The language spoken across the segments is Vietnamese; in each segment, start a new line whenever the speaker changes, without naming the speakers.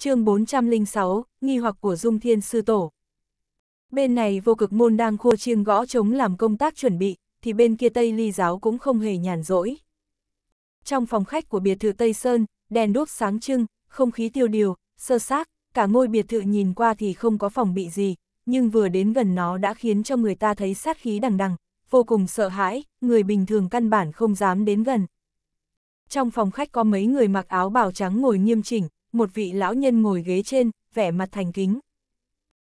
chương 406, nghi hoặc của Dung Thiên Sư Tổ. Bên này vô cực môn đang khua chiêng gõ chống làm công tác chuẩn bị, thì bên kia Tây Ly Giáo cũng không hề nhàn rỗi. Trong phòng khách của biệt thự Tây Sơn, đèn đốt sáng trưng, không khí tiêu điều, sơ xác, cả ngôi biệt thự nhìn qua thì không có phòng bị gì, nhưng vừa đến gần nó đã khiến cho người ta thấy sát khí đằng đằng, vô cùng sợ hãi, người bình thường căn bản không dám đến gần. Trong phòng khách có mấy người mặc áo bào trắng ngồi nghiêm chỉnh, một vị lão nhân ngồi ghế trên, vẻ mặt thành kính.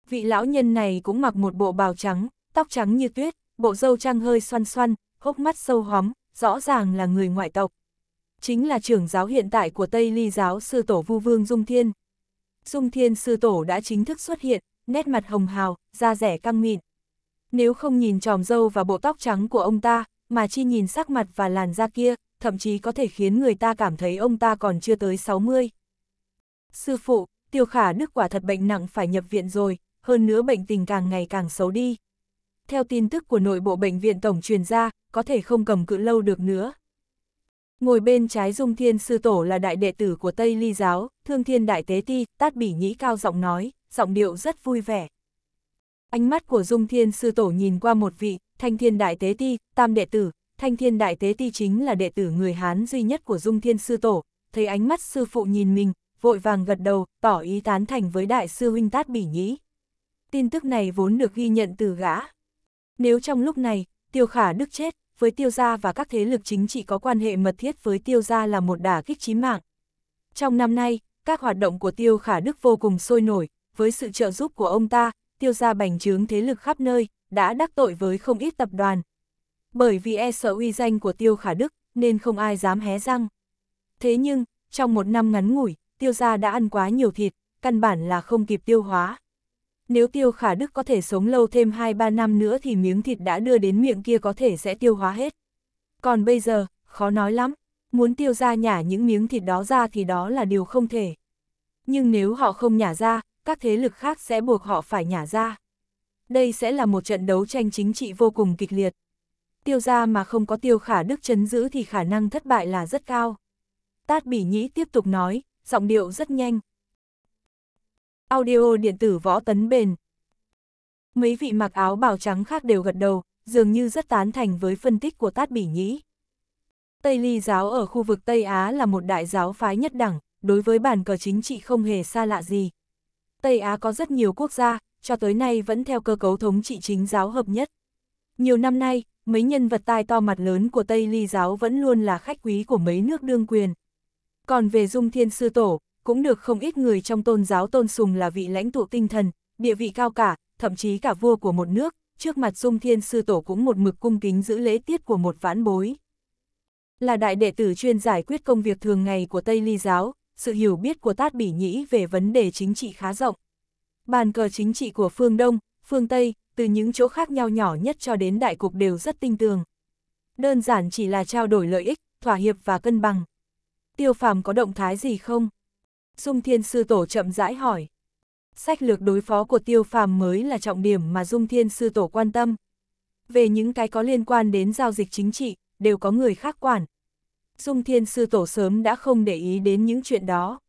Vị lão nhân này cũng mặc một bộ bào trắng, tóc trắng như tuyết, bộ râu trăng hơi xoăn xoăn, hốc mắt sâu hóm, rõ ràng là người ngoại tộc. Chính là trưởng giáo hiện tại của Tây Ly giáo sư tổ Vu Vương Dung Thiên. Dung Thiên sư tổ đã chính thức xuất hiện, nét mặt hồng hào, da rẻ căng mịn. Nếu không nhìn tròm râu và bộ tóc trắng của ông ta, mà chi nhìn sắc mặt và làn da kia, thậm chí có thể khiến người ta cảm thấy ông ta còn chưa tới 60. Sư phụ, tiêu khả nước quả thật bệnh nặng phải nhập viện rồi, hơn nữa bệnh tình càng ngày càng xấu đi. Theo tin tức của nội bộ bệnh viện tổng truyền ra, có thể không cầm cự lâu được nữa. Ngồi bên trái Dung Thiên Sư Tổ là đại đệ tử của Tây Ly Giáo, Thương Thiên Đại Tế Ti, Tát Bỉ Nhĩ cao giọng nói, giọng điệu rất vui vẻ. Ánh mắt của Dung Thiên Sư Tổ nhìn qua một vị, Thanh Thiên Đại Tế Ti, Tam Đệ Tử, Thanh Thiên Đại Tế Ti chính là đệ tử người Hán duy nhất của Dung Thiên Sư Tổ, thấy ánh mắt sư phụ nhìn mình, vội vàng gật đầu, tỏ ý tán thành với đại sư huynh Tát Bỉ Nhĩ. Tin tức này vốn được ghi nhận từ gã. Nếu trong lúc này, tiêu khả đức chết, với tiêu gia và các thế lực chính trị có quan hệ mật thiết với tiêu gia là một đả kích chí mạng. Trong năm nay, các hoạt động của tiêu khả đức vô cùng sôi nổi, với sự trợ giúp của ông ta, tiêu gia bành trướng thế lực khắp nơi, đã đắc tội với không ít tập đoàn. Bởi vì e sợ uy danh của tiêu khả đức, nên không ai dám hé răng. Thế nhưng, trong một năm ngắn ngủi, tiêu gia đã ăn quá nhiều thịt, căn bản là không kịp tiêu hóa. Nếu tiêu khả đức có thể sống lâu thêm 2-3 năm nữa thì miếng thịt đã đưa đến miệng kia có thể sẽ tiêu hóa hết. Còn bây giờ, khó nói lắm, muốn tiêu gia nhả những miếng thịt đó ra thì đó là điều không thể. Nhưng nếu họ không nhả ra, các thế lực khác sẽ buộc họ phải nhả ra. Đây sẽ là một trận đấu tranh chính trị vô cùng kịch liệt. Tiêu gia mà không có tiêu khả đức chấn giữ thì khả năng thất bại là rất cao. Tát Bỉ Nhĩ tiếp tục nói, giọng điệu rất nhanh. Audio điện tử võ tấn bền. Mấy vị mặc áo bào trắng khác đều gật đầu, dường như rất tán thành với phân tích của Tát Bỉ Nhĩ. Tây Ly giáo ở khu vực Tây Á là một đại giáo phái nhất đẳng, đối với bàn cờ chính trị không hề xa lạ gì. Tây Á có rất nhiều quốc gia, cho tới nay vẫn theo cơ cấu thống trị chính giáo hợp nhất. Nhiều năm nay, mấy nhân vật tai to mặt lớn của Tây Ly giáo vẫn luôn là khách quý của mấy nước đương quyền. Còn về Dung Thiên Sư Tổ, cũng được không ít người trong tôn giáo tôn sùng là vị lãnh tụ tinh thần, địa vị cao cả, thậm chí cả vua của một nước, trước mặt Dung Thiên Sư Tổ cũng một mực cung kính giữ lễ tiết của một vãn bối. Là đại đệ tử chuyên giải quyết công việc thường ngày của Tây Ly Giáo, sự hiểu biết của Tát Bỉ Nhĩ về vấn đề chính trị khá rộng. Bàn cờ chính trị của phương Đông, phương Tây, từ những chỗ khác nhau nhỏ nhất cho đến đại cục đều rất tinh tường. Đơn giản chỉ là trao đổi lợi ích, thỏa hiệp và cân bằng tiêu phàm có động thái gì không? Dung Thiên Sư Tổ chậm rãi hỏi. Sách lược đối phó của tiêu phàm mới là trọng điểm mà Dung Thiên Sư Tổ quan tâm. Về những cái có liên quan đến giao dịch chính trị, đều có người khác quản. Dung Thiên Sư Tổ sớm đã không để ý đến những chuyện đó.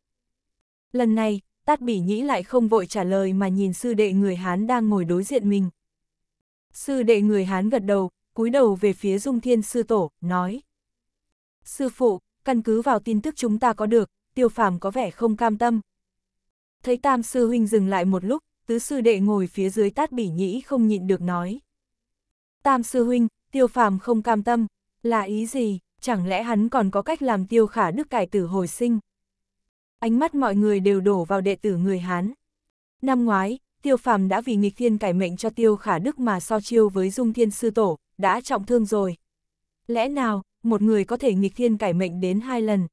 Lần này, Tát Bỉ Nhĩ lại không vội trả lời mà nhìn sư đệ người Hán đang ngồi đối diện mình. Sư đệ người Hán gật đầu, cúi đầu về phía Dung Thiên Sư Tổ, nói. Sư phụ, căn cứ vào tin tức chúng ta có được, tiêu phàm có vẻ không cam tâm. Thấy tam sư huynh dừng lại một lúc, tứ sư đệ ngồi phía dưới tát bỉ nhĩ không nhịn được nói. Tam sư huynh, tiêu phàm không cam tâm, là ý gì, chẳng lẽ hắn còn có cách làm tiêu khả đức cải tử hồi sinh? Ánh mắt mọi người đều đổ vào đệ tử người Hán. Năm ngoái, tiêu phàm đã vì nghịch thiên cải mệnh cho tiêu khả đức mà so chiêu với dung thiên sư tổ, đã trọng thương rồi. Lẽ nào, một người có thể nghịch thiên cải mệnh đến hai lần.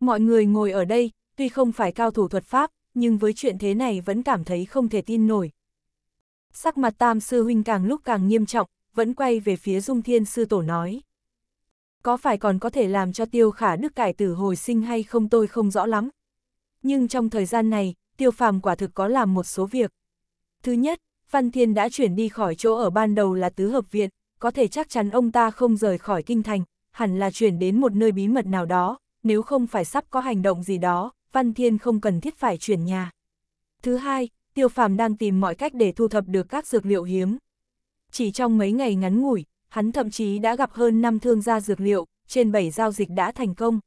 Mọi người ngồi ở đây, tuy không phải cao thủ thuật pháp, nhưng với chuyện thế này vẫn cảm thấy không thể tin nổi. Sắc mặt tam sư huynh càng lúc càng nghiêm trọng, vẫn quay về phía dung thiên sư tổ nói. Có phải còn có thể làm cho tiêu khả đức cải tử hồi sinh hay không tôi không rõ lắm. Nhưng trong thời gian này, tiêu phàm quả thực có làm một số việc. Thứ nhất, Văn Thiên đã chuyển đi khỏi chỗ ở ban đầu là tứ hợp viện, có thể chắc chắn ông ta không rời khỏi kinh thành, hẳn là chuyển đến một nơi bí mật nào đó, nếu không phải sắp có hành động gì đó, Văn Thiên không cần thiết phải chuyển nhà. Thứ hai, Tiêu Phàm đang tìm mọi cách để thu thập được các dược liệu hiếm. Chỉ trong mấy ngày ngắn ngủi, hắn thậm chí đã gặp hơn 5 thương gia dược liệu, trên 7 giao dịch đã thành công.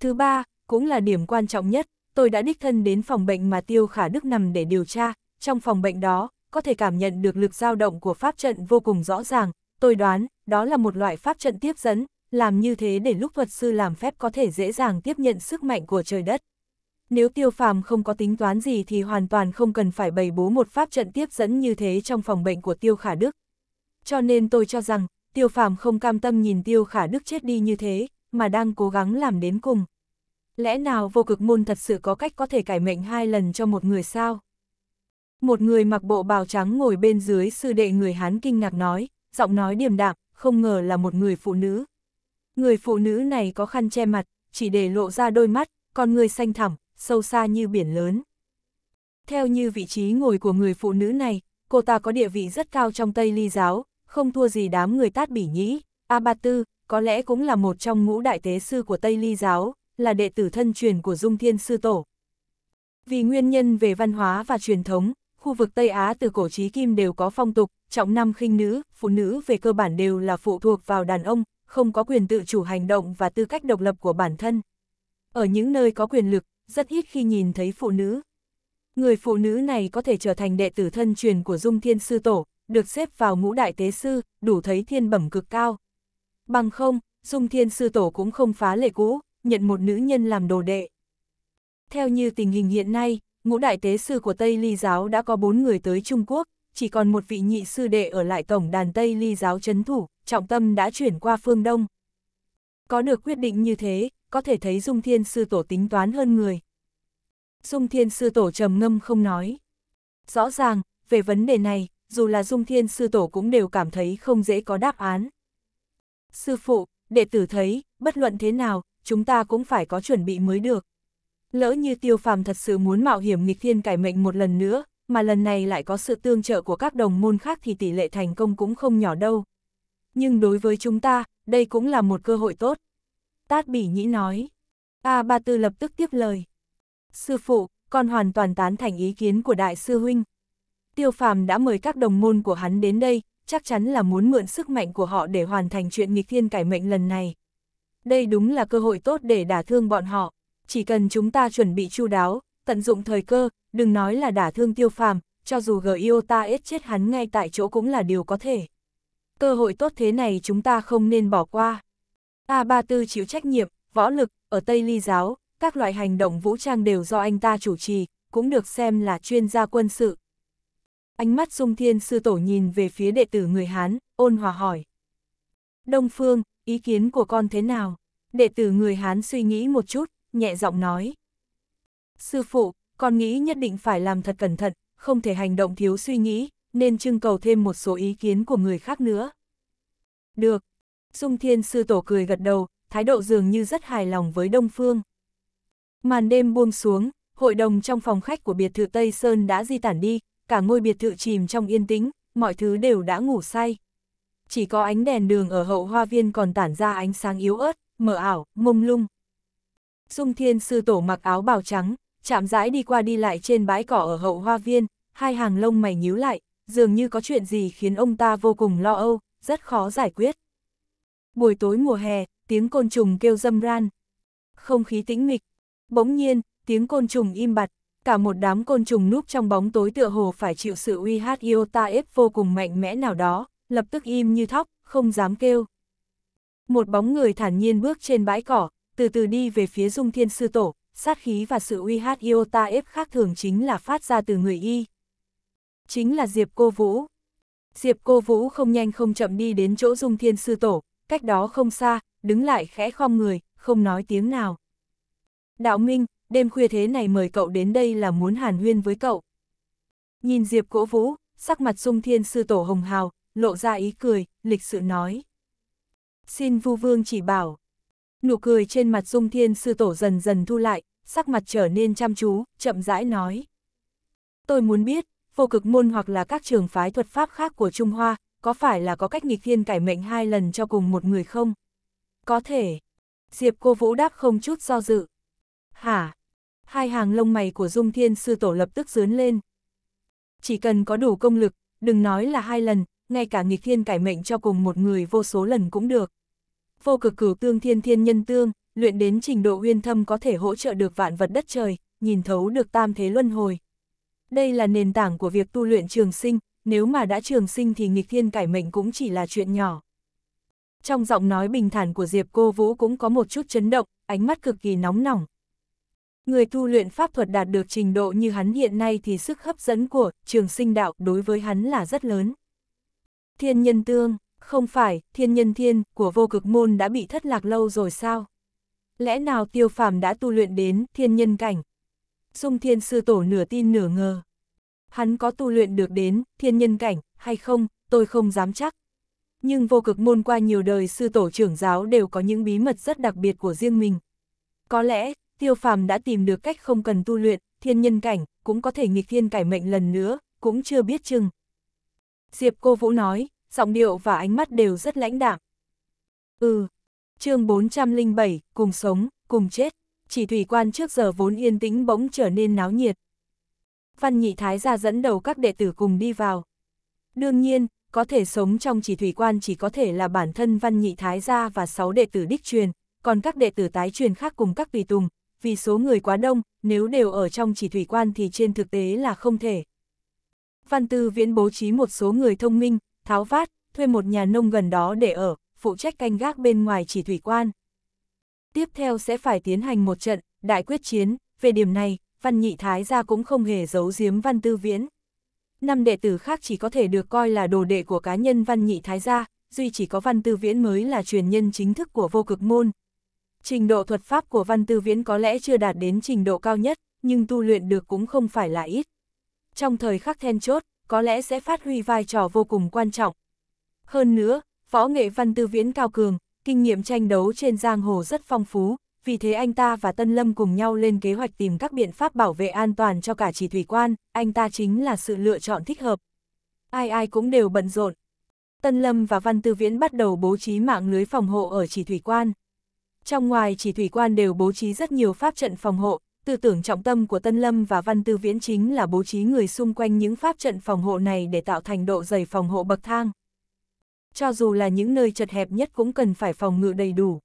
Thứ ba, cũng là điểm quan trọng nhất, tôi đã đích thân đến phòng bệnh mà Tiêu Khả Đức nằm để điều tra, trong phòng bệnh đó, có thể cảm nhận được lực dao động của pháp trận vô cùng rõ ràng, tôi đoán, đó là một loại pháp trận tiếp dẫn, làm như thế để lúc thuật sư làm phép có thể dễ dàng tiếp nhận sức mạnh của trời đất. Nếu tiêu phàm không có tính toán gì thì hoàn toàn không cần phải bày bố một pháp trận tiếp dẫn như thế trong phòng bệnh của tiêu khả đức. Cho nên tôi cho rằng, tiêu phàm không cam tâm nhìn tiêu khả đức chết đi như thế, mà đang cố gắng làm đến cùng. Lẽ nào vô cực môn thật sự có cách có thể cải mệnh hai lần cho một người sao? Một người mặc bộ bào trắng ngồi bên dưới sư đệ người Hán kinh ngạc nói, giọng nói điềm đạm, không ngờ là một người phụ nữ. Người phụ nữ này có khăn che mặt, chỉ để lộ ra đôi mắt, con người xanh thẳm, sâu xa như biển lớn. Theo như vị trí ngồi của người phụ nữ này, cô ta có địa vị rất cao trong Tây Ly giáo, không thua gì đám người Tát Bỉ Nhĩ, A Ba Tư, có lẽ cũng là một trong ngũ đại tế sư của Tây Ly giáo, là đệ tử thân truyền của Dung Thiên Sư Tổ. Vì nguyên nhân về văn hóa và truyền thống, khu vực Tây Á từ cổ chí kim đều có phong tục, trọng nam khinh nữ, phụ nữ về cơ bản đều là phụ thuộc vào đàn ông, không có quyền tự chủ hành động và tư cách độc lập của bản thân. Ở những nơi có quyền lực, rất ít khi nhìn thấy phụ nữ. Người phụ nữ này có thể trở thành đệ tử thân truyền của Dung Thiên Sư Tổ, được xếp vào ngũ đại tế sư, đủ thấy thiên bẩm cực cao. Bằng không, Dung Thiên Sư Tổ cũng không phá lệ cũ, nhận một nữ nhân làm đồ đệ. Theo như tình hình hiện nay, ngũ đại tế sư của Tây Ly giáo đã có bốn người tới Trung Quốc, chỉ còn một vị nhị sư đệ ở lại tổng đàn Tây Ly giáo chấn thủ, trọng tâm đã chuyển qua phương Đông. Có được quyết định như thế, có thể thấy Dung Thiên Sư Tổ tính toán hơn người. Dung Thiên Sư Tổ trầm ngâm không nói. Rõ ràng, về vấn đề này, dù là Dung Thiên Sư Tổ cũng đều cảm thấy không dễ có đáp án. Sư phụ, đệ tử thấy, bất luận thế nào, chúng ta cũng phải có chuẩn bị mới được. Lỡ như tiêu phàm thật sự muốn mạo hiểm nghịch thiên cải mệnh một lần nữa, mà lần này lại có sự tương trợ của các đồng môn khác thì tỷ lệ thành công cũng không nhỏ đâu. Nhưng đối với chúng ta, đây cũng là một cơ hội tốt. Tát bỉ nhĩ nói. A Ba Tư lập tức tiếp lời. Sư phụ, con hoàn toàn tán thành ý kiến của đại sư huynh. Tiêu phàm đã mời các đồng môn của hắn đến đây, chắc chắn là muốn mượn sức mạnh của họ để hoàn thành chuyện nghịch thiên cải mệnh lần này. Đây đúng là cơ hội tốt để đả thương bọn họ chỉ cần chúng ta chuẩn bị chu đáo, tận dụng thời cơ, đừng nói là đả thương tiêu phàm, cho dù Giota ết chết hắn ngay tại chỗ cũng là điều có thể. Cơ hội tốt thế này chúng ta không nên bỏ qua. A34 chịu trách nhiệm, võ lực, ở Tây Ly Giáo, các loại hành động vũ trang đều do anh ta chủ trì, cũng được xem là chuyên gia quân sự. Ánh mắt Dung Thiên Sư Tổ nhìn về phía đệ tử người Hán, ôn hòa hỏi. Đông Phương, ý kiến của con thế nào? Đệ tử người Hán suy nghĩ một chút, nhẹ giọng nói. Sư phụ, con nghĩ nhất định phải làm thật cẩn thận, không thể hành động thiếu suy nghĩ, nên trưng cầu thêm một số ý kiến của người khác nữa. Được. Dung Thiên Sư Tổ cười gật đầu, thái độ dường như rất hài lòng với Đông Phương. Màn đêm buông xuống, hội đồng trong phòng khách của biệt thự Tây Sơn đã di tản đi, cả ngôi biệt thự chìm trong yên tĩnh, mọi thứ đều đã ngủ say. Chỉ có ánh đèn đường ở hậu hoa viên còn tản ra ánh sáng yếu ớt, mờ ảo, mông lung. Dung Thiên Sư Tổ mặc áo bào trắng, chạm rãi đi qua đi lại trên bãi cỏ ở hậu hoa viên, hai hàng lông mày nhíu lại, dường như có chuyện gì khiến ông ta vô cùng lo âu, rất khó giải quyết. Buổi tối mùa hè, tiếng côn trùng kêu râm ran. Không khí tĩnh mịch. Bỗng nhiên, tiếng côn trùng im bặt, cả một đám côn trùng núp trong bóng tối tựa hồ phải chịu sự uy hát ta ép vô cùng mạnh mẽ nào đó, lập tức im như thóc, không dám kêu. Một bóng người thản nhiên bước trên bãi cỏ, từ từ đi về phía dung thiên sư tổ, sát khí và sự uy hát Iota ép khác thường chính là phát ra từ người y. Chính là Diệp Cô Vũ. Diệp Cô Vũ không nhanh không chậm đi đến chỗ dung thiên sư tổ, cách đó không xa, đứng lại khẽ khom người, không nói tiếng nào. Đạo Minh, đêm khuya thế này mời cậu đến đây là muốn hàn huyên với cậu. Nhìn Diệp Cỗ Vũ, sắc mặt dung thiên sư tổ hồng hào, lộ ra ý cười, lịch sự nói. Xin vu vương chỉ bảo nụ cười trên mặt Dung Thiên Sư Tổ dần dần thu lại, sắc mặt trở nên chăm chú, chậm rãi nói. Tôi muốn biết, vô cực môn hoặc là các trường phái thuật pháp khác của Trung Hoa, có phải là có cách nghịch thiên cải mệnh hai lần cho cùng một người không? Có thể. Diệp cô Vũ đáp không chút do dự. Hả? Hai hàng lông mày của Dung Thiên Sư Tổ lập tức dướn lên. Chỉ cần có đủ công lực, đừng nói là hai lần, ngay cả nghịch thiên cải mệnh cho cùng một người vô số lần cũng được vô cực cửu tương thiên thiên nhân tương, luyện đến trình độ uyên thâm có thể hỗ trợ được vạn vật đất trời, nhìn thấu được tam thế luân hồi. Đây là nền tảng của việc tu luyện trường sinh, nếu mà đã trường sinh thì nghịch thiên cải mệnh cũng chỉ là chuyện nhỏ. Trong giọng nói bình thản của Diệp Cô Vũ cũng có một chút chấn động, ánh mắt cực kỳ nóng nỏng. Người tu luyện pháp thuật đạt được trình độ như hắn hiện nay thì sức hấp dẫn của trường sinh đạo đối với hắn là rất lớn. Thiên nhân tương, không phải, thiên nhân thiên của vô cực môn đã bị thất lạc lâu rồi sao? Lẽ nào tiêu phàm đã tu luyện đến thiên nhân cảnh? Dung thiên sư tổ nửa tin nửa ngờ. Hắn có tu luyện được đến thiên nhân cảnh hay không, tôi không dám chắc. Nhưng vô cực môn qua nhiều đời sư tổ trưởng giáo đều có những bí mật rất đặc biệt của riêng mình. Có lẽ, tiêu phàm đã tìm được cách không cần tu luyện, thiên nhân cảnh, cũng có thể nghịch thiên cải mệnh lần nữa, cũng chưa biết chừng. Diệp cô Vũ nói, giọng điệu và ánh mắt đều rất lãnh đạm. Ừ, chương 407, cùng sống, cùng chết, chỉ thủy quan trước giờ vốn yên tĩnh bỗng trở nên náo nhiệt. Văn nhị thái gia dẫn đầu các đệ tử cùng đi vào. Đương nhiên, có thể sống trong chỉ thủy quan chỉ có thể là bản thân văn nhị thái gia và sáu đệ tử đích truyền, còn các đệ tử tái truyền khác cùng các tùy tùng, vì số người quá đông, nếu đều ở trong chỉ thủy quan thì trên thực tế là không thể. Văn Tư Viễn bố trí một số người thông minh, tháo vát, thuê một nhà nông gần đó để ở, phụ trách canh gác bên ngoài chỉ thủy quan. Tiếp theo sẽ phải tiến hành một trận, đại quyết chiến, về điểm này, Văn Nhị Thái gia cũng không hề giấu giếm Văn Tư Viễn. Năm đệ tử khác chỉ có thể được coi là đồ đệ của cá nhân Văn Nhị Thái gia, duy chỉ có Văn Tư Viễn mới là truyền nhân chính thức của vô cực môn. Trình độ thuật pháp của Văn Tư Viễn có lẽ chưa đạt đến trình độ cao nhất, nhưng tu luyện được cũng không phải là ít. Trong thời khắc then chốt, có lẽ sẽ phát huy vai trò vô cùng quan trọng. Hơn nữa, võ nghệ văn tư viễn cao cường, kinh nghiệm tranh đấu trên giang hồ rất phong phú, vì thế anh ta và Tân Lâm cùng nhau lên kế hoạch tìm các biện pháp bảo vệ an toàn cho cả chỉ thủy quan, anh ta chính là sự lựa chọn thích hợp. Ai ai cũng đều bận rộn. Tân Lâm và Văn Tư Viễn bắt đầu bố trí mạng lưới phòng hộ ở chỉ thủy quan. Trong ngoài chỉ thủy quan đều bố trí rất nhiều pháp trận phòng hộ, Tư tưởng trọng tâm của Tân Lâm và Văn Tư Viễn chính là bố trí người xung quanh những pháp trận phòng hộ này để tạo thành độ dày phòng hộ bậc thang. Cho dù là những nơi chật hẹp nhất cũng cần phải phòng ngự đầy đủ.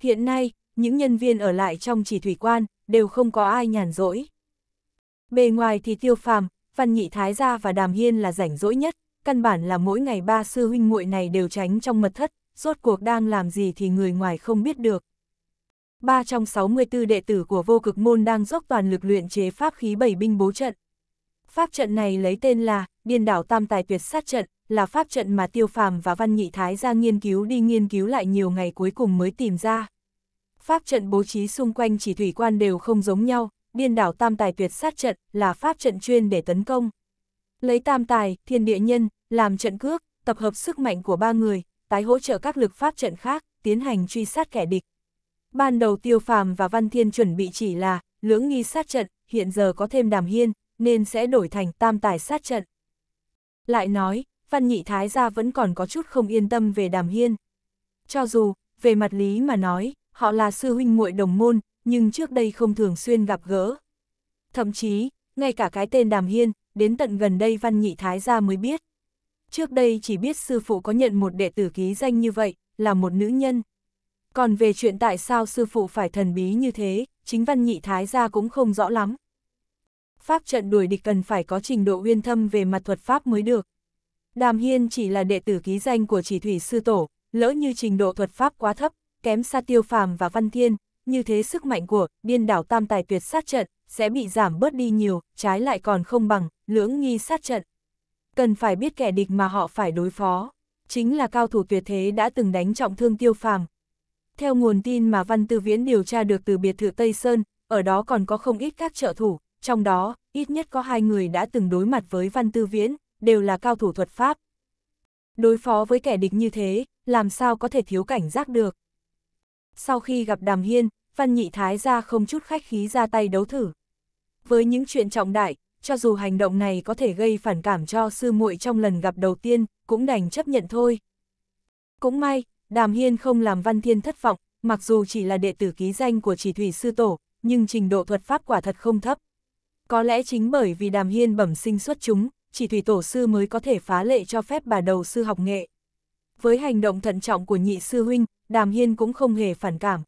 Hiện nay, những nhân viên ở lại trong chỉ thủy quan đều không có ai nhàn rỗi. Bề ngoài thì tiêu phàm, Văn Nhị Thái Gia và Đàm Hiên là rảnh rỗi nhất, căn bản là mỗi ngày ba sư huynh muội này đều tránh trong mật thất, rốt cuộc đang làm gì thì người ngoài không biết được. 3 trong 64 đệ tử của vô cực môn đang dốc toàn lực luyện chế pháp khí bảy binh bố trận. Pháp trận này lấy tên là Điên đảo Tam Tài Tuyệt Sát Trận, là pháp trận mà Tiêu Phàm và Văn Nhị Thái ra nghiên cứu đi nghiên cứu lại nhiều ngày cuối cùng mới tìm ra. Pháp trận bố trí xung quanh chỉ thủy quan đều không giống nhau, Điên đảo Tam Tài Tuyệt Sát Trận là pháp trận chuyên để tấn công. Lấy tam tài, thiên địa nhân, làm trận cước, tập hợp sức mạnh của ba người, tái hỗ trợ các lực pháp trận khác, tiến hành truy sát kẻ địch ban đầu tiêu phàm và Văn Thiên chuẩn bị chỉ là lưỡng nghi sát trận, hiện giờ có thêm đàm hiên, nên sẽ đổi thành tam tài sát trận. Lại nói, Văn Nhị Thái gia vẫn còn có chút không yên tâm về đàm hiên. Cho dù, về mặt lý mà nói, họ là sư huynh muội đồng môn, nhưng trước đây không thường xuyên gặp gỡ. Thậm chí, ngay cả cái tên đàm hiên, đến tận gần đây Văn Nhị Thái gia mới biết. Trước đây chỉ biết sư phụ có nhận một đệ tử ký danh như vậy, là một nữ nhân. Còn về chuyện tại sao sư phụ phải thần bí như thế, chính văn nhị thái gia cũng không rõ lắm. Pháp trận đuổi địch cần phải có trình độ uyên thâm về mặt thuật pháp mới được. Đàm Hiên chỉ là đệ tử ký danh của chỉ thủy sư tổ, lỡ như trình độ thuật pháp quá thấp, kém xa tiêu phàm và văn thiên, như thế sức mạnh của điên đảo tam tài tuyệt sát trận sẽ bị giảm bớt đi nhiều, trái lại còn không bằng lưỡng nghi sát trận. Cần phải biết kẻ địch mà họ phải đối phó, chính là cao thủ tuyệt thế đã từng đánh trọng thương tiêu phàm, theo nguồn tin mà Văn Tư Viễn điều tra được từ biệt thự Tây Sơn, ở đó còn có không ít các trợ thủ, trong đó, ít nhất có hai người đã từng đối mặt với Văn Tư Viễn, đều là cao thủ thuật pháp. Đối phó với kẻ địch như thế, làm sao có thể thiếu cảnh giác được. Sau khi gặp Đàm Hiên, Văn Nhị Thái ra không chút khách khí ra tay đấu thử. Với những chuyện trọng đại, cho dù hành động này có thể gây phản cảm cho sư muội trong lần gặp đầu tiên, cũng đành chấp nhận thôi. Cũng may, Đàm Hiên không làm Văn Thiên thất vọng, mặc dù chỉ là đệ tử ký danh của chỉ thủy sư tổ, nhưng trình độ thuật pháp quả thật không thấp. Có lẽ chính bởi vì Đàm Hiên bẩm sinh xuất chúng, chỉ thủy tổ sư mới có thể phá lệ cho phép bà đầu sư học nghệ. Với hành động thận trọng của nhị sư huynh, Đàm Hiên cũng không hề phản cảm.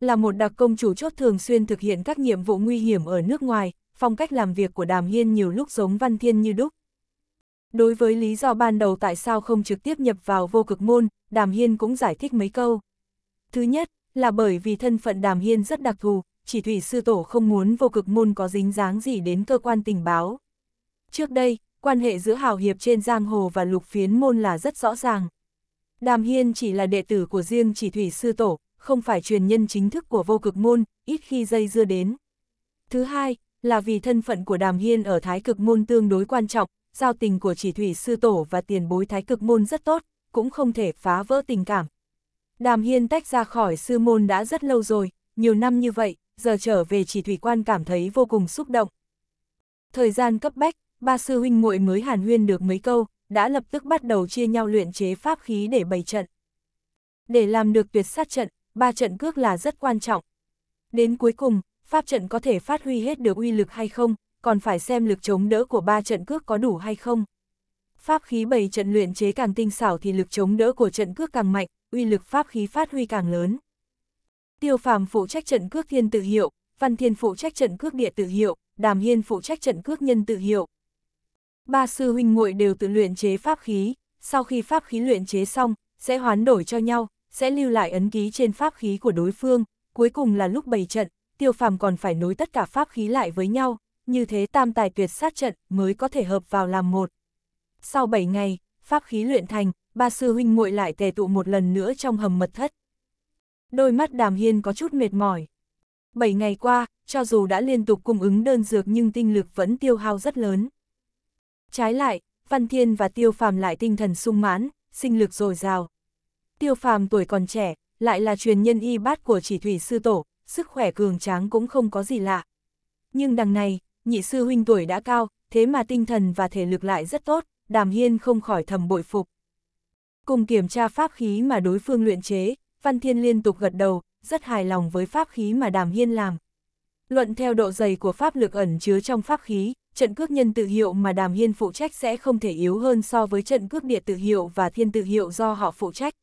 Là một đặc công chủ chốt thường xuyên thực hiện các nhiệm vụ nguy hiểm ở nước ngoài, phong cách làm việc của Đàm Hiên nhiều lúc giống Văn Thiên như đúc, Đối với lý do ban đầu tại sao không trực tiếp nhập vào vô cực môn, Đàm Hiên cũng giải thích mấy câu. Thứ nhất, là bởi vì thân phận Đàm Hiên rất đặc thù, chỉ thủy sư tổ không muốn vô cực môn có dính dáng gì đến cơ quan tình báo. Trước đây, quan hệ giữa hào hiệp trên giang hồ và lục phiến môn là rất rõ ràng. Đàm Hiên chỉ là đệ tử của riêng chỉ thủy sư tổ, không phải truyền nhân chính thức của vô cực môn, ít khi dây dưa đến. Thứ hai, là vì thân phận của Đàm Hiên ở thái cực môn tương đối quan trọng, giao tình của chỉ thủy sư tổ và tiền bối thái cực môn rất tốt, cũng không thể phá vỡ tình cảm. Đàm Hiên tách ra khỏi sư môn đã rất lâu rồi, nhiều năm như vậy, giờ trở về chỉ thủy quan cảm thấy vô cùng xúc động. Thời gian cấp bách, ba sư huynh muội mới hàn huyên được mấy câu, đã lập tức bắt đầu chia nhau luyện chế pháp khí để bày trận. Để làm được tuyệt sát trận, ba trận cước là rất quan trọng. Đến cuối cùng, pháp trận có thể phát huy hết được uy lực hay không, còn phải xem lực chống đỡ của ba trận cước có đủ hay không. Pháp khí bày trận luyện chế càng tinh xảo thì lực chống đỡ của trận cước càng mạnh, uy lực pháp khí phát huy càng lớn. Tiêu phàm phụ trách trận cước thiên tự hiệu, Văn Thiên phụ trách trận cước địa tự hiệu, Đàm Hiên phụ trách trận cước nhân tự hiệu. Ba sư huynh muội đều tự luyện chế pháp khí, sau khi pháp khí luyện chế xong, sẽ hoán đổi cho nhau, sẽ lưu lại ấn ký trên pháp khí của đối phương, cuối cùng là lúc bày trận, Tiêu Phàm còn phải nối tất cả pháp khí lại với nhau, như thế tam tài tuyệt sát trận mới có thể hợp vào làm một. Sau 7 ngày, pháp khí luyện thành, ba sư huynh muội lại tề tụ một lần nữa trong hầm mật thất. Đôi mắt đàm hiên có chút mệt mỏi. 7 ngày qua, cho dù đã liên tục cung ứng đơn dược nhưng tinh lực vẫn tiêu hao rất lớn. Trái lại, Văn Thiên và Tiêu Phàm lại tinh thần sung mãn, sinh lực dồi dào. Tiêu Phàm tuổi còn trẻ, lại là truyền nhân y bát của chỉ thủy sư tổ, sức khỏe cường tráng cũng không có gì lạ. Nhưng đằng này, nhị sư huynh tuổi đã cao, thế mà tinh thần và thể lực lại rất tốt, đàm hiên không khỏi thầm bội phục. Cùng kiểm tra pháp khí mà đối phương luyện chế, Văn Thiên liên tục gật đầu, rất hài lòng với pháp khí mà đàm hiên làm. Luận theo độ dày của pháp lực ẩn chứa trong pháp khí, trận cước nhân tự hiệu mà đàm hiên phụ trách sẽ không thể yếu hơn so với trận cước địa tự hiệu và thiên tự hiệu do họ phụ trách.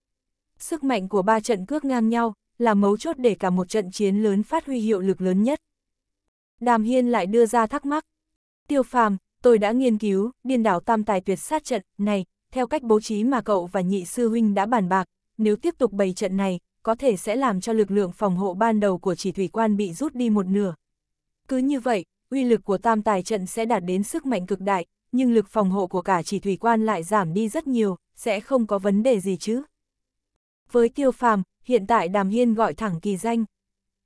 Sức mạnh của ba trận cước ngang nhau là mấu chốt để cả một trận chiến lớn phát huy hiệu lực lớn nhất. Đàm Hiên lại đưa ra thắc mắc. Tiêu phàm, tôi đã nghiên cứu, điên đảo tam tài tuyệt sát trận này, theo cách bố trí mà cậu và nhị sư huynh đã bàn bạc, nếu tiếp tục bày trận này, có thể sẽ làm cho lực lượng phòng hộ ban đầu của chỉ thủy quan bị rút đi một nửa. Cứ như vậy, uy lực của tam tài trận sẽ đạt đến sức mạnh cực đại, nhưng lực phòng hộ của cả chỉ thủy quan lại giảm đi rất nhiều, sẽ không có vấn đề gì chứ. Với tiêu phàm, hiện tại Đàm Hiên gọi thẳng kỳ danh.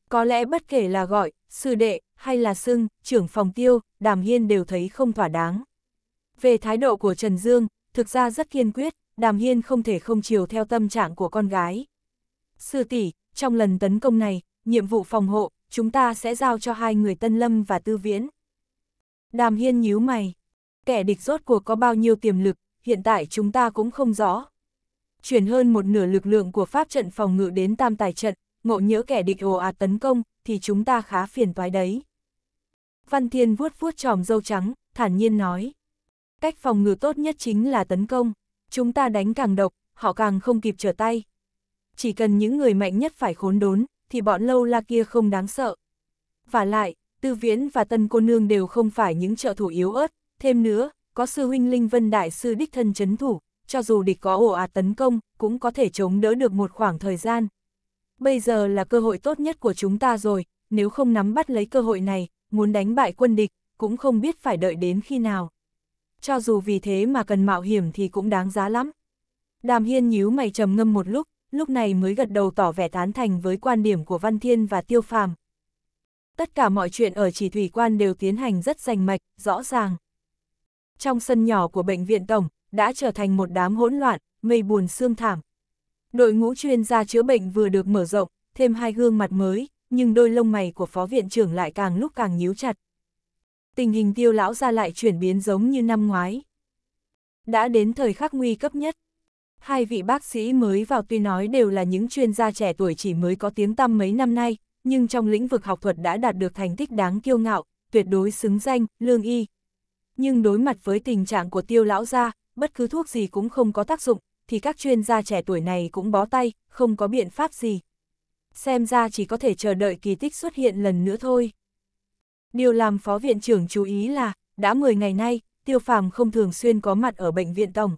Có lẽ bất kể là gọi, sư đệ, hay là Sưng, trưởng phòng tiêu, Đàm Hiên đều thấy không thỏa đáng. Về thái độ của Trần Dương, thực ra rất kiên quyết, Đàm Hiên không thể không chiều theo tâm trạng của con gái. Sư tỷ, trong lần tấn công này, nhiệm vụ phòng hộ, chúng ta sẽ giao cho hai người Tân Lâm và Tư Viễn. Đàm Hiên nhíu mày, kẻ địch rốt cuộc có bao nhiêu tiềm lực, hiện tại chúng ta cũng không rõ. Chuyển hơn một nửa lực lượng của pháp trận phòng ngự đến tam tài trận, ngộ nhớ kẻ địch ồ ạt tấn công, thì chúng ta khá phiền toái đấy. Văn Thiên vuốt vuốt tròm dâu trắng, thản nhiên nói. Cách phòng ngừa tốt nhất chính là tấn công. Chúng ta đánh càng độc, họ càng không kịp trở tay. Chỉ cần những người mạnh nhất phải khốn đốn, thì bọn lâu la kia không đáng sợ. Và lại, Tư Viễn và Tân Cô Nương đều không phải những trợ thủ yếu ớt, thêm nữa, có sư huynh Linh Vân Đại sư đích thân chấn thủ, cho dù địch có ổ ạt tấn công, cũng có thể chống đỡ được một khoảng thời gian. Bây giờ là cơ hội tốt nhất của chúng ta rồi, nếu không nắm bắt lấy cơ hội này, muốn đánh bại quân địch, cũng không biết phải đợi đến khi nào. Cho dù vì thế mà cần mạo hiểm thì cũng đáng giá lắm. Đàm Hiên nhíu mày trầm ngâm một lúc, lúc này mới gật đầu tỏ vẻ tán thành với quan điểm của Văn Thiên và Tiêu Phàm. Tất cả mọi chuyện ở chỉ thủy quan đều tiến hành rất rành mạch, rõ ràng. Trong sân nhỏ của bệnh viện tổng, đã trở thành một đám hỗn loạn, mây buồn xương thảm. Đội ngũ chuyên gia chữa bệnh vừa được mở rộng, thêm hai gương mặt mới, nhưng đôi lông mày của phó viện trưởng lại càng lúc càng nhíu chặt. Tình hình tiêu lão ra lại chuyển biến giống như năm ngoái. Đã đến thời khắc nguy cấp nhất. Hai vị bác sĩ mới vào tuy nói đều là những chuyên gia trẻ tuổi chỉ mới có tiếng tăm mấy năm nay, nhưng trong lĩnh vực học thuật đã đạt được thành tích đáng kiêu ngạo, tuyệt đối xứng danh, lương y. Nhưng đối mặt với tình trạng của tiêu lão gia, bất cứ thuốc gì cũng không có tác dụng, thì các chuyên gia trẻ tuổi này cũng bó tay, không có biện pháp gì xem ra chỉ có thể chờ đợi kỳ tích xuất hiện lần nữa thôi. Điều làm phó viện trưởng chú ý là, đã 10 ngày nay, tiêu phàm không thường xuyên có mặt ở bệnh viện tổng.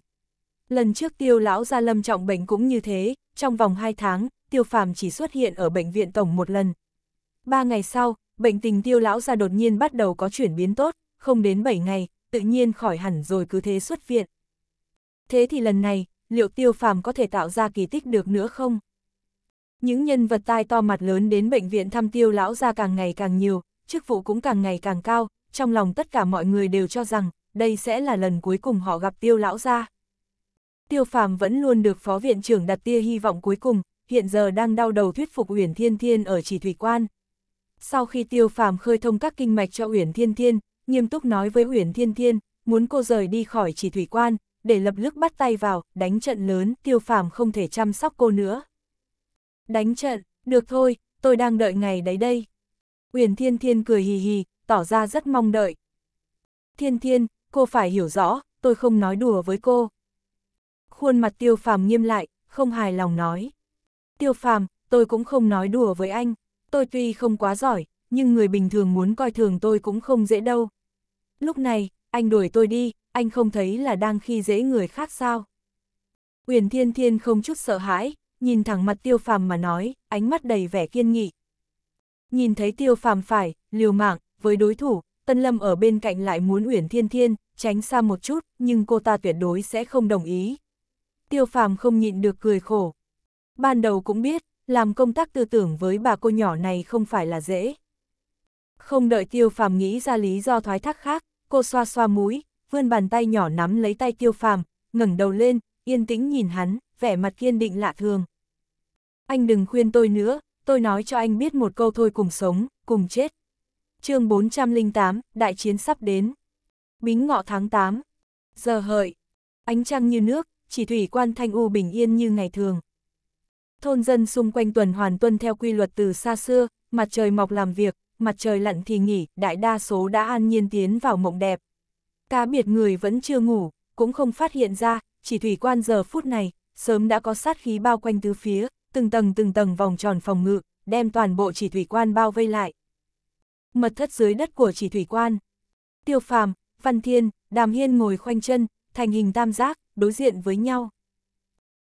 Lần trước tiêu lão gia lâm trọng bệnh cũng như thế, trong vòng 2 tháng, tiêu phàm chỉ xuất hiện ở bệnh viện tổng một lần. Ba ngày sau, bệnh tình tiêu lão gia đột nhiên bắt đầu có chuyển biến tốt, không đến 7 ngày, tự nhiên khỏi hẳn rồi cứ thế xuất viện. Thế thì lần này, liệu tiêu phàm có thể tạo ra kỳ tích được nữa không? Những nhân vật tai to mặt lớn đến bệnh viện thăm tiêu lão ra càng ngày càng nhiều, chức vụ cũng càng ngày càng cao, trong lòng tất cả mọi người đều cho rằng, đây sẽ là lần cuối cùng họ gặp tiêu lão ra. Tiêu phàm vẫn luôn được phó viện trưởng đặt tia hy vọng cuối cùng, hiện giờ đang đau đầu thuyết phục Uyển Thiên Thiên ở chỉ thủy quan. Sau khi tiêu phàm khơi thông các kinh mạch cho Uyển Thiên Thiên, nghiêm túc nói với Uyển Thiên Thiên, muốn cô rời đi khỏi chỉ thủy quan, để lập lức bắt tay vào, đánh trận lớn, tiêu phàm không thể chăm sóc cô nữa. Đánh trận, được thôi, tôi đang đợi ngày đấy đây. Uyển Thiên Thiên cười hì hì, tỏ ra rất mong đợi. Thiên Thiên, cô phải hiểu rõ, tôi không nói đùa với cô. Khuôn mặt Tiêu Phàm nghiêm lại, không hài lòng nói. Tiêu Phàm, tôi cũng không nói đùa với anh, tôi tuy không quá giỏi, nhưng người bình thường muốn coi thường tôi cũng không dễ đâu. Lúc này, anh đuổi tôi đi, anh không thấy là đang khi dễ người khác sao? Uyển Thiên Thiên không chút sợ hãi, nhìn thẳng mặt tiêu phàm mà nói, ánh mắt đầy vẻ kiên nghị. Nhìn thấy tiêu phàm phải, liều mạng, với đối thủ, Tân Lâm ở bên cạnh lại muốn Uyển Thiên Thiên, tránh xa một chút, nhưng cô ta tuyệt đối sẽ không đồng ý. Tiêu phàm không nhịn được cười khổ. Ban đầu cũng biết, làm công tác tư tưởng với bà cô nhỏ này không phải là dễ. Không đợi tiêu phàm nghĩ ra lý do thoái thác khác, cô xoa xoa mũi, vươn bàn tay nhỏ nắm lấy tay tiêu phàm, ngẩng đầu lên, yên tĩnh nhìn hắn, vẻ mặt kiên định lạ thường anh đừng khuyên tôi nữa, tôi nói cho anh biết một câu thôi cùng sống, cùng chết. chương 408, đại chiến sắp đến. Bính ngọ tháng 8. Giờ hợi. Ánh trăng như nước, chỉ thủy quan thanh u bình yên như ngày thường. Thôn dân xung quanh tuần hoàn tuân theo quy luật từ xa xưa, mặt trời mọc làm việc, mặt trời lặn thì nghỉ, đại đa số đã an nhiên tiến vào mộng đẹp. Cá biệt người vẫn chưa ngủ, cũng không phát hiện ra, chỉ thủy quan giờ phút này, sớm đã có sát khí bao quanh tứ phía, từng tầng từng tầng vòng tròn phòng ngự, đem toàn bộ chỉ thủy quan bao vây lại. Mật thất dưới đất của chỉ thủy quan. Tiêu phàm, Văn Thiên, Đàm Hiên ngồi khoanh chân, thành hình tam giác, đối diện với nhau.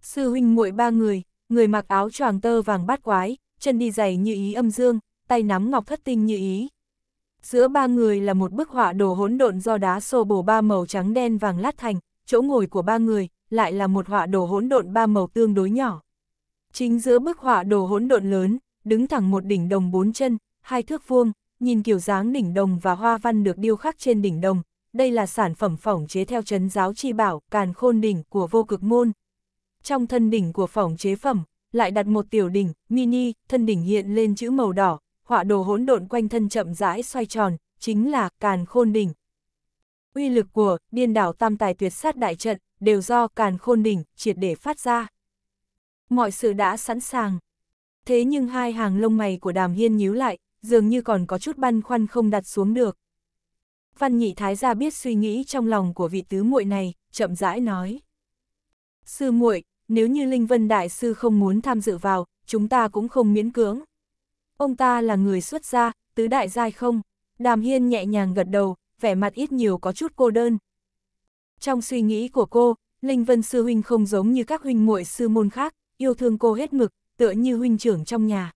Sư huynh muội ba người, người mặc áo choàng tơ vàng bát quái, chân đi giày như ý âm dương, tay nắm ngọc thất tinh như ý. Giữa ba người là một bức họa đồ hỗn độn do đá xô bổ ba màu trắng đen vàng lát thành, chỗ ngồi của ba người lại là một họa đồ hỗn độn ba màu tương đối nhỏ. Chính giữa bức họa đồ hỗn độn lớn, đứng thẳng một đỉnh đồng bốn chân, hai thước vuông, nhìn kiểu dáng đỉnh đồng và hoa văn được điêu khắc trên đỉnh đồng, đây là sản phẩm phỏng chế theo chấn giáo chi bảo càn khôn đỉnh của vô cực môn. Trong thân đỉnh của phỏng chế phẩm, lại đặt một tiểu đỉnh, mini, thân đỉnh hiện lên chữ màu đỏ, họa đồ hỗn độn quanh thân chậm rãi xoay tròn, chính là càn khôn đỉnh. Uy lực của điên đảo tam tài tuyệt sát đại trận đều do càn khôn đỉnh triệt để phát ra mọi sự đã sẵn sàng. Thế nhưng hai hàng lông mày của đàm hiên nhíu lại, dường như còn có chút băn khoăn không đặt xuống được. Văn nhị thái gia biết suy nghĩ trong lòng của vị tứ muội này, chậm rãi nói. Sư muội, nếu như Linh Vân Đại Sư không muốn tham dự vào, chúng ta cũng không miễn cưỡng. Ông ta là người xuất gia, tứ đại giai không? Đàm Hiên nhẹ nhàng gật đầu, vẻ mặt ít nhiều có chút cô đơn. Trong suy nghĩ của cô, Linh Vân Sư Huynh không giống như các huynh muội sư môn khác, yêu thương cô hết mực, tựa như huynh trưởng trong nhà.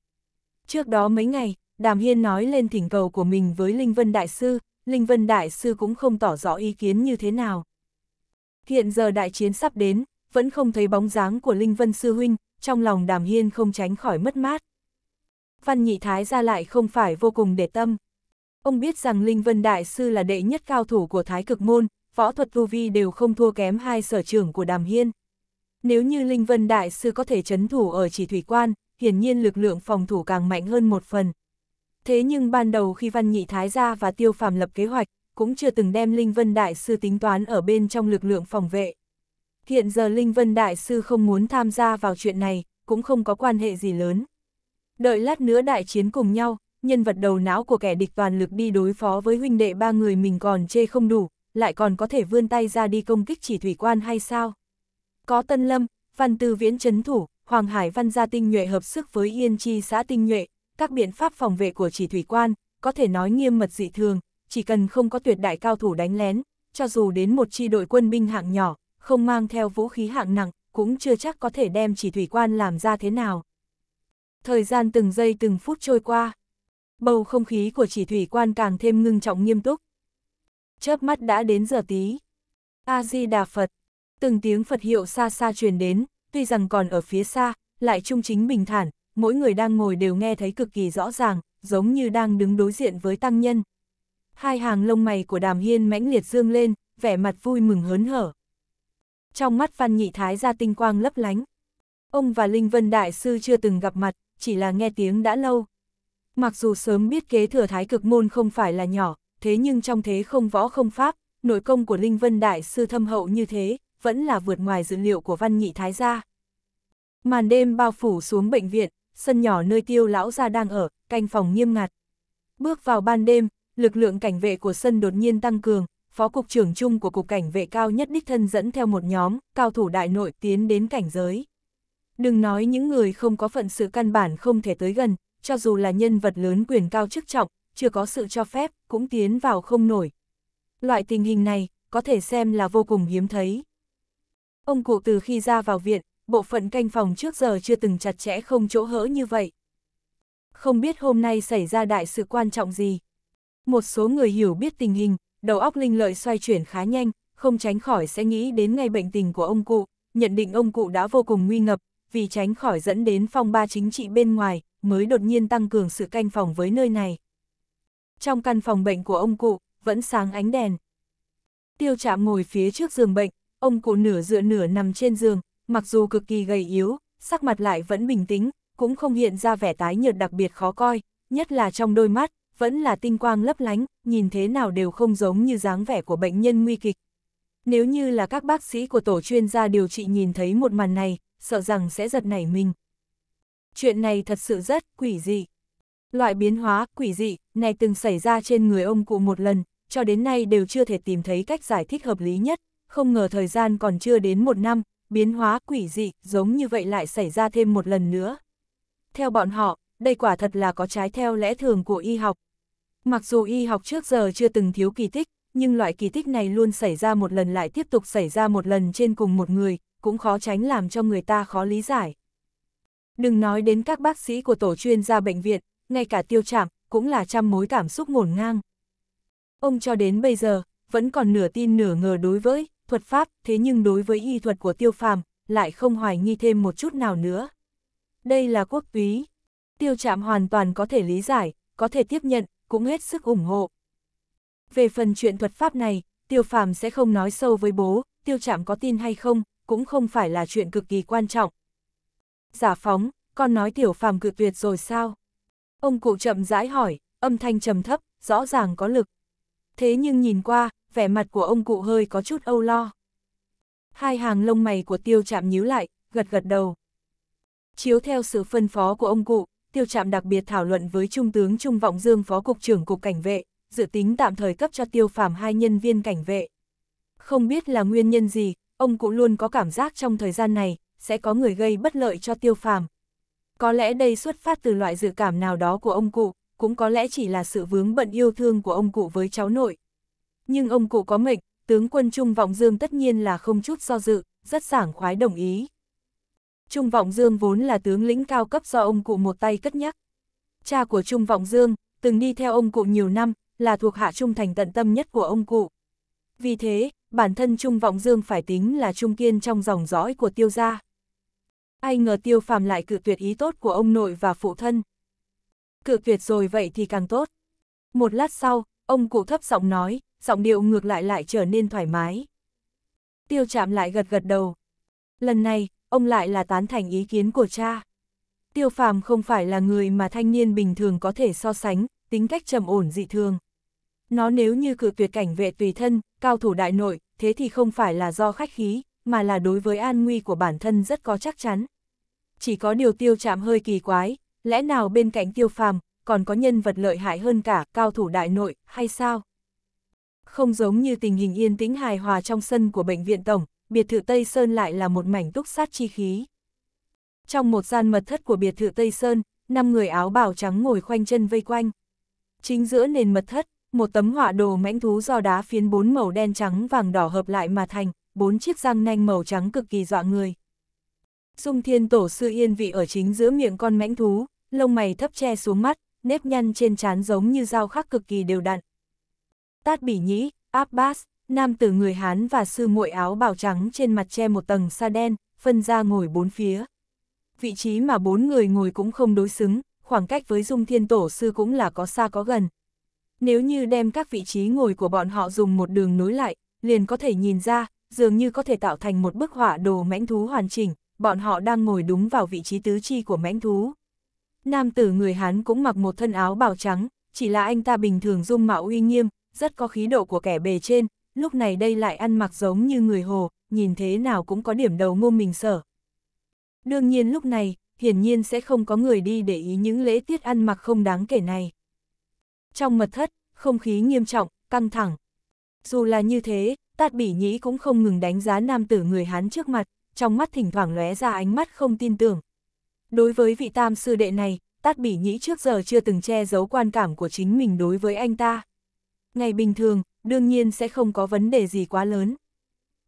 Trước đó mấy ngày, Đàm Hiên nói lên thỉnh cầu của mình với Linh Vân Đại Sư, Linh Vân Đại Sư cũng không tỏ rõ ý kiến như thế nào. Hiện giờ đại chiến sắp đến, vẫn không thấy bóng dáng của Linh Vân Sư Huynh, trong lòng Đàm Hiên không tránh khỏi mất mát. Văn Nhị Thái ra lại không phải vô cùng để tâm. Ông biết rằng Linh Vân Đại Sư là đệ nhất cao thủ của Thái Cực Môn, võ thuật tu vi đều không thua kém hai sở trưởng của Đàm Hiên. Nếu như Linh Vân Đại Sư có thể chấn thủ ở chỉ thủy quan, hiển nhiên lực lượng phòng thủ càng mạnh hơn một phần. Thế nhưng ban đầu khi Văn Nhị Thái gia và Tiêu Phàm lập kế hoạch, cũng chưa từng đem Linh Vân Đại Sư tính toán ở bên trong lực lượng phòng vệ. Hiện giờ Linh Vân Đại Sư không muốn tham gia vào chuyện này, cũng không có quan hệ gì lớn. Đợi lát nữa đại chiến cùng nhau, nhân vật đầu não của kẻ địch toàn lực đi đối phó với huynh đệ ba người mình còn chê không đủ, lại còn có thể vươn tay ra đi công kích chỉ thủy quan hay sao? có Tân Lâm, Văn Tư Viễn chấn thủ, Hoàng Hải Văn gia tinh nhuệ hợp sức với Yên Chi xã tinh nhuệ, các biện pháp phòng vệ của chỉ thủy quan, có thể nói nghiêm mật dị thường, chỉ cần không có tuyệt đại cao thủ đánh lén, cho dù đến một chi đội quân binh hạng nhỏ, không mang theo vũ khí hạng nặng, cũng chưa chắc có thể đem chỉ thủy quan làm ra thế nào. Thời gian từng giây từng phút trôi qua, bầu không khí của chỉ thủy quan càng thêm ngưng trọng nghiêm túc. Chớp mắt đã đến giờ tí. A-di-đà Phật, Từng tiếng Phật hiệu xa xa truyền đến, tuy rằng còn ở phía xa, lại trung chính bình thản, mỗi người đang ngồi đều nghe thấy cực kỳ rõ ràng, giống như đang đứng đối diện với tăng nhân. Hai hàng lông mày của đàm hiên mãnh liệt dương lên, vẻ mặt vui mừng hớn hở. Trong mắt Văn Nhị Thái ra tinh quang lấp lánh. Ông và Linh Vân Đại Sư chưa từng gặp mặt, chỉ là nghe tiếng đã lâu. Mặc dù sớm biết kế thừa thái cực môn không phải là nhỏ, thế nhưng trong thế không võ không pháp, nội công của Linh Vân Đại Sư thâm hậu như thế, vẫn là vượt ngoài dự liệu của văn nhị thái gia. Màn đêm bao phủ xuống bệnh viện, sân nhỏ nơi tiêu lão gia đang ở, canh phòng nghiêm ngặt. Bước vào ban đêm, lực lượng cảnh vệ của sân đột nhiên tăng cường, phó cục trưởng chung của cục cảnh vệ cao nhất đích thân dẫn theo một nhóm, cao thủ đại nội tiến đến cảnh giới. Đừng nói những người không có phận sự căn bản không thể tới gần, cho dù là nhân vật lớn quyền cao chức trọng, chưa có sự cho phép, cũng tiến vào không nổi. Loại tình hình này, có thể xem là vô cùng hiếm thấy. Ông cụ từ khi ra vào viện, bộ phận canh phòng trước giờ chưa từng chặt chẽ không chỗ hỡ như vậy. Không biết hôm nay xảy ra đại sự quan trọng gì. Một số người hiểu biết tình hình, đầu óc linh lợi xoay chuyển khá nhanh, không tránh khỏi sẽ nghĩ đến ngày bệnh tình của ông cụ, nhận định ông cụ đã vô cùng nguy ngập, vì tránh khỏi dẫn đến phong ba chính trị bên ngoài, mới đột nhiên tăng cường sự canh phòng với nơi này. Trong căn phòng bệnh của ông cụ, vẫn sáng ánh đèn. Tiêu Trạm ngồi phía trước giường bệnh, ông cụ nửa dựa nửa nằm trên giường, mặc dù cực kỳ gầy yếu, sắc mặt lại vẫn bình tĩnh, cũng không hiện ra vẻ tái nhợt đặc biệt khó coi, nhất là trong đôi mắt, vẫn là tinh quang lấp lánh, nhìn thế nào đều không giống như dáng vẻ của bệnh nhân nguy kịch. Nếu như là các bác sĩ của tổ chuyên gia điều trị nhìn thấy một màn này, sợ rằng sẽ giật nảy mình. Chuyện này thật sự rất quỷ dị. Loại biến hóa quỷ dị này từng xảy ra trên người ông cụ một lần, cho đến nay đều chưa thể tìm thấy cách giải thích hợp lý nhất không ngờ thời gian còn chưa đến một năm, biến hóa quỷ dị, giống như vậy lại xảy ra thêm một lần nữa. Theo bọn họ, đây quả thật là có trái theo lẽ thường của y học. Mặc dù y học trước giờ chưa từng thiếu kỳ tích, nhưng loại kỳ tích này luôn xảy ra một lần lại tiếp tục xảy ra một lần trên cùng một người, cũng khó tránh làm cho người ta khó lý giải. Đừng nói đến các bác sĩ của tổ chuyên gia bệnh viện, ngay cả tiêu chạm, cũng là trăm mối cảm xúc ngổn ngang. Ông cho đến bây giờ, vẫn còn nửa tin nửa ngờ đối với thuật pháp, thế nhưng đối với y thuật của tiêu phàm, lại không hoài nghi thêm một chút nào nữa. Đây là quốc túy. Tiêu trạm hoàn toàn có thể lý giải, có thể tiếp nhận, cũng hết sức ủng hộ. Về phần chuyện thuật pháp này, tiêu phàm sẽ không nói sâu với bố, tiêu trạm có tin hay không, cũng không phải là chuyện cực kỳ quan trọng. Giả phóng, con nói tiểu phàm cự tuyệt rồi sao? Ông cụ chậm rãi hỏi, âm thanh trầm thấp, rõ ràng có lực. Thế nhưng nhìn qua, vẻ mặt của ông cụ hơi có chút âu lo. Hai hàng lông mày của tiêu chạm nhíu lại, gật gật đầu. Chiếu theo sự phân phó của ông cụ, tiêu chạm đặc biệt thảo luận với Trung tướng Trung Vọng Dương Phó Cục trưởng Cục Cảnh vệ, dự tính tạm thời cấp cho tiêu phạm hai nhân viên cảnh vệ. Không biết là nguyên nhân gì, ông cụ luôn có cảm giác trong thời gian này, sẽ có người gây bất lợi cho tiêu phạm. Có lẽ đây xuất phát từ loại dự cảm nào đó của ông cụ, cũng có lẽ chỉ là sự vướng bận yêu thương của ông cụ với cháu nội, nhưng ông cụ có mệnh, tướng quân Trung Vọng Dương tất nhiên là không chút do dự, rất sảng khoái đồng ý. Trung Vọng Dương vốn là tướng lĩnh cao cấp do ông cụ một tay cất nhắc. Cha của Trung Vọng Dương, từng đi theo ông cụ nhiều năm, là thuộc hạ trung thành tận tâm nhất của ông cụ. Vì thế, bản thân Trung Vọng Dương phải tính là trung kiên trong dòng dõi của tiêu gia. Ai ngờ tiêu phàm lại cự tuyệt ý tốt của ông nội và phụ thân. Cự tuyệt rồi vậy thì càng tốt. Một lát sau, ông cụ thấp giọng nói, giọng điệu ngược lại lại trở nên thoải mái. Tiêu chạm lại gật gật đầu. Lần này, ông lại là tán thành ý kiến của cha. Tiêu phàm không phải là người mà thanh niên bình thường có thể so sánh, tính cách trầm ổn dị thường. Nó nếu như cự tuyệt cảnh vệ tùy thân, cao thủ đại nội, thế thì không phải là do khách khí, mà là đối với an nguy của bản thân rất có chắc chắn. Chỉ có điều tiêu chạm hơi kỳ quái, lẽ nào bên cạnh tiêu phàm, còn có nhân vật lợi hại hơn cả cao thủ đại nội, hay sao? Không giống như tình hình yên tĩnh hài hòa trong sân của bệnh viện tổng, biệt thự Tây Sơn lại là một mảnh túc sát chi khí. Trong một gian mật thất của biệt thự Tây Sơn, năm người áo bào trắng ngồi khoanh chân vây quanh. Chính giữa nền mật thất, một tấm họa đồ mãnh thú do đá phiến bốn màu đen trắng vàng đỏ hợp lại mà thành, bốn chiếc răng nanh màu trắng cực kỳ dọa người. Dung thiên tổ sư yên vị ở chính giữa miệng con mãnh thú, lông mày thấp che xuống mắt, nếp nhăn trên trán giống như dao khắc cực kỳ đều đặn, Tát Bỉ Nhĩ, Abbas, nam tử người Hán và sư muội áo bào trắng trên mặt che một tầng sa đen, phân ra ngồi bốn phía. Vị trí mà bốn người ngồi cũng không đối xứng, khoảng cách với Dung Thiên Tổ sư cũng là có xa có gần. Nếu như đem các vị trí ngồi của bọn họ dùng một đường nối lại, liền có thể nhìn ra, dường như có thể tạo thành một bức họa đồ mãnh thú hoàn chỉnh, bọn họ đang ngồi đúng vào vị trí tứ chi của mãnh thú. Nam tử người Hán cũng mặc một thân áo bào trắng, chỉ là anh ta bình thường dung mạo uy nghiêm, rất có khí độ của kẻ bề trên, lúc này đây lại ăn mặc giống như người hồ, nhìn thế nào cũng có điểm đầu ngô mình sở. Đương nhiên lúc này, hiển nhiên sẽ không có người đi để ý những lễ tiết ăn mặc không đáng kể này. Trong mật thất, không khí nghiêm trọng, căng thẳng. Dù là như thế, Tát Bỉ Nhĩ cũng không ngừng đánh giá nam tử người Hán trước mặt, trong mắt thỉnh thoảng lóe ra ánh mắt không tin tưởng. Đối với vị tam sư đệ này, Tát Bỉ Nhĩ trước giờ chưa từng che giấu quan cảm của chính mình đối với anh ta ngày bình thường, đương nhiên sẽ không có vấn đề gì quá lớn.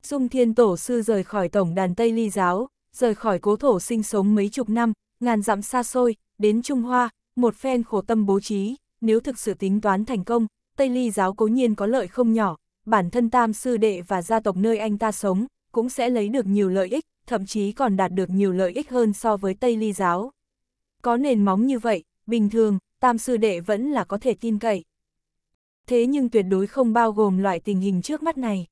Dung Thiên Tổ Sư rời khỏi Tổng đàn Tây Ly Giáo, rời khỏi cố thổ sinh sống mấy chục năm, ngàn dặm xa xôi, đến Trung Hoa, một phen khổ tâm bố trí, nếu thực sự tính toán thành công, Tây Ly Giáo cố nhiên có lợi không nhỏ, bản thân tam sư đệ và gia tộc nơi anh ta sống, cũng sẽ lấy được nhiều lợi ích, thậm chí còn đạt được nhiều lợi ích hơn so với Tây Ly Giáo. Có nền móng như vậy, bình thường, tam sư đệ vẫn là có thể tin cậy thế nhưng tuyệt đối không bao gồm loại tình hình trước mắt này.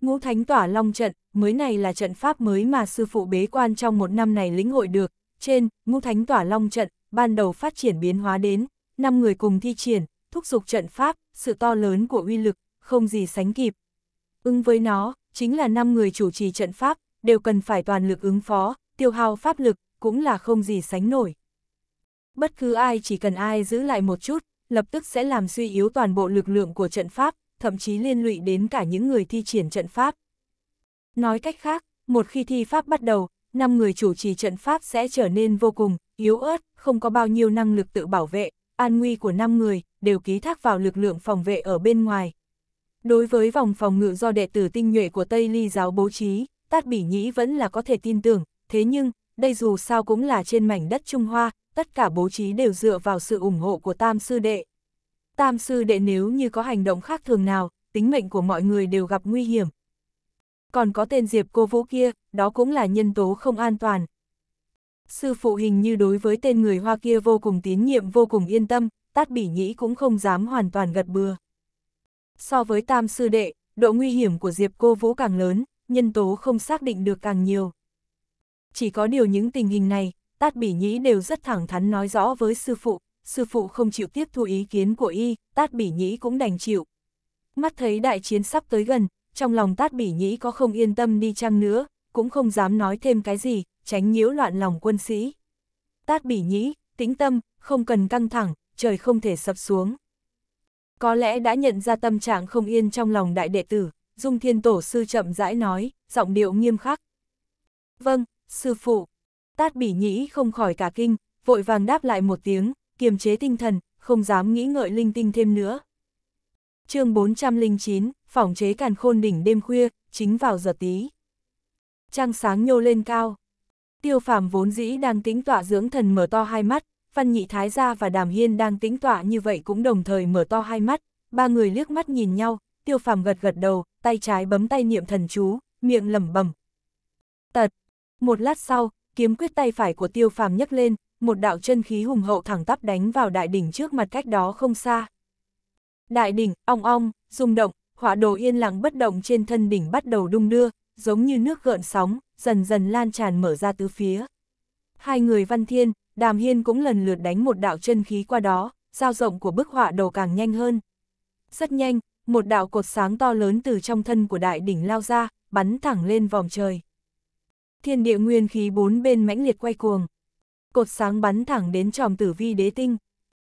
Ngũ Thánh Tỏa Long Trận, mới này là trận pháp mới mà sư phụ bế quan trong một năm này lĩnh hội được, trên, Ngũ Thánh Tỏa Long Trận, ban đầu phát triển biến hóa đến, năm người cùng thi triển, thúc giục trận pháp, sự to lớn của uy lực, không gì sánh kịp. Ứng với nó, chính là năm người chủ trì trận pháp, đều cần phải toàn lực ứng phó, tiêu hao pháp lực, cũng là không gì sánh nổi. Bất cứ ai chỉ cần ai giữ lại một chút, lập tức sẽ làm suy yếu toàn bộ lực lượng của trận pháp, thậm chí liên lụy đến cả những người thi triển trận pháp. Nói cách khác, một khi thi pháp bắt đầu, năm người chủ trì trận pháp sẽ trở nên vô cùng yếu ớt, không có bao nhiêu năng lực tự bảo vệ, an nguy của năm người đều ký thác vào lực lượng phòng vệ ở bên ngoài. Đối với vòng phòng ngự do đệ tử tinh nhuệ của Tây Ly giáo bố trí, Tát Bỉ Nhĩ vẫn là có thể tin tưởng, thế nhưng, đây dù sao cũng là trên mảnh đất Trung Hoa, tất cả bố trí đều dựa vào sự ủng hộ của tam sư đệ. Tam sư đệ nếu như có hành động khác thường nào, tính mệnh của mọi người đều gặp nguy hiểm. Còn có tên Diệp cô vũ kia, đó cũng là nhân tố không an toàn. Sư phụ hình như đối với tên người Hoa kia vô cùng tín nhiệm vô cùng yên tâm, tát bỉ nhĩ cũng không dám hoàn toàn gật bừa. So với tam sư đệ, độ nguy hiểm của Diệp cô vũ càng lớn, nhân tố không xác định được càng nhiều. Chỉ có điều những tình hình này, Tát Bỉ Nhĩ đều rất thẳng thắn nói rõ với sư phụ, sư phụ không chịu tiếp thu ý kiến của y, Tát Bỉ Nhĩ cũng đành chịu. Mắt thấy đại chiến sắp tới gần, trong lòng Tát Bỉ Nhĩ có không yên tâm đi chăng nữa, cũng không dám nói thêm cái gì, tránh nhiễu loạn lòng quân sĩ. Tát Bỉ Nhĩ, tĩnh tâm, không cần căng thẳng, trời không thể sập xuống. Có lẽ đã nhận ra tâm trạng không yên trong lòng đại đệ tử, Dung Thiên Tổ Sư chậm rãi nói, giọng điệu nghiêm khắc. Vâng, sư phụ. Tát bỉ nhĩ không khỏi cả kinh, vội vàng đáp lại một tiếng, kiềm chế tinh thần, không dám nghĩ ngợi linh tinh thêm nữa. chương 409, phòng chế càn khôn đỉnh đêm khuya, chính vào giờ tí. Trăng sáng nhô lên cao. Tiêu phàm vốn dĩ đang tính tọa dưỡng thần mở to hai mắt, Văn Nhị Thái Gia và Đàm Hiên đang tính tọa như vậy cũng đồng thời mở to hai mắt, ba người liếc mắt nhìn nhau, tiêu phàm gật gật đầu, tay trái bấm tay niệm thần chú, miệng lẩm bẩm. Tật. Một lát sau, kiếm quyết tay phải của tiêu phàm nhấc lên, một đạo chân khí hùng hậu thẳng tắp đánh vào đại đỉnh trước mặt cách đó không xa. Đại đỉnh, ong ong, rung động, hỏa đồ yên lặng bất động trên thân đỉnh bắt đầu đung đưa, giống như nước gợn sóng, dần dần lan tràn mở ra tứ phía. Hai người văn thiên, đàm hiên cũng lần lượt đánh một đạo chân khí qua đó, giao rộng của bức họa đồ càng nhanh hơn. Rất nhanh, một đạo cột sáng to lớn từ trong thân của đại đỉnh lao ra, bắn thẳng lên vòng trời thiên địa nguyên khí bốn bên mãnh liệt quay cuồng. Cột sáng bắn thẳng đến tròm tử vi đế tinh.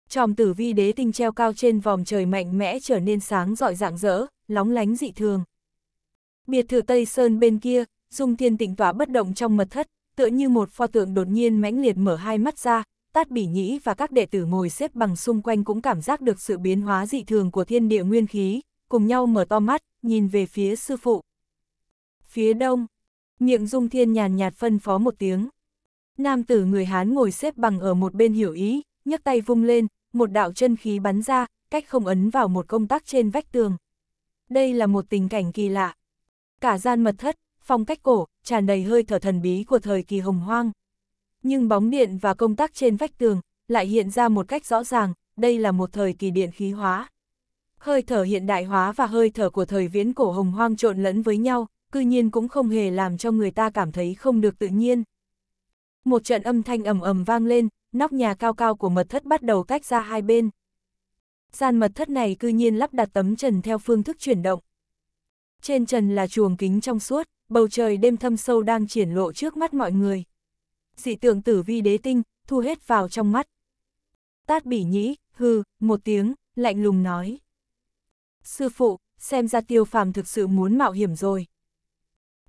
Tròm tử vi đế tinh treo cao trên vòm trời mạnh mẽ trở nên sáng rọi rạng rỡ, lóng lánh dị thường. Biệt thự Tây Sơn bên kia, Dung Thiên tịnh tỏa bất động trong mật thất, tựa như một pho tượng đột nhiên mãnh liệt mở hai mắt ra, Tát Bỉ Nhĩ và các đệ tử ngồi xếp bằng xung quanh cũng cảm giác được sự biến hóa dị thường của thiên địa nguyên khí, cùng nhau mở to mắt, nhìn về phía sư phụ. Phía đông, Miệng Dung Thiên nhàn nhạt phân phó một tiếng. Nam tử người Hán ngồi xếp bằng ở một bên hiểu ý, nhấc tay vung lên, một đạo chân khí bắn ra, cách không ấn vào một công tắc trên vách tường. Đây là một tình cảnh kỳ lạ. Cả gian mật thất, phong cách cổ, tràn đầy hơi thở thần bí của thời kỳ hồng hoang. Nhưng bóng điện và công tắc trên vách tường lại hiện ra một cách rõ ràng, đây là một thời kỳ điện khí hóa. Hơi thở hiện đại hóa và hơi thở của thời viễn cổ hồng hoang trộn lẫn với nhau, cư nhiên cũng không hề làm cho người ta cảm thấy không được tự nhiên. Một trận âm thanh ầm ầm vang lên, nóc nhà cao cao của mật thất bắt đầu tách ra hai bên. Gian mật thất này cư nhiên lắp đặt tấm trần theo phương thức chuyển động. Trên trần là chuồng kính trong suốt, bầu trời đêm thâm sâu đang triển lộ trước mắt mọi người. Dị tượng tử vi đế tinh, thu hết vào trong mắt. Tát bỉ nhĩ, hư, một tiếng, lạnh lùng nói. Sư phụ, xem ra tiêu phàm thực sự muốn mạo hiểm rồi.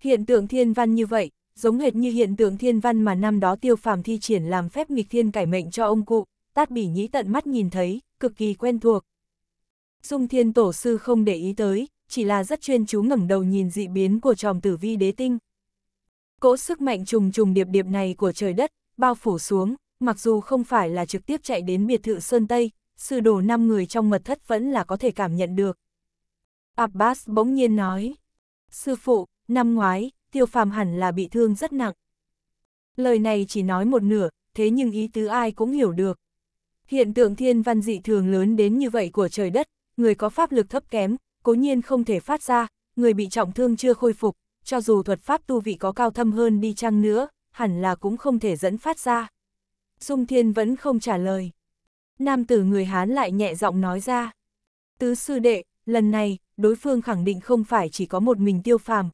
Hiện tượng thiên văn như vậy, giống hệt như hiện tượng thiên văn mà năm đó tiêu phàm thi triển làm phép nghịch thiên cải mệnh cho ông cụ, tát bỉ nhĩ tận mắt nhìn thấy, cực kỳ quen thuộc. Dung thiên tổ sư không để ý tới, chỉ là rất chuyên chú ngẩng đầu nhìn dị biến của tròm tử vi đế tinh. Cỗ sức mạnh trùng trùng điệp điệp này của trời đất, bao phủ xuống, mặc dù không phải là trực tiếp chạy đến biệt thự Sơn Tây, sự đổ năm người trong mật thất vẫn là có thể cảm nhận được. Abbas bỗng nhiên nói, Sư phụ, Năm ngoái, tiêu phàm hẳn là bị thương rất nặng. Lời này chỉ nói một nửa, thế nhưng ý tứ ai cũng hiểu được. Hiện tượng thiên văn dị thường lớn đến như vậy của trời đất, người có pháp lực thấp kém, cố nhiên không thể phát ra, người bị trọng thương chưa khôi phục, cho dù thuật pháp tu vị có cao thâm hơn đi chăng nữa, hẳn là cũng không thể dẫn phát ra. Dung Thiên vẫn không trả lời. Nam tử người Hán lại nhẹ giọng nói ra. Tứ sư đệ, lần này, đối phương khẳng định không phải chỉ có một mình tiêu phàm,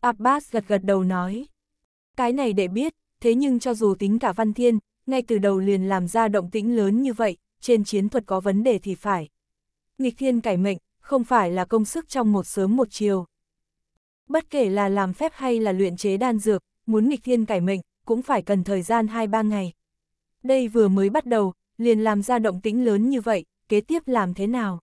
Abbas gật gật đầu nói. Cái này để biết, thế nhưng cho dù tính cả Văn Thiên, ngay từ đầu liền làm ra động tĩnh lớn như vậy, trên chiến thuật có vấn đề thì phải. Nghịch thiên cải mệnh, không phải là công sức trong một sớm một chiều. Bất kể là làm phép hay là luyện chế đan dược, muốn nghịch thiên cải mệnh, cũng phải cần thời gian 2-3 ngày. Đây vừa mới bắt đầu, liền làm ra động tĩnh lớn như vậy, kế tiếp làm thế nào?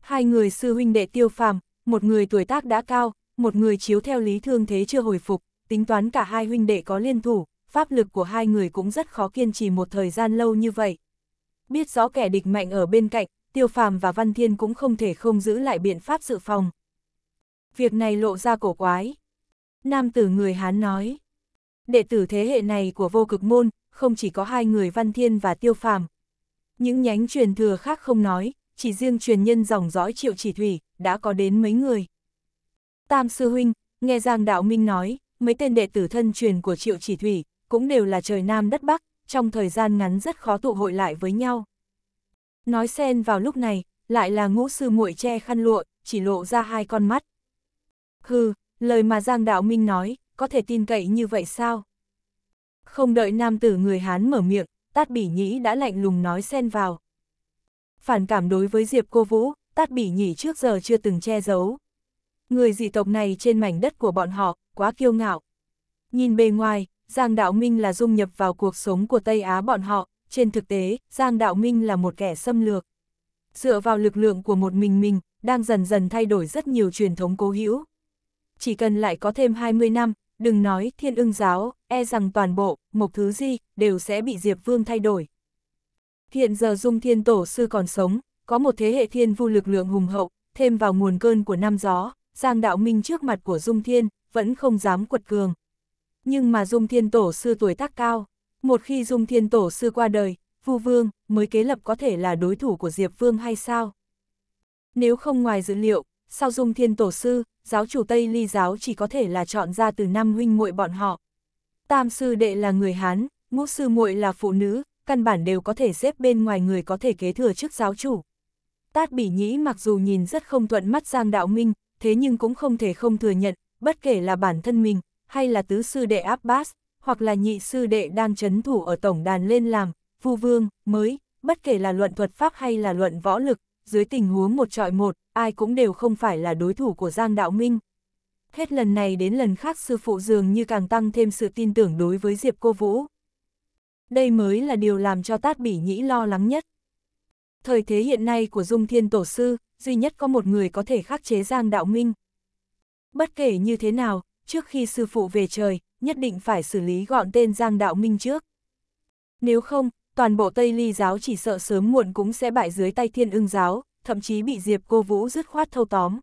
Hai người sư huynh đệ tiêu phàm, một người tuổi tác đã cao, một người chiếu theo lý thương thế chưa hồi phục, tính toán cả hai huynh đệ có liên thủ, pháp lực của hai người cũng rất khó kiên trì một thời gian lâu như vậy. Biết rõ kẻ địch mạnh ở bên cạnh, Tiêu Phàm và Văn Thiên cũng không thể không giữ lại biện pháp dự phòng. Việc này lộ ra cổ quái. Nam tử người Hán nói, đệ tử thế hệ này của vô cực môn, không chỉ có hai người Văn Thiên và Tiêu Phàm. Những nhánh truyền thừa khác không nói, chỉ riêng truyền nhân dòng dõi triệu chỉ thủy, đã có đến mấy người. Tam Sư Huynh, nghe Giang Đạo Minh nói, mấy tên đệ tử thân truyền của Triệu Chỉ Thủy, cũng đều là trời Nam đất Bắc, trong thời gian ngắn rất khó tụ hội lại với nhau. Nói xen vào lúc này, lại là ngũ sư muội che khăn lụa, chỉ lộ ra hai con mắt. Hừ, lời mà Giang Đạo Minh nói, có thể tin cậy như vậy sao? Không đợi nam tử người Hán mở miệng, Tát Bỉ Nhĩ đã lạnh lùng nói xen vào. Phản cảm đối với Diệp Cô Vũ, Tát Bỉ Nhĩ trước giờ chưa từng che giấu, người dị tộc này trên mảnh đất của bọn họ, quá kiêu ngạo. Nhìn bề ngoài, Giang Đạo Minh là dung nhập vào cuộc sống của Tây Á bọn họ, trên thực tế, Giang Đạo Minh là một kẻ xâm lược. Dựa vào lực lượng của một mình mình, đang dần dần thay đổi rất nhiều truyền thống cố hữu. Chỉ cần lại có thêm 20 năm, đừng nói thiên ưng giáo, e rằng toàn bộ, một thứ gì, đều sẽ bị Diệp Vương thay đổi. Hiện giờ Dung Thiên Tổ Sư còn sống, có một thế hệ thiên vu lực lượng hùng hậu, thêm vào nguồn cơn của năm gió, Giang Đạo Minh trước mặt của Dung Thiên, vẫn không dám quật cường. Nhưng mà Dung Thiên Tổ sư tuổi tác cao, một khi Dung Thiên Tổ sư qua đời, Vu Vương mới kế lập có thể là đối thủ của Diệp Vương hay sao? Nếu không ngoài dữ liệu, sau Dung Thiên Tổ sư, giáo chủ Tây Ly giáo chỉ có thể là chọn ra từ năm huynh muội bọn họ. Tam sư đệ là người Hán, ngũ sư muội là phụ nữ, căn bản đều có thể xếp bên ngoài người có thể kế thừa chức giáo chủ. Tát Bỉ Nhĩ mặc dù nhìn rất không thuận mắt Giang Đạo Minh, thế nhưng cũng không thể không thừa nhận, bất kể là bản thân mình, hay là tứ sư đệ Abbas, hoặc là nhị sư đệ đang chấn thủ ở tổng đàn lên làm, phu vương, mới, bất kể là luận thuật pháp hay là luận võ lực, dưới tình huống một trọi một, ai cũng đều không phải là đối thủ của Giang Đạo Minh. Hết lần này đến lần khác sư phụ dường như càng tăng thêm sự tin tưởng đối với Diệp Cô Vũ. Đây mới là điều làm cho Tát Bỉ Nhĩ lo lắng nhất. Thời thế hiện nay của Dung Thiên Tổ Sư, duy nhất có một người có thể khắc chế Giang Đạo Minh. Bất kể như thế nào, trước khi sư phụ về trời, nhất định phải xử lý gọn tên Giang Đạo Minh trước. Nếu không, toàn bộ Tây Ly giáo chỉ sợ sớm muộn cũng sẽ bại dưới tay Thiên Ưng giáo, thậm chí bị Diệp Cô Vũ dứt khoát thâu tóm.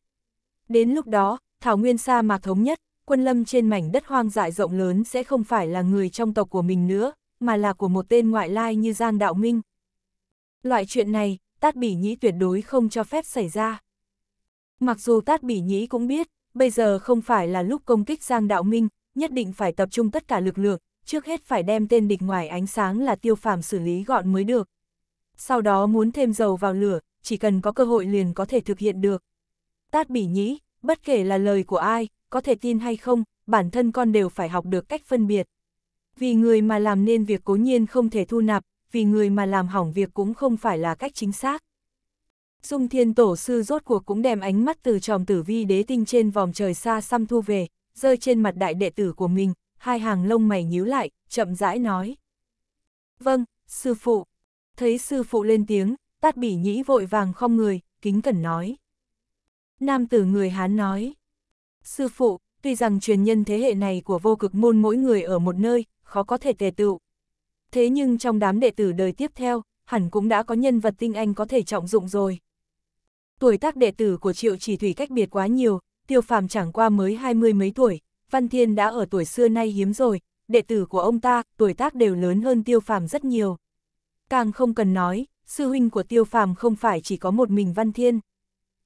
Đến lúc đó, Thảo Nguyên Sa mà thống nhất, quân lâm trên mảnh đất hoang dại rộng lớn sẽ không phải là người trong tộc của mình nữa, mà là của một tên ngoại lai như Giang Đạo Minh. Loại chuyện này, Tát Bỉ Nhĩ tuyệt đối không cho phép xảy ra. Mặc dù Tát Bỉ Nhĩ cũng biết, bây giờ không phải là lúc công kích Giang Đạo Minh, nhất định phải tập trung tất cả lực lượng, trước hết phải đem tên địch ngoài ánh sáng là tiêu phàm xử lý gọn mới được. Sau đó muốn thêm dầu vào lửa, chỉ cần có cơ hội liền có thể thực hiện được. Tát Bỉ Nhĩ, bất kể là lời của ai, có thể tin hay không, bản thân con đều phải học được cách phân biệt. Vì người mà làm nên việc cố nhiên không thể thu nạp, vì người mà làm hỏng việc cũng không phải là cách chính xác. Dung thiên tổ sư rốt cuộc cũng đem ánh mắt từ tròm tử vi đế tinh trên vòng trời xa xăm thu về, rơi trên mặt đại đệ tử của mình, hai hàng lông mày nhíu lại, chậm rãi nói. Vâng, sư phụ. Thấy sư phụ lên tiếng, tát bỉ nhĩ vội vàng không người, kính cẩn nói. Nam tử người Hán nói. Sư phụ, tuy rằng truyền nhân thế hệ này của vô cực môn mỗi người ở một nơi, khó có thể tề tựu, thế nhưng trong đám đệ tử đời tiếp theo, hẳn cũng đã có nhân vật tinh anh có thể trọng dụng rồi. Tuổi tác đệ tử của Triệu Chỉ Thủy cách biệt quá nhiều, Tiêu Phàm chẳng qua mới hai mươi mấy tuổi, Văn Thiên đã ở tuổi xưa nay hiếm rồi, đệ tử của ông ta, tuổi tác đều lớn hơn Tiêu Phàm rất nhiều. Càng không cần nói, sư huynh của Tiêu Phàm không phải chỉ có một mình Văn Thiên.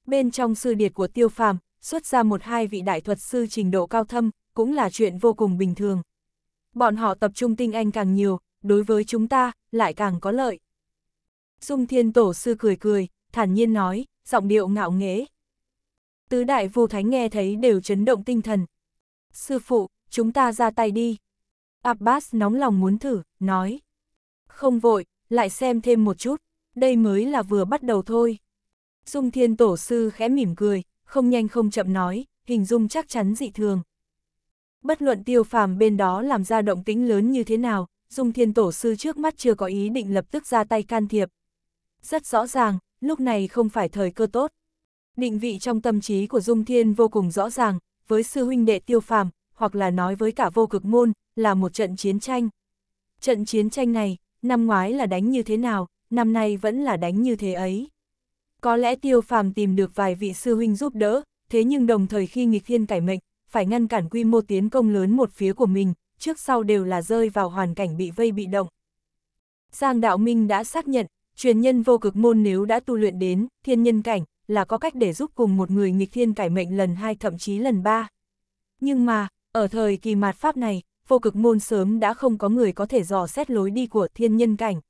Bên trong sư điệt của Tiêu Phàm, xuất ra một hai vị đại thuật sư trình độ cao thâm, cũng là chuyện vô cùng bình thường. Bọn họ tập trung tinh anh càng nhiều, đối với chúng ta, lại càng có lợi. Dung Thiên Tổ Sư cười cười, thản nhiên nói, giọng điệu ngạo nghễ. Tứ đại vô thánh nghe thấy đều chấn động tinh thần. Sư phụ, chúng ta ra tay đi. Abbas nóng lòng muốn thử, nói. Không vội, lại xem thêm một chút, đây mới là vừa bắt đầu thôi. Dung Thiên Tổ Sư khẽ mỉm cười, không nhanh không chậm nói, hình dung chắc chắn dị thường. Bất luận tiêu phàm bên đó làm ra động tĩnh lớn như thế nào, Dung Thiên Tổ Sư trước mắt chưa có ý định lập tức ra tay can thiệp. Rất rõ ràng, lúc này không phải thời cơ tốt. Định vị trong tâm trí của Dung Thiên vô cùng rõ ràng, với sư huynh đệ tiêu phàm, hoặc là nói với cả vô cực môn, là một trận chiến tranh. Trận chiến tranh này, năm ngoái là đánh như thế nào, năm nay vẫn là đánh như thế ấy. Có lẽ tiêu phàm tìm được vài vị sư huynh giúp đỡ, thế nhưng đồng thời khi nghịch thiên cải mệnh, phải ngăn cản quy mô tiến công lớn một phía của mình, trước sau đều là rơi vào hoàn cảnh bị vây bị động. Giang Đạo Minh đã xác nhận, truyền nhân vô cực môn nếu đã tu luyện đến thiên nhân cảnh, là có cách để giúp cùng một người nghịch thiên cải mệnh lần hai thậm chí lần ba. Nhưng mà, ở thời kỳ mạt pháp này, vô cực môn sớm đã không có người có thể dò xét lối đi của thiên nhân cảnh.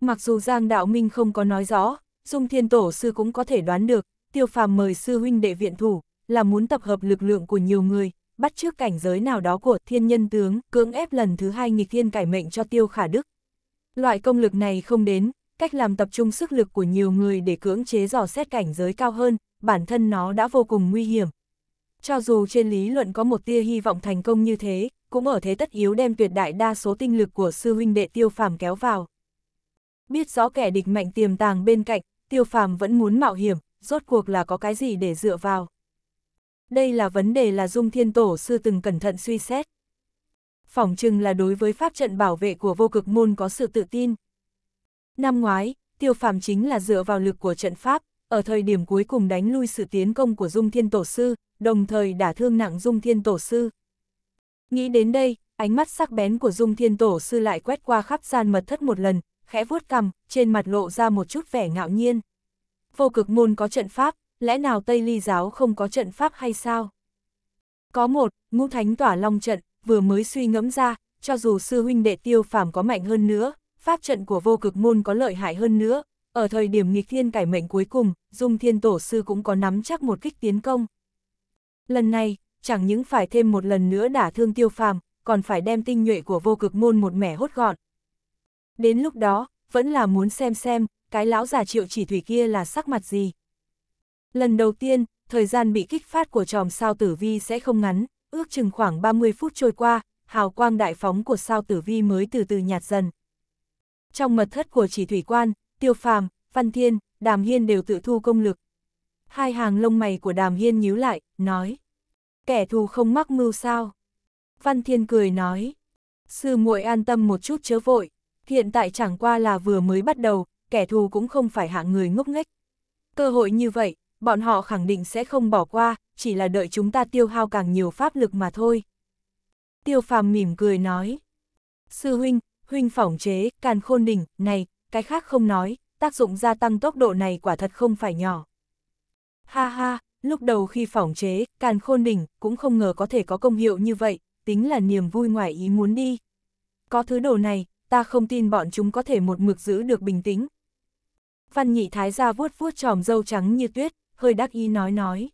Mặc dù Giang Đạo Minh không có nói rõ, Dung Thiên Tổ Sư cũng có thể đoán được, tiêu phàm mời sư huynh đệ viện thủ, là muốn tập hợp lực lượng của nhiều người, bắt trước cảnh giới nào đó của thiên nhân tướng, cưỡng ép lần thứ hai nghịch thiên cải mệnh cho tiêu khả đức. Loại công lực này không đến, cách làm tập trung sức lực của nhiều người để cưỡng chế dò xét cảnh giới cao hơn, bản thân nó đã vô cùng nguy hiểm. Cho dù trên lý luận có một tia hy vọng thành công như thế, cũng ở thế tất yếu đem tuyệt đại đa số tinh lực của sư huynh đệ tiêu phàm kéo vào. Biết rõ kẻ địch mạnh tiềm tàng bên cạnh, tiêu phàm vẫn muốn mạo hiểm, rốt cuộc là có cái gì để dựa vào đây là vấn đề là Dung Thiên Tổ sư từng cẩn thận suy xét. Phỏng chừng là đối với pháp trận bảo vệ của vô cực môn có sự tự tin. Năm ngoái, tiêu phàm chính là dựa vào lực của trận pháp, ở thời điểm cuối cùng đánh lui sự tiến công của Dung Thiên Tổ sư, đồng thời đả thương nặng Dung Thiên Tổ sư. Nghĩ đến đây, ánh mắt sắc bén của Dung Thiên Tổ sư lại quét qua khắp gian mật thất một lần, khẽ vuốt cằm, trên mặt lộ ra một chút vẻ ngạo nhiên. Vô cực môn có trận pháp, lẽ nào Tây Ly giáo không có trận pháp hay sao? Có một, ngũ thánh tỏa long trận, vừa mới suy ngẫm ra, cho dù sư huynh đệ tiêu phàm có mạnh hơn nữa, pháp trận của vô cực môn có lợi hại hơn nữa, ở thời điểm nghịch thiên cải mệnh cuối cùng, dung thiên tổ sư cũng có nắm chắc một kích tiến công. Lần này, chẳng những phải thêm một lần nữa đả thương tiêu phàm, còn phải đem tinh nhuệ của vô cực môn một mẻ hốt gọn. Đến lúc đó, vẫn là muốn xem xem, cái lão già triệu chỉ thủy kia là sắc mặt gì. Lần đầu tiên, thời gian bị kích phát của tròm sao tử vi sẽ không ngắn, ước chừng khoảng 30 phút trôi qua, hào quang đại phóng của sao tử vi mới từ từ nhạt dần. Trong mật thất của chỉ thủy quan, tiêu phàm, văn thiên, đàm hiên đều tự thu công lực. Hai hàng lông mày của đàm hiên nhíu lại, nói. Kẻ thù không mắc mưu sao? Văn thiên cười nói. Sư muội an tâm một chút chớ vội, hiện tại chẳng qua là vừa mới bắt đầu, kẻ thù cũng không phải hạng người ngốc nghếch. Cơ hội như vậy, bọn họ khẳng định sẽ không bỏ qua, chỉ là đợi chúng ta tiêu hao càng nhiều pháp lực mà thôi. Tiêu phàm mỉm cười nói. Sư huynh, huynh phỏng chế, càn khôn đỉnh, này, cái khác không nói, tác dụng gia tăng tốc độ này quả thật không phải nhỏ. Ha ha, lúc đầu khi phỏng chế, càn khôn đỉnh, cũng không ngờ có thể có công hiệu như vậy, tính là niềm vui ngoài ý muốn đi. Có thứ đồ này, ta không tin bọn chúng có thể một mực giữ được bình tĩnh. Văn nhị thái gia vuốt vuốt tròm dâu trắng như tuyết, hơi đắc ý nói nói.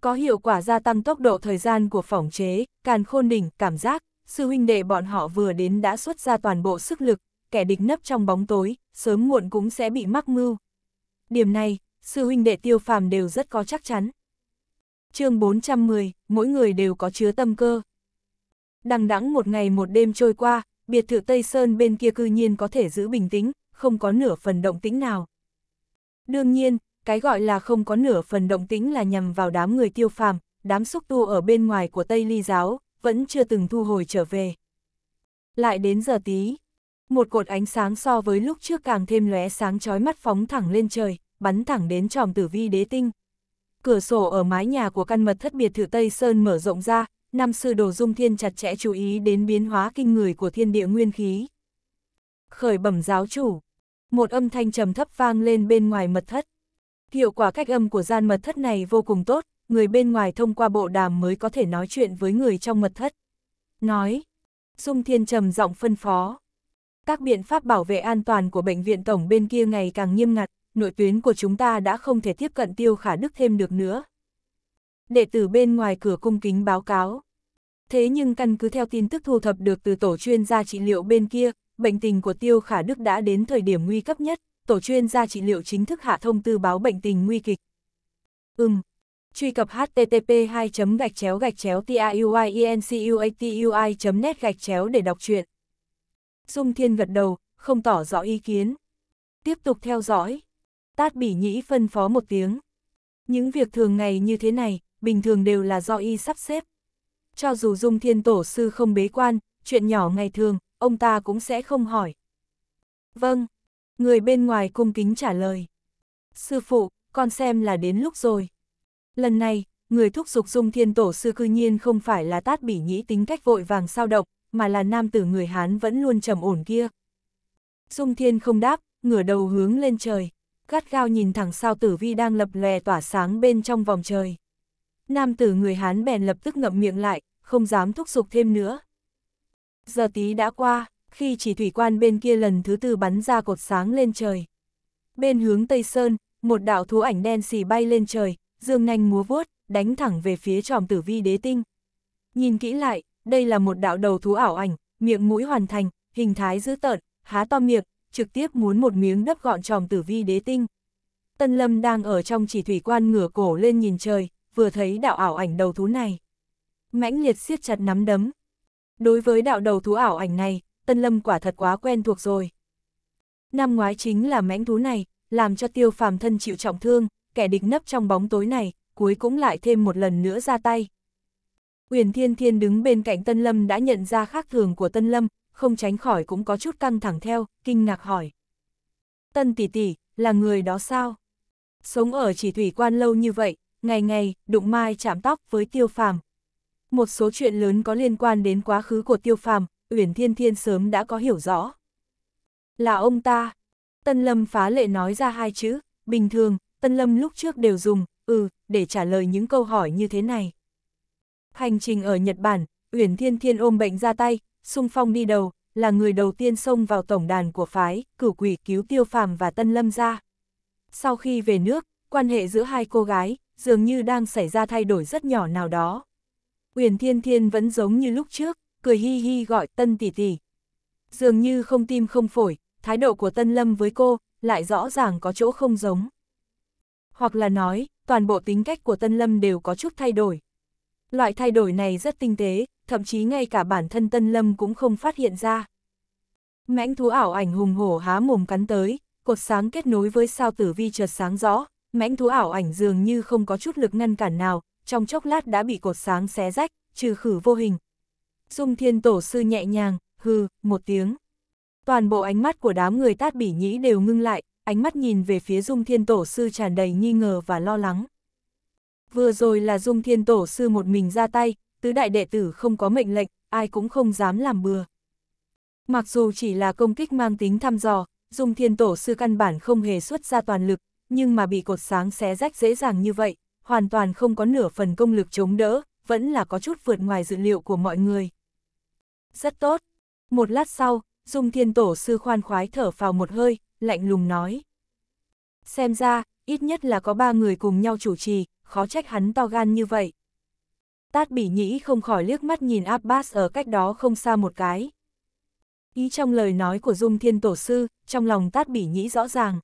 Có hiệu quả gia tăng tốc độ thời gian của phỏng chế, càn khôn đỉnh, cảm giác, sư huynh đệ bọn họ vừa đến đã xuất ra toàn bộ sức lực, kẻ địch nấp trong bóng tối, sớm muộn cũng sẽ bị mắc mưu. Điểm này, sư huynh đệ tiêu phàm đều rất có chắc chắn. chương 410, mỗi người đều có chứa tâm cơ. Đằng đẵng một ngày một đêm trôi qua, biệt thự Tây Sơn bên kia cư nhiên có thể giữ bình tĩnh, không có nửa phần động tĩnh nào. Đương nhiên, cái gọi là không có nửa phần động tĩnh là nhằm vào đám người tiêu phàm, đám xúc tu ở bên ngoài của Tây Ly Giáo, vẫn chưa từng thu hồi trở về. Lại đến giờ tí, một cột ánh sáng so với lúc trước càng thêm lóe sáng chói mắt phóng thẳng lên trời, bắn thẳng đến tròm tử vi đế tinh. Cửa sổ ở mái nhà của căn mật thất biệt thự Tây Sơn mở rộng ra, năm sư đồ dung thiên chặt chẽ chú ý đến biến hóa kinh người của thiên địa nguyên khí. Khởi bẩm giáo chủ, một âm thanh trầm thấp vang lên bên ngoài mật thất. Hiệu quả cách âm của gian mật thất này vô cùng tốt, người bên ngoài thông qua bộ đàm mới có thể nói chuyện với người trong mật thất. Nói, Dung Thiên trầm giọng phân phó. Các biện pháp bảo vệ an toàn của bệnh viện tổng bên kia ngày càng nghiêm ngặt, nội tuyến của chúng ta đã không thể tiếp cận tiêu khả đức thêm được nữa. Đệ tử bên ngoài cửa cung kính báo cáo. Thế nhưng căn cứ theo tin tức thu thập được từ tổ chuyên gia trị liệu bên kia, bệnh tình của tiêu khả đức đã đến thời điểm nguy cấp nhất tổ chuyên gia trị liệu chính thức hạ thông tư báo bệnh tình nguy kịch. Ừm. Truy cập http 2 gạch chéo gạch chéo tiuincuatui net gạch chéo để đọc truyện. Dung Thiên gật đầu, không tỏ rõ ý kiến. Tiếp tục theo dõi. Tát Bỉ Nhĩ phân phó một tiếng. Những việc thường ngày như thế này, bình thường đều là do y sắp xếp. Cho dù Dung Thiên Tổ Sư không bế quan, chuyện nhỏ ngày thường, ông ta cũng sẽ không hỏi. Vâng người bên ngoài cung kính trả lời. Sư phụ, con xem là đến lúc rồi. Lần này, người thúc giục dung thiên tổ sư cư nhiên không phải là tát bỉ nhĩ tính cách vội vàng sao động, mà là nam tử người Hán vẫn luôn trầm ổn kia. Dung thiên không đáp, ngửa đầu hướng lên trời, gắt gao nhìn thẳng sao tử vi đang lập lè tỏa sáng bên trong vòng trời. Nam tử người Hán bèn lập tức ngậm miệng lại, không dám thúc giục thêm nữa. Giờ tí đã qua, khi chỉ thủy quan bên kia lần thứ tư bắn ra cột sáng lên trời. Bên hướng Tây Sơn, một đạo thú ảnh đen xì bay lên trời, dương nhanh múa vuốt, đánh thẳng về phía tròm tử vi đế tinh. Nhìn kỹ lại, đây là một đạo đầu thú ảo ảnh, miệng mũi hoàn thành, hình thái dữ tợn, há to miệng, trực tiếp muốn một miếng đắp gọn tròm tử vi đế tinh. Tân Lâm đang ở trong chỉ thủy quan ngửa cổ lên nhìn trời, vừa thấy đạo ảo ảnh đầu thú này. Mãnh liệt siết chặt nắm đấm. Đối với đạo đầu thú ảo ảnh này, Tân Lâm quả thật quá quen thuộc rồi. Năm ngoái chính là mãnh thú này, làm cho tiêu phàm thân chịu trọng thương, kẻ địch nấp trong bóng tối này, cuối cũng lại thêm một lần nữa ra tay. Uyển Thiên Thiên đứng bên cạnh Tân Lâm đã nhận ra khác thường của Tân Lâm, không tránh khỏi cũng có chút căng thẳng theo, kinh ngạc hỏi. Tân tỷ tỷ, là người đó sao? Sống ở chỉ thủy quan lâu như vậy, ngày ngày, đụng mai chạm tóc với tiêu phàm. Một số chuyện lớn có liên quan đến quá khứ của tiêu phàm, Uyển Thiên Thiên sớm đã có hiểu rõ. Là ông ta. Tân Lâm phá lệ nói ra hai chữ, bình thường, Tân Lâm lúc trước đều dùng, ừ, để trả lời những câu hỏi như thế này. Hành trình ở Nhật Bản, Uyển Thiên Thiên ôm bệnh ra tay, sung phong đi đầu, là người đầu tiên xông vào tổng đàn của phái, cử quỷ cứu tiêu phàm và Tân Lâm ra. Sau khi về nước, quan hệ giữa hai cô gái, dường như đang xảy ra thay đổi rất nhỏ nào đó. Uyển Thiên Thiên vẫn giống như lúc trước, cười hi hi gọi tân tỷ tỷ. Dường như không tim không phổi, thái độ của tân lâm với cô lại rõ ràng có chỗ không giống. Hoặc là nói, toàn bộ tính cách của tân lâm đều có chút thay đổi. Loại thay đổi này rất tinh tế, thậm chí ngay cả bản thân tân lâm cũng không phát hiện ra. Mãnh thú ảo ảnh hùng hổ há mồm cắn tới, cột sáng kết nối với sao tử vi chợt sáng rõ, mãnh thú ảo ảnh dường như không có chút lực ngăn cản nào, trong chốc lát đã bị cột sáng xé rách, trừ khử vô hình, Dung thiên tổ sư nhẹ nhàng, hư, một tiếng. Toàn bộ ánh mắt của đám người tát bỉ nhĩ đều ngưng lại, ánh mắt nhìn về phía dung thiên tổ sư tràn đầy nghi ngờ và lo lắng. Vừa rồi là dung thiên tổ sư một mình ra tay, tứ đại đệ tử không có mệnh lệnh, ai cũng không dám làm bừa. Mặc dù chỉ là công kích mang tính thăm dò, dung thiên tổ sư căn bản không hề xuất ra toàn lực, nhưng mà bị cột sáng xé rách dễ dàng như vậy, hoàn toàn không có nửa phần công lực chống đỡ, vẫn là có chút vượt ngoài dự liệu của mọi người rất tốt. Một lát sau, Dung Thiên Tổ sư khoan khoái thở vào một hơi, lạnh lùng nói. Xem ra, ít nhất là có ba người cùng nhau chủ trì, khó trách hắn to gan như vậy. Tát bỉ nhĩ không khỏi liếc mắt nhìn Abbas ở cách đó không xa một cái. Ý trong lời nói của Dung Thiên Tổ Sư, trong lòng tát bỉ nhĩ rõ ràng.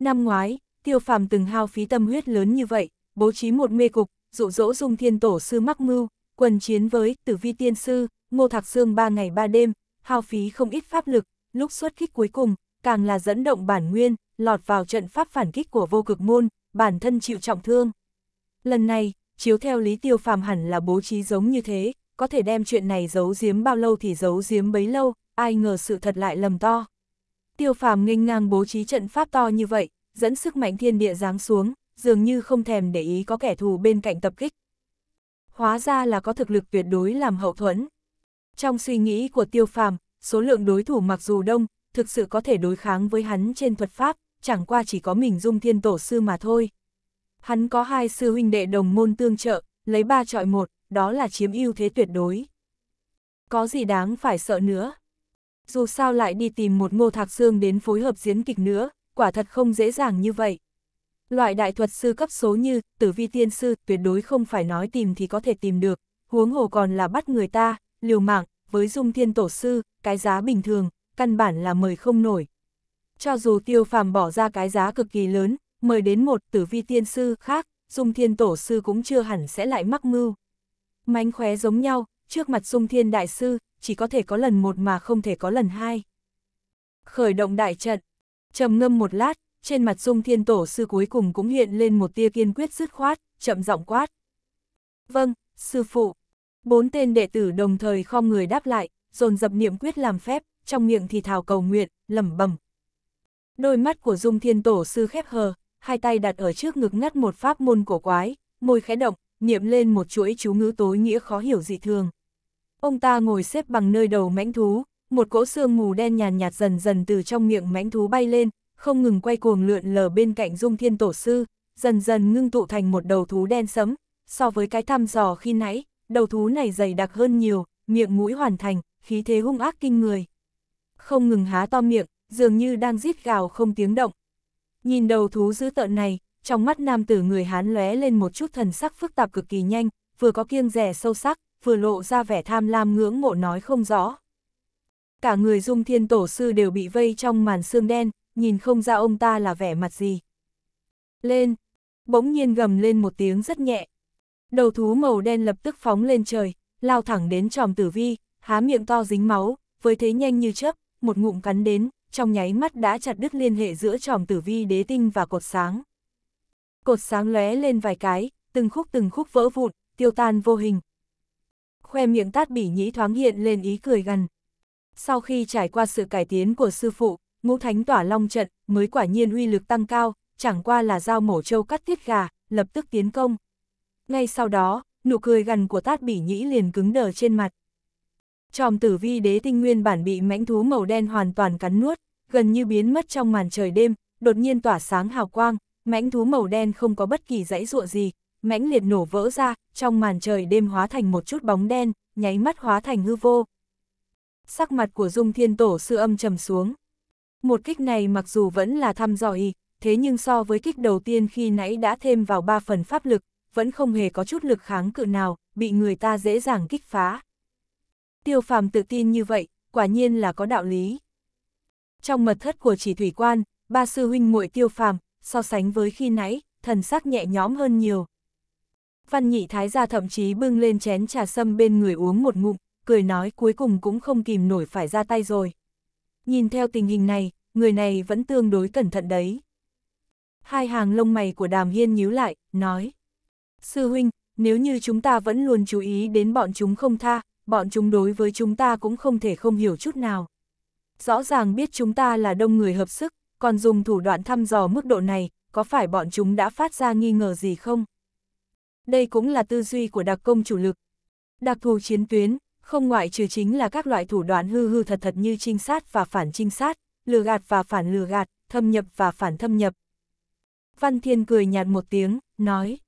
Năm ngoái, tiêu phàm từng hao phí tâm huyết lớn như vậy, bố trí một mê cục, dụ dỗ Dung Thiên Tổ Sư mắc mưu, quần chiến với tử vi tiên sư, Ngô Thạc Sương ba ngày ba đêm, hao phí không ít pháp lực, lúc xuất kích cuối cùng, càng là dẫn động bản nguyên, lọt vào trận pháp phản kích của vô cực môn, bản thân chịu trọng thương. Lần này, chiếu theo lý tiêu phàm hẳn là bố trí giống như thế, có thể đem chuyện này giấu giếm bao lâu thì giấu giếm bấy lâu, ai ngờ sự thật lại lầm to. Tiêu phàm nghênh ngang bố trí trận pháp to như vậy, dẫn sức mạnh thiên địa giáng xuống, dường như không thèm để ý có kẻ thù bên cạnh tập kích. Hóa ra là có thực lực tuyệt đối làm hậu thuẫn. Trong suy nghĩ của tiêu phàm, số lượng đối thủ mặc dù đông, thực sự có thể đối kháng với hắn trên thuật pháp, chẳng qua chỉ có mình dung thiên tổ sư mà thôi. Hắn có hai sư huynh đệ đồng môn tương trợ, lấy ba trọi một, đó là chiếm ưu thế tuyệt đối. Có gì đáng phải sợ nữa? Dù sao lại đi tìm một ngô thạc xương đến phối hợp diễn kịch nữa, quả thật không dễ dàng như vậy. Loại đại thuật sư cấp số như tử vi tiên sư tuyệt đối không phải nói tìm thì có thể tìm được, huống hồ còn là bắt người ta, liều mạng, với dung thiên tổ sư, cái giá bình thường, căn bản là mời không nổi. Cho dù tiêu phàm bỏ ra cái giá cực kỳ lớn, mời đến một tử vi tiên sư khác, dung thiên tổ sư cũng chưa hẳn sẽ lại mắc mưu. Mánh khóe giống nhau, trước mặt dung thiên đại sư, chỉ có thể có lần một mà không thể có lần hai. Khởi động đại trận, trầm ngâm một lát, trên mặt dung thiên tổ sư cuối cùng cũng hiện lên một tia kiên quyết dứt khoát, chậm giọng quát. Vâng, sư phụ. Bốn tên đệ tử đồng thời khom người đáp lại, dồn dập niệm quyết làm phép, trong miệng thì thào cầu nguyện, lẩm bẩm. Đôi mắt của Dung Thiên Tổ sư khép hờ, hai tay đặt ở trước ngực ngắt một pháp môn cổ quái, môi khẽ động, niệm lên một chuỗi chú ngữ tối nghĩa khó hiểu dị thường. Ông ta ngồi xếp bằng nơi đầu mãnh thú, một cỗ xương mù đen nhàn nhạt dần dần từ trong miệng mãnh thú bay lên, không ngừng quay cuồng lượn lờ bên cạnh Dung Thiên Tổ sư, dần dần ngưng tụ thành một đầu thú đen sẫm, so với cái thăm dò khi nãy, đầu thú này dày đặc hơn nhiều, miệng mũi hoàn thành, khí thế hung ác kinh người. Không ngừng há to miệng, dường như đang giết gào không tiếng động. Nhìn đầu thú dữ tợn này, trong mắt nam tử người Hán lóe lên một chút thần sắc phức tạp cực kỳ nhanh, vừa có kiêng rẻ sâu sắc, vừa lộ ra vẻ tham lam ngưỡng mộ nói không rõ. Cả người dung thiên tổ sư đều bị vây trong màn xương đen, nhìn không ra ông ta là vẻ mặt gì. Lên! Bỗng nhiên gầm lên một tiếng rất nhẹ, Đầu thú màu đen lập tức phóng lên trời, lao thẳng đến tròm tử vi, há miệng to dính máu, với thế nhanh như chớp, một ngụm cắn đến, trong nháy mắt đã chặt đứt liên hệ giữa tròm tử vi đế tinh và cột sáng. Cột sáng lóe lên vài cái, từng khúc từng khúc vỡ vụn, tiêu tan vô hình. Khoe miệng tát bỉ nhĩ thoáng hiện lên ý cười gần. Sau khi trải qua sự cải tiến của sư phụ, ngũ thánh tỏa long trận mới quả nhiên uy lực tăng cao, chẳng qua là dao mổ trâu cắt tiết gà, lập tức tiến công. Ngay sau đó, nụ cười gần của tát bỉ nhĩ liền cứng đờ trên mặt. Tròm tử vi đế tinh nguyên bản bị mãnh thú màu đen hoàn toàn cắn nuốt, gần như biến mất trong màn trời đêm, đột nhiên tỏa sáng hào quang, mãnh thú màu đen không có bất kỳ dãy dụa gì, mãnh liệt nổ vỡ ra, trong màn trời đêm hóa thành một chút bóng đen, nháy mắt hóa thành hư vô. Sắc mặt của Dung Thiên Tổ sư âm trầm xuống. Một kích này mặc dù vẫn là thăm dò ý, thế nhưng so với kích đầu tiên khi nãy đã thêm vào 3 phần pháp lực, vẫn không hề có chút lực kháng cự nào, bị người ta dễ dàng kích phá. Tiêu phàm tự tin như vậy, quả nhiên là có đạo lý. Trong mật thất của chỉ thủy quan, ba sư huynh muội tiêu phàm, so sánh với khi nãy, thần sắc nhẹ nhõm hơn nhiều. Văn nhị thái gia thậm chí bưng lên chén trà sâm bên người uống một ngụm, cười nói cuối cùng cũng không kìm nổi phải ra tay rồi. Nhìn theo tình hình này, người này vẫn tương đối cẩn thận đấy. Hai hàng lông mày của đàm hiên nhíu lại, nói. Sư huynh, nếu như chúng ta vẫn luôn chú ý đến bọn chúng không tha, bọn chúng đối với chúng ta cũng không thể không hiểu chút nào. Rõ ràng biết chúng ta là đông người hợp sức, còn dùng thủ đoạn thăm dò mức độ này, có phải bọn chúng đã phát ra nghi ngờ gì không? Đây cũng là tư duy của đặc công chủ lực. Đặc thù chiến tuyến, không ngoại trừ chính là các loại thủ đoạn hư hư thật thật như trinh sát và phản trinh sát, lừa gạt và phản lừa gạt, thâm nhập và phản thâm nhập. Văn Thiên cười nhạt một tiếng, nói.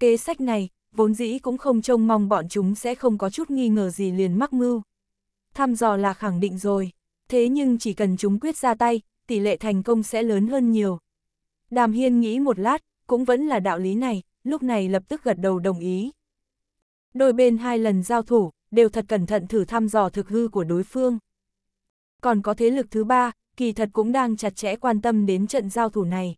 Kế sách này, vốn dĩ cũng không trông mong bọn chúng sẽ không có chút nghi ngờ gì liền mắc mưu. Thăm dò là khẳng định rồi, thế nhưng chỉ cần chúng quyết ra tay, tỷ lệ thành công sẽ lớn hơn nhiều. Đàm Hiên nghĩ một lát, cũng vẫn là đạo lý này, lúc này lập tức gật đầu đồng ý. Đôi bên hai lần giao thủ, đều thật cẩn thận thử thăm dò thực hư của đối phương. Còn có thế lực thứ ba, kỳ thật cũng đang chặt chẽ quan tâm đến trận giao thủ này.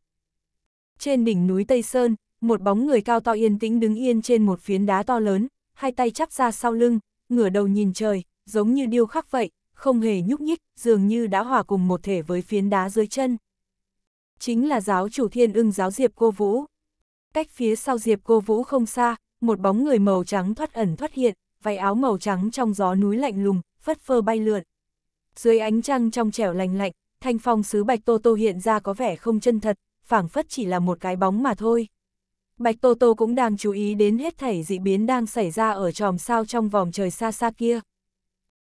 Trên đỉnh núi Tây Sơn, một bóng người cao to yên tĩnh đứng yên trên một phiến đá to lớn, hai tay chắp ra sau lưng, ngửa đầu nhìn trời, giống như điêu khắc vậy, không hề nhúc nhích, dường như đã hòa cùng một thể với phiến đá dưới chân. Chính là giáo chủ thiên ưng giáo Diệp Cô Vũ. Cách phía sau Diệp Cô Vũ không xa, một bóng người màu trắng thoát ẩn thoát hiện, váy áo màu trắng trong gió núi lạnh lùng, phất phơ bay lượn. Dưới ánh trăng trong trẻo lành lạnh, thanh phong sứ bạch tô tô hiện ra có vẻ không chân thật, phảng phất chỉ là một cái bóng mà thôi. Bạch Tô Tô cũng đang chú ý đến hết thảy dị biến đang xảy ra ở tròm sao trong vòng trời xa xa kia.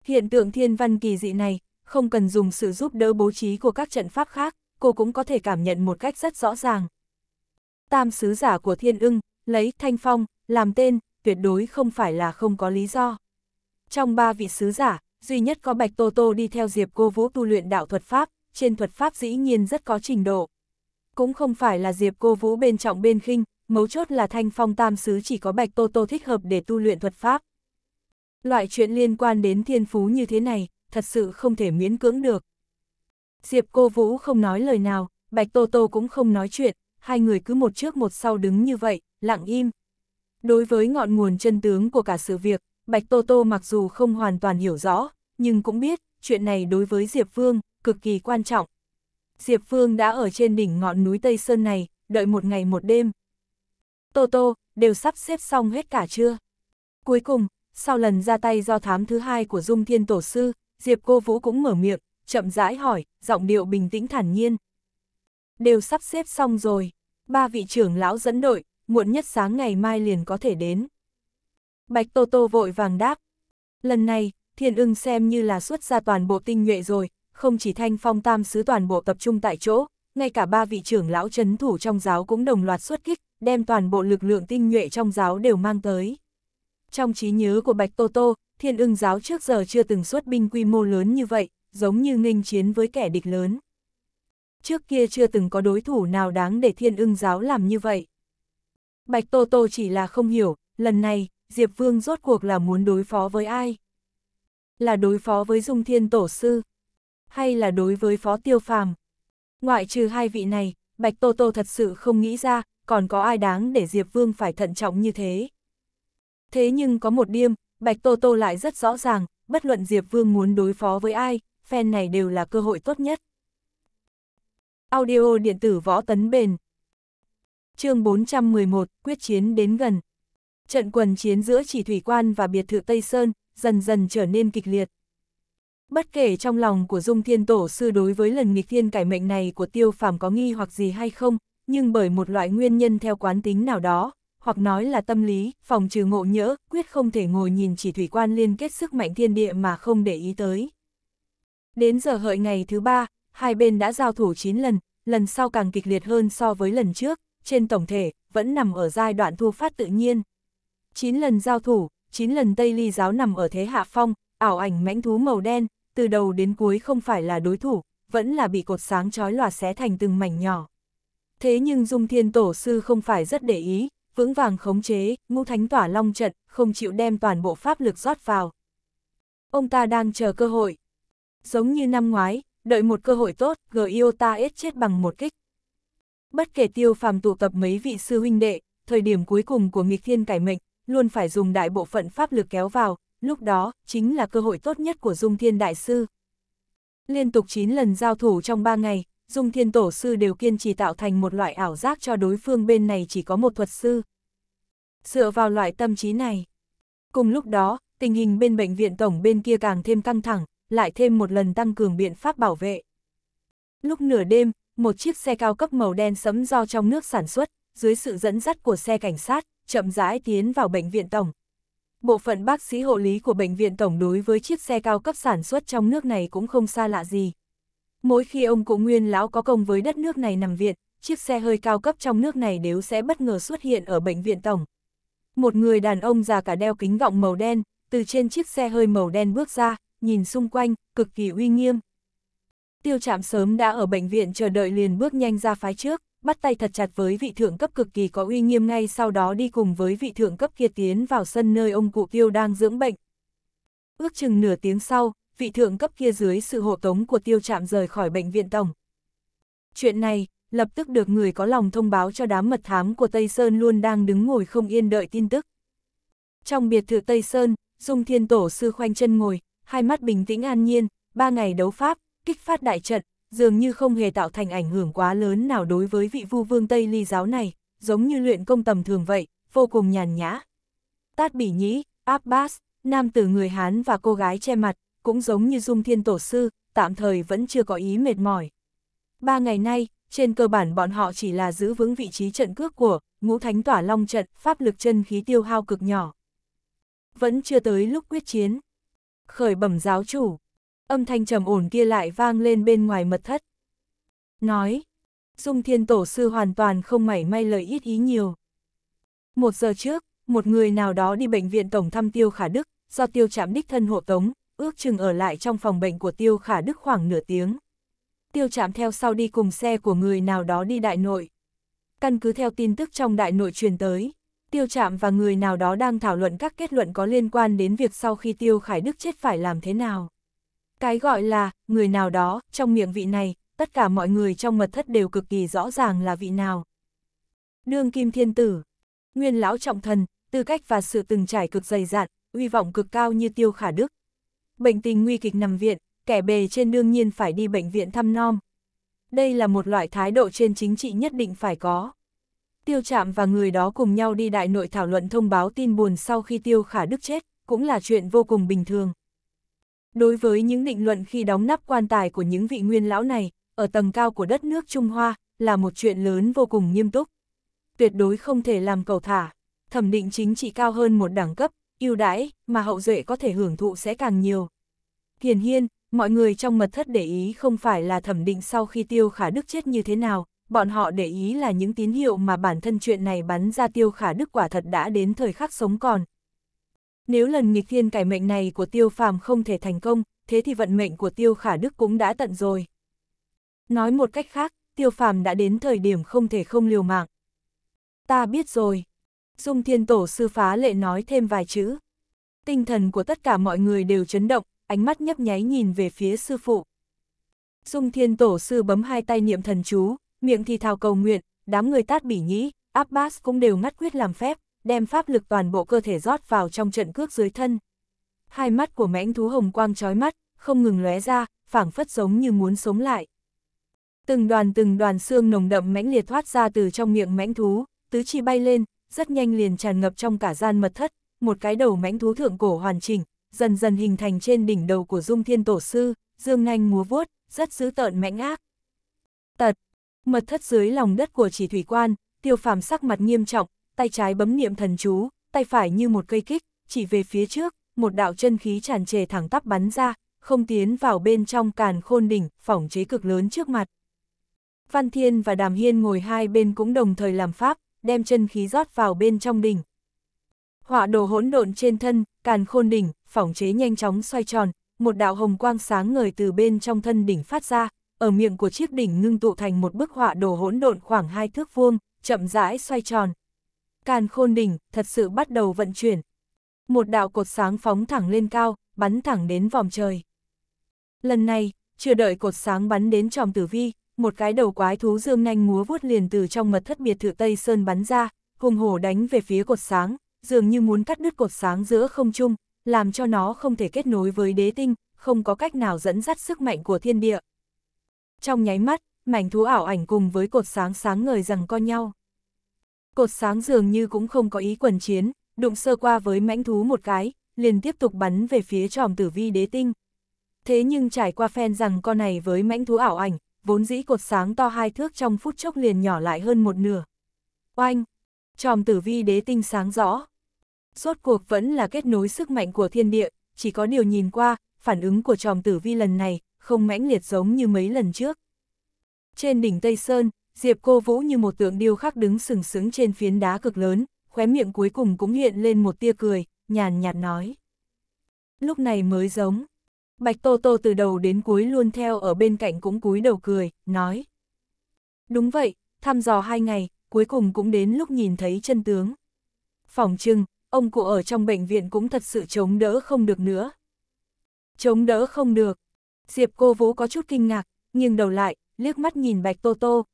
Hiện tượng thiên văn kỳ dị này, không cần dùng sự giúp đỡ bố trí của các trận pháp khác, cô cũng có thể cảm nhận một cách rất rõ ràng. Tam sứ giả của thiên ưng, lấy thanh phong, làm tên, tuyệt đối không phải là không có lý do. Trong ba vị sứ giả, duy nhất có Bạch Tô Tô đi theo Diệp Cô Vũ tu luyện đạo thuật pháp, trên thuật pháp dĩ nhiên rất có trình độ. Cũng không phải là Diệp Cô Vũ bên trọng bên khinh, mấu chốt là thanh phong tam sứ chỉ có bạch tô tô thích hợp để tu luyện thuật pháp. Loại chuyện liên quan đến thiên phú như thế này, thật sự không thể miễn cưỡng được. Diệp cô Vũ không nói lời nào, Bạch Tô Tô cũng không nói chuyện, hai người cứ một trước một sau đứng như vậy, lặng im. Đối với ngọn nguồn chân tướng của cả sự việc, Bạch Tô Tô mặc dù không hoàn toàn hiểu rõ, nhưng cũng biết, chuyện này đối với Diệp Vương, cực kỳ quan trọng. Diệp Vương đã ở trên đỉnh ngọn núi Tây Sơn này, đợi một ngày một đêm. Tô Tô, đều sắp xếp xong hết cả chưa? Cuối cùng, sau lần ra tay do thám thứ hai của Dung Thiên Tổ Sư, Diệp Cô Vũ cũng mở miệng, chậm rãi hỏi, giọng điệu bình tĩnh thản nhiên. Đều sắp xếp xong rồi, ba vị trưởng lão dẫn đội, muộn nhất sáng ngày mai liền có thể đến. Bạch Tô Tô vội vàng đáp. Lần này, Thiên ưng xem như là xuất ra toàn bộ tinh nhuệ rồi, không chỉ thanh phong tam sứ toàn bộ tập trung tại chỗ, ngay cả ba vị trưởng lão chấn thủ trong giáo cũng đồng loạt xuất kích, đem toàn bộ lực lượng tinh nhuệ trong giáo đều mang tới. Trong trí nhớ của Bạch Tô Tô, thiên ưng giáo trước giờ chưa từng xuất binh quy mô lớn như vậy, giống như nghênh chiến với kẻ địch lớn. Trước kia chưa từng có đối thủ nào đáng để thiên ưng giáo làm như vậy. Bạch Tô Tô chỉ là không hiểu, lần này, Diệp Vương rốt cuộc là muốn đối phó với ai? Là đối phó với Dung Thiên Tổ Sư? Hay là đối với Phó Tiêu Phàm? Ngoại trừ hai vị này, Bạch Tô Tô thật sự không nghĩ ra, còn có ai đáng để Diệp Vương phải thận trọng như thế. Thế nhưng có một điểm, Bạch Tô Tô lại rất rõ ràng, bất luận Diệp Vương muốn đối phó với ai, phen này đều là cơ hội tốt nhất. Audio điện tử võ tấn bền chương 411, quyết chiến đến gần. Trận quần chiến giữa chỉ thủy quan và biệt thự Tây Sơn dần dần trở nên kịch liệt. Bất kể trong lòng của Dung Thiên Tổ Sư đối với lần nghịch thiên cải mệnh này của Tiêu Phàm có nghi hoặc gì hay không, nhưng bởi một loại nguyên nhân theo quán tính nào đó, hoặc nói là tâm lý, phòng trừ ngộ nhỡ, quyết không thể ngồi nhìn chỉ thủy quan liên kết sức mạnh thiên địa mà không để ý tới. Đến giờ hợi ngày thứ ba, hai bên đã giao thủ 9 lần, lần sau càng kịch liệt hơn so với lần trước, trên tổng thể, vẫn nằm ở giai đoạn thu phát tự nhiên. 9 lần giao thủ, 9 lần Tây Ly giáo nằm ở thế hạ phong, ảo ảnh mãnh thú màu đen, từ đầu đến cuối không phải là đối thủ, vẫn là bị cột sáng chói lòa xé thành từng mảnh nhỏ thế nhưng Dung Thiên Tổ Sư không phải rất để ý, vững vàng khống chế, ngũ thánh tỏa long trận, không chịu đem toàn bộ pháp lực rót vào. Ông ta đang chờ cơ hội. Giống như năm ngoái, đợi một cơ hội tốt, Giota ết chết bằng một kích. Bất kể tiêu phàm tụ tập mấy vị sư huynh đệ, thời điểm cuối cùng của nghịch thiên cải mệnh, luôn phải dùng đại bộ phận pháp lực kéo vào, lúc đó, chính là cơ hội tốt nhất của Dung Thiên Đại Sư. Liên tục 9 lần giao thủ trong 3 ngày, Dung Thiên Tổ Sư đều kiên trì tạo thành một loại ảo giác cho đối phương bên này chỉ có một thuật sư. Dựa vào loại tâm trí này. Cùng lúc đó, tình hình bên bệnh viện tổng bên kia càng thêm căng thẳng, lại thêm một lần tăng cường biện pháp bảo vệ. Lúc nửa đêm, một chiếc xe cao cấp màu đen sẫm do trong nước sản xuất, dưới sự dẫn dắt của xe cảnh sát, chậm rãi tiến vào bệnh viện tổng. Bộ phận bác sĩ hộ lý của bệnh viện tổng đối với chiếc xe cao cấp sản xuất trong nước này cũng không xa lạ gì. Mỗi khi ông cụ Nguyên lão có công với đất nước này nằm viện, chiếc xe hơi cao cấp trong nước này đều sẽ bất ngờ xuất hiện ở bệnh viện tổng. Một người đàn ông già cả đeo kính gọng màu đen, từ trên chiếc xe hơi màu đen bước ra, nhìn xung quanh, cực kỳ uy nghiêm. Tiêu chạm sớm đã ở bệnh viện chờ đợi liền bước nhanh ra phái trước, bắt tay thật chặt với vị thượng cấp cực kỳ có uy nghiêm ngay sau đó đi cùng với vị thượng cấp kia tiến vào sân nơi ông cụ tiêu đang dưỡng bệnh. Ước chừng nửa tiếng sau, vị thượng cấp kia dưới sự hộ tống của tiêu trạm rời khỏi bệnh viện tổng. Chuyện này, lập tức được người có lòng thông báo cho đám mật thám của Tây Sơn luôn đang đứng ngồi không yên đợi tin tức. Trong biệt thự Tây Sơn, Dung Thiên Tổ sư khoanh chân ngồi, hai mắt bình tĩnh an nhiên, ba ngày đấu pháp, kích phát đại trận, dường như không hề tạo thành ảnh hưởng quá lớn nào đối với vị vu vương Tây Ly giáo này, giống như luyện công tầm thường vậy, vô cùng nhàn nhã. Tát Bỉ Nhĩ, Abbas, nam tử người Hán và cô gái che mặt, cũng giống như Dung Thiên Tổ Sư, tạm thời vẫn chưa có ý mệt mỏi. Ba ngày nay, trên cơ bản bọn họ chỉ là giữ vững vị trí trận cước của ngũ thánh tỏa long trận, pháp lực chân khí tiêu hao cực nhỏ. Vẫn chưa tới lúc quyết chiến. Khởi bẩm giáo chủ, âm thanh trầm ổn kia lại vang lên bên ngoài mật thất. Nói, Dung Thiên Tổ Sư hoàn toàn không mảy may lời ít ý nhiều. Một giờ trước, một người nào đó đi bệnh viện tổng thăm Tiêu Khả Đức, do Tiêu Trạm Đích thân hộ tống, ước chừng ở lại trong phòng bệnh của Tiêu Khả Đức khoảng nửa tiếng. Tiêu chạm theo sau đi cùng xe của người nào đó đi đại nội. Căn cứ theo tin tức trong đại nội truyền tới, Tiêu chạm và người nào đó đang thảo luận các kết luận có liên quan đến việc sau khi Tiêu Khải Đức chết phải làm thế nào. Cái gọi là, người nào đó, trong miệng vị này, tất cả mọi người trong mật thất đều cực kỳ rõ ràng là vị nào. Đương Kim Thiên Tử, Nguyên Lão Trọng Thần, tư cách và sự từng trải cực dày dạn, uy vọng cực cao như Tiêu Khả Đức bệnh tình nguy kịch nằm viện, kẻ bề trên đương nhiên phải đi bệnh viện thăm nom. Đây là một loại thái độ trên chính trị nhất định phải có. Tiêu Trạm và người đó cùng nhau đi đại nội thảo luận thông báo tin buồn sau khi Tiêu Khả Đức chết, cũng là chuyện vô cùng bình thường. Đối với những định luận khi đóng nắp quan tài của những vị nguyên lão này, ở tầng cao của đất nước Trung Hoa, là một chuyện lớn vô cùng nghiêm túc. Tuyệt đối không thể làm cầu thả. Thẩm định chính trị cao hơn một đẳng cấp, ưu đãi mà hậu duệ có thể hưởng thụ sẽ càng nhiều. Hiển hiên, mọi người trong mật thất để ý không phải là thẩm định sau khi tiêu khả đức chết như thế nào, bọn họ để ý là những tín hiệu mà bản thân chuyện này bắn ra tiêu khả đức quả thật đã đến thời khắc sống còn. Nếu lần nghịch thiên cải mệnh này của tiêu phàm không thể thành công, thế thì vận mệnh của tiêu khả đức cũng đã tận rồi. Nói một cách khác, tiêu phàm đã đến thời điểm không thể không liều mạng. Ta biết rồi, Dung Thiên Tổ sư phá lệ nói thêm vài chữ. Tinh thần của tất cả mọi người đều chấn động, ánh mắt nhấp nháy nhìn về phía sư phụ. Dung Thiên Tổ sư bấm hai tay niệm thần chú, miệng thì thào cầu nguyện, đám người tát bỉ nhĩ, Abbas cũng đều ngắt quyết làm phép, đem pháp lực toàn bộ cơ thể rót vào trong trận cước dưới thân. Hai mắt của mãnh thú hồng quang trói mắt, không ngừng lóe ra, phảng phất giống như muốn sống lại. Từng đoàn từng đoàn xương nồng đậm mãnh liệt thoát ra từ trong miệng mãnh thú, tứ chi bay lên, rất nhanh liền tràn ngập trong cả gian mật thất, một cái đầu mãnh thú thượng cổ hoàn chỉnh, dần dần hình thành trên đỉnh đầu của Dung Thiên Tổ Sư, dương nhanh múa vuốt, rất dữ tợn mãnh ác. Tật, mật thất dưới lòng đất của chỉ thủy quan, tiêu phàm sắc mặt nghiêm trọng, tay trái bấm niệm thần chú, tay phải như một cây kích, chỉ về phía trước, một đạo chân khí tràn trề thẳng tắp bắn ra, không tiến vào bên trong càn khôn đỉnh, phỏng chế cực lớn trước mặt. Văn Thiên và Đàm Hiên ngồi hai bên cũng đồng thời làm pháp, đem chân khí rót vào bên trong đỉnh. Họa đồ hỗn độn trên thân, càn khôn đỉnh, phỏng chế nhanh chóng xoay tròn, một đạo hồng quang sáng ngời từ bên trong thân đỉnh phát ra, ở miệng của chiếc đỉnh ngưng tụ thành một bức họa đồ hỗn độn khoảng hai thước vuông, chậm rãi xoay tròn. Càn khôn đỉnh thật sự bắt đầu vận chuyển. Một đạo cột sáng phóng thẳng lên cao, bắn thẳng đến vòng trời. Lần này, chưa đợi cột sáng bắn đến tròm tử vi, một cái đầu quái thú dương nanh múa vuốt liền từ trong mật thất biệt thự Tây Sơn bắn ra, hùng hổ đánh về phía cột sáng, dường như muốn cắt đứt cột sáng giữa không trung, làm cho nó không thể kết nối với đế tinh, không có cách nào dẫn dắt sức mạnh của thiên địa. Trong nháy mắt, mảnh thú ảo ảnh cùng với cột sáng sáng ngời rằng co nhau. Cột sáng dường như cũng không có ý quần chiến, đụng sơ qua với mãnh thú một cái, liền tiếp tục bắn về phía tròm tử vi đế tinh. Thế nhưng trải qua phen rằng con này với mãnh thú ảo ảnh, vốn dĩ cột sáng to hai thước trong phút chốc liền nhỏ lại hơn một nửa. Oanh! Tròm tử vi đế tinh sáng rõ. Rốt cuộc vẫn là kết nối sức mạnh của thiên địa, chỉ có điều nhìn qua, phản ứng của tròm tử vi lần này, không mãnh liệt giống như mấy lần trước. Trên đỉnh Tây Sơn, Diệp cô vũ như một tượng điêu khắc đứng sừng sững trên phiến đá cực lớn, khóe miệng cuối cùng cũng hiện lên một tia cười, nhàn nhạt nói. Lúc này mới giống. Bạch Tô Tô từ đầu đến cuối luôn theo ở bên cạnh cũng cúi đầu cười, nói. Đúng vậy, thăm dò hai ngày, cuối cùng cũng đến lúc nhìn thấy chân tướng. Phòng trưng, ông cụ ở trong bệnh viện cũng thật sự chống đỡ không được nữa. Chống đỡ không được. Diệp cô vũ có chút kinh ngạc, nhưng đầu lại, liếc mắt nhìn Bạch Tô Tô.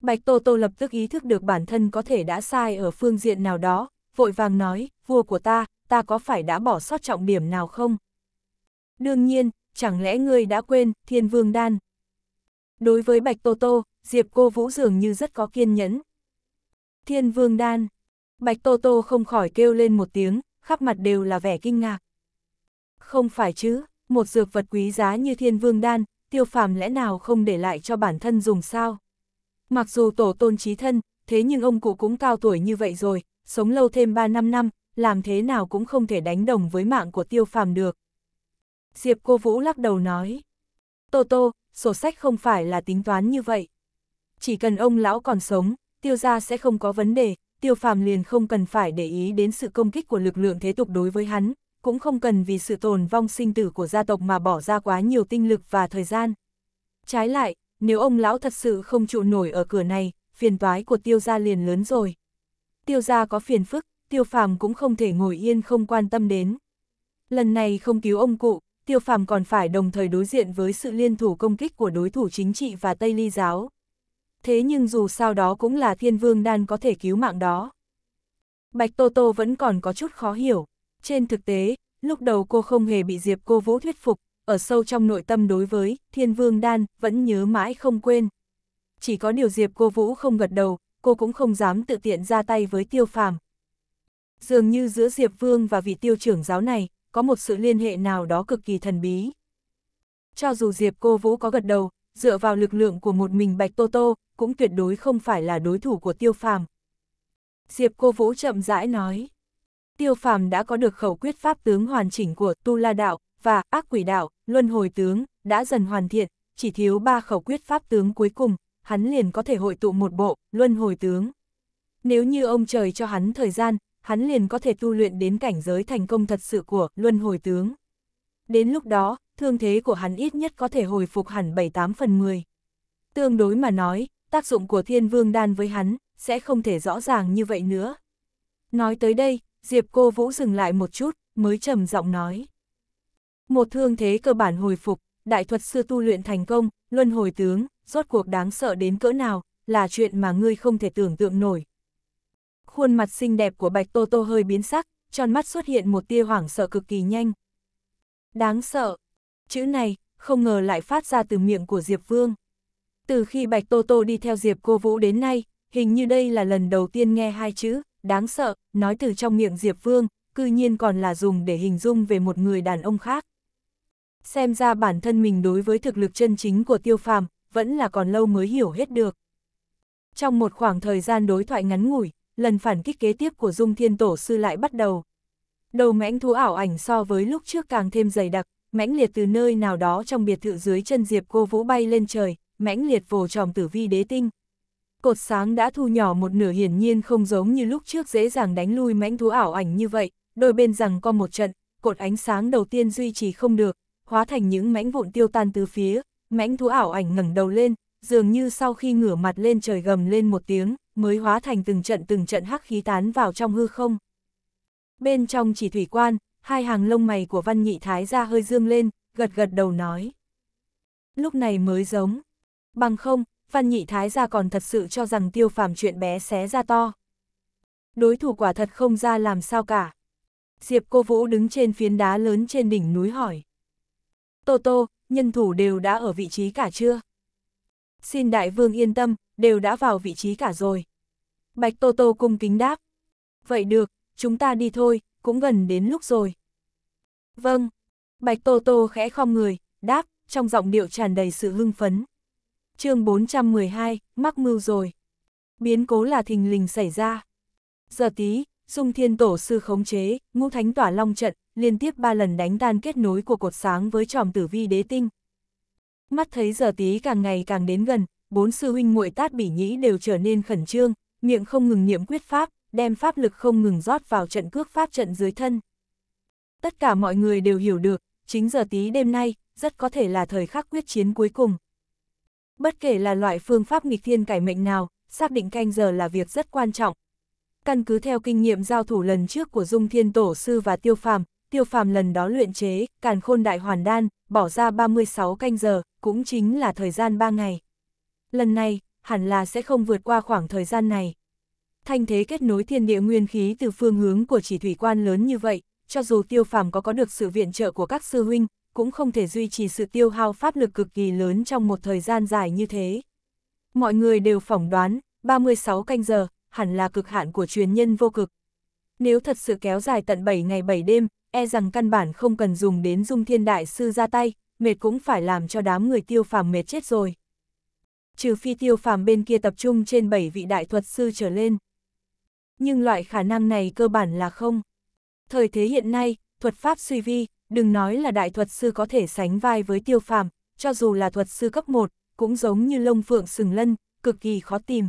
Bạch Tô Tô lập tức ý thức được bản thân có thể đã sai ở phương diện nào đó, vội vàng nói, vua của ta, ta có phải đã bỏ sót trọng điểm nào không? đương nhiên, chẳng lẽ người đã quên, thiên vương đan. Đối với Bạch Tô Tô, Diệp cô Vũ dường như rất có kiên nhẫn. Thiên vương đan. Bạch Tô Tô không khỏi kêu lên một tiếng, khắp mặt đều là vẻ kinh ngạc. Không phải chứ, một dược vật quý giá như thiên vương đan, tiêu phàm lẽ nào không để lại cho bản thân dùng sao? Mặc dù tổ tôn trí thân, thế nhưng ông cụ cũng cao tuổi như vậy rồi, sống lâu thêm 3-5 năm, làm thế nào cũng không thể đánh đồng với mạng của tiêu phàm được. Diệp Cô Vũ lắc đầu nói. Tô Tô, sổ sách không phải là tính toán như vậy. Chỉ cần ông lão còn sống, tiêu gia sẽ không có vấn đề, tiêu phàm liền không cần phải để ý đến sự công kích của lực lượng thế tục đối với hắn, cũng không cần vì sự tồn vong sinh tử của gia tộc mà bỏ ra quá nhiều tinh lực và thời gian. Trái lại, nếu ông lão thật sự không trụ nổi ở cửa này, phiền toái của tiêu gia liền lớn rồi. Tiêu gia có phiền phức, tiêu phàm cũng không thể ngồi yên không quan tâm đến. Lần này không cứu ông cụ, Tiêu Phàm còn phải đồng thời đối diện với sự liên thủ công kích của đối thủ chính trị và Tây Ly giáo. Thế nhưng dù sao đó cũng là thiên vương đan có thể cứu mạng đó. Bạch Tô Tô vẫn còn có chút khó hiểu. Trên thực tế, lúc đầu cô không hề bị Diệp Cô Vũ thuyết phục, ở sâu trong nội tâm đối với thiên vương đan vẫn nhớ mãi không quên. Chỉ có điều Diệp Cô Vũ không gật đầu, cô cũng không dám tự tiện ra tay với Tiêu Phàm. Dường như giữa Diệp Vương và vị tiêu trưởng giáo này, có một sự liên hệ nào đó cực kỳ thần bí. Cho dù Diệp Cô Vũ có gật đầu, dựa vào lực lượng của một mình Bạch Tô Tô, cũng tuyệt đối không phải là đối thủ của Tiêu Phàm. Diệp Cô Vũ chậm rãi nói, Tiêu Phàm đã có được khẩu quyết pháp tướng hoàn chỉnh của Tu La Đạo và Ác Quỷ Đạo, Luân Hồi Tướng, đã dần hoàn thiện, chỉ thiếu ba khẩu quyết pháp tướng cuối cùng, hắn liền có thể hội tụ một bộ, Luân Hồi Tướng. Nếu như ông trời cho hắn thời gian, hắn liền có thể tu luyện đến cảnh giới thành công thật sự của luân hồi tướng. Đến lúc đó, thương thế của hắn ít nhất có thể hồi phục hẳn 7-8 phần 10. Tương đối mà nói, tác dụng của thiên vương đan với hắn sẽ không thể rõ ràng như vậy nữa. Nói tới đây, Diệp cô Vũ dừng lại một chút, mới trầm giọng nói. Một thương thế cơ bản hồi phục, đại thuật sư tu luyện thành công, luân hồi tướng, rốt cuộc đáng sợ đến cỡ nào, là chuyện mà ngươi không thể tưởng tượng nổi, khuôn mặt xinh đẹp của Bạch Tô Tô hơi biến sắc, tròn mắt xuất hiện một tia hoảng sợ cực kỳ nhanh. Đáng sợ. Chữ này, không ngờ lại phát ra từ miệng của Diệp Vương. Từ khi Bạch Tô Tô đi theo Diệp Cô Vũ đến nay, hình như đây là lần đầu tiên nghe hai chữ, đáng sợ, nói từ trong miệng Diệp Vương, cư nhiên còn là dùng để hình dung về một người đàn ông khác. Xem ra bản thân mình đối với thực lực chân chính của tiêu phàm, vẫn là còn lâu mới hiểu hết được. Trong một khoảng thời gian đối thoại ngắn ngủi, lần phản kích kế tiếp của Dung Thiên Tổ Sư lại bắt đầu. Đầu mãnh thú ảo ảnh so với lúc trước càng thêm dày đặc, mãnh liệt từ nơi nào đó trong biệt thự dưới chân Diệp Cô Vũ bay lên trời, mãnh liệt vồ tròm tử vi đế tinh. Cột sáng đã thu nhỏ một nửa hiển nhiên không giống như lúc trước dễ dàng đánh lui mãnh thú ảo ảnh như vậy, đôi bên rằng có một trận, cột ánh sáng đầu tiên duy trì không được, hóa thành những mãnh vụn tiêu tan từ phía, mãnh thú ảo ảnh ngẩng đầu lên, dường như sau khi ngửa mặt lên trời gầm lên một tiếng, mới hóa thành từng trận từng trận hắc khí tán vào trong hư không. Bên trong chỉ thủy quan, hai hàng lông mày của văn nhị thái ra hơi dương lên, gật gật đầu nói. Lúc này mới giống. Bằng không, văn nhị thái ra còn thật sự cho rằng tiêu phàm chuyện bé xé ra to. Đối thủ quả thật không ra làm sao cả. Diệp cô Vũ đứng trên phiến đá lớn trên đỉnh núi hỏi. Tô Tô, nhân thủ đều đã ở vị trí cả chưa? Xin đại vương yên tâm, đều đã vào vị trí cả rồi. Bạch Tô Tô cung kính đáp. Vậy được, chúng ta đi thôi, cũng gần đến lúc rồi. Vâng. Bạch Tô Tô khẽ khom người, đáp, trong giọng điệu tràn đầy sự hưng phấn. chương 412, mắc mưu rồi. Biến cố là thình lình xảy ra. Giờ tí, Dung Thiên Tổ Sư khống chế, ngũ thánh tỏa long trận, liên tiếp ba lần đánh tan kết nối của cột sáng với tròm tử vi đế tinh. Mắt thấy giờ tí càng ngày càng đến gần, bốn sư huynh muội tát bỉ nhĩ đều trở nên khẩn trương, miệng không ngừng niệm quyết pháp, đem pháp lực không ngừng rót vào trận cước pháp trận dưới thân. Tất cả mọi người đều hiểu được, chính giờ tí đêm nay, rất có thể là thời khắc quyết chiến cuối cùng. Bất kể là loại phương pháp nghịch thiên cải mệnh nào, xác định canh giờ là việc rất quan trọng. Căn cứ theo kinh nghiệm giao thủ lần trước của Dung Thiên Tổ Sư và Tiêu Phàm, Tiêu Phàm lần đó luyện chế, càn khôn đại hoàn đan, bỏ ra 36 canh giờ, cũng chính là thời gian 3 ngày lần này, hẳn là sẽ không vượt qua khoảng thời gian này. Thanh thế kết nối thiên địa nguyên khí từ phương hướng của chỉ thủy quan lớn như vậy, cho dù tiêu phàm có có được sự viện trợ của các sư huynh, cũng không thể duy trì sự tiêu hao pháp lực cực kỳ lớn trong một thời gian dài như thế. Mọi người đều phỏng đoán, 36 canh giờ, hẳn là cực hạn của truyền nhân vô cực. Nếu thật sự kéo dài tận 7 ngày 7 đêm, e rằng căn bản không cần dùng đến dung thiên đại sư ra tay, mệt cũng phải làm cho đám người tiêu phàm mệt chết rồi trừ phi tiêu phàm bên kia tập trung trên 7 vị đại thuật sư trở lên. Nhưng loại khả năng này cơ bản là không. Thời thế hiện nay, thuật pháp suy vi, đừng nói là đại thuật sư có thể sánh vai với tiêu phàm, cho dù là thuật sư cấp 1, cũng giống như lông phượng sừng lân, cực kỳ khó tìm.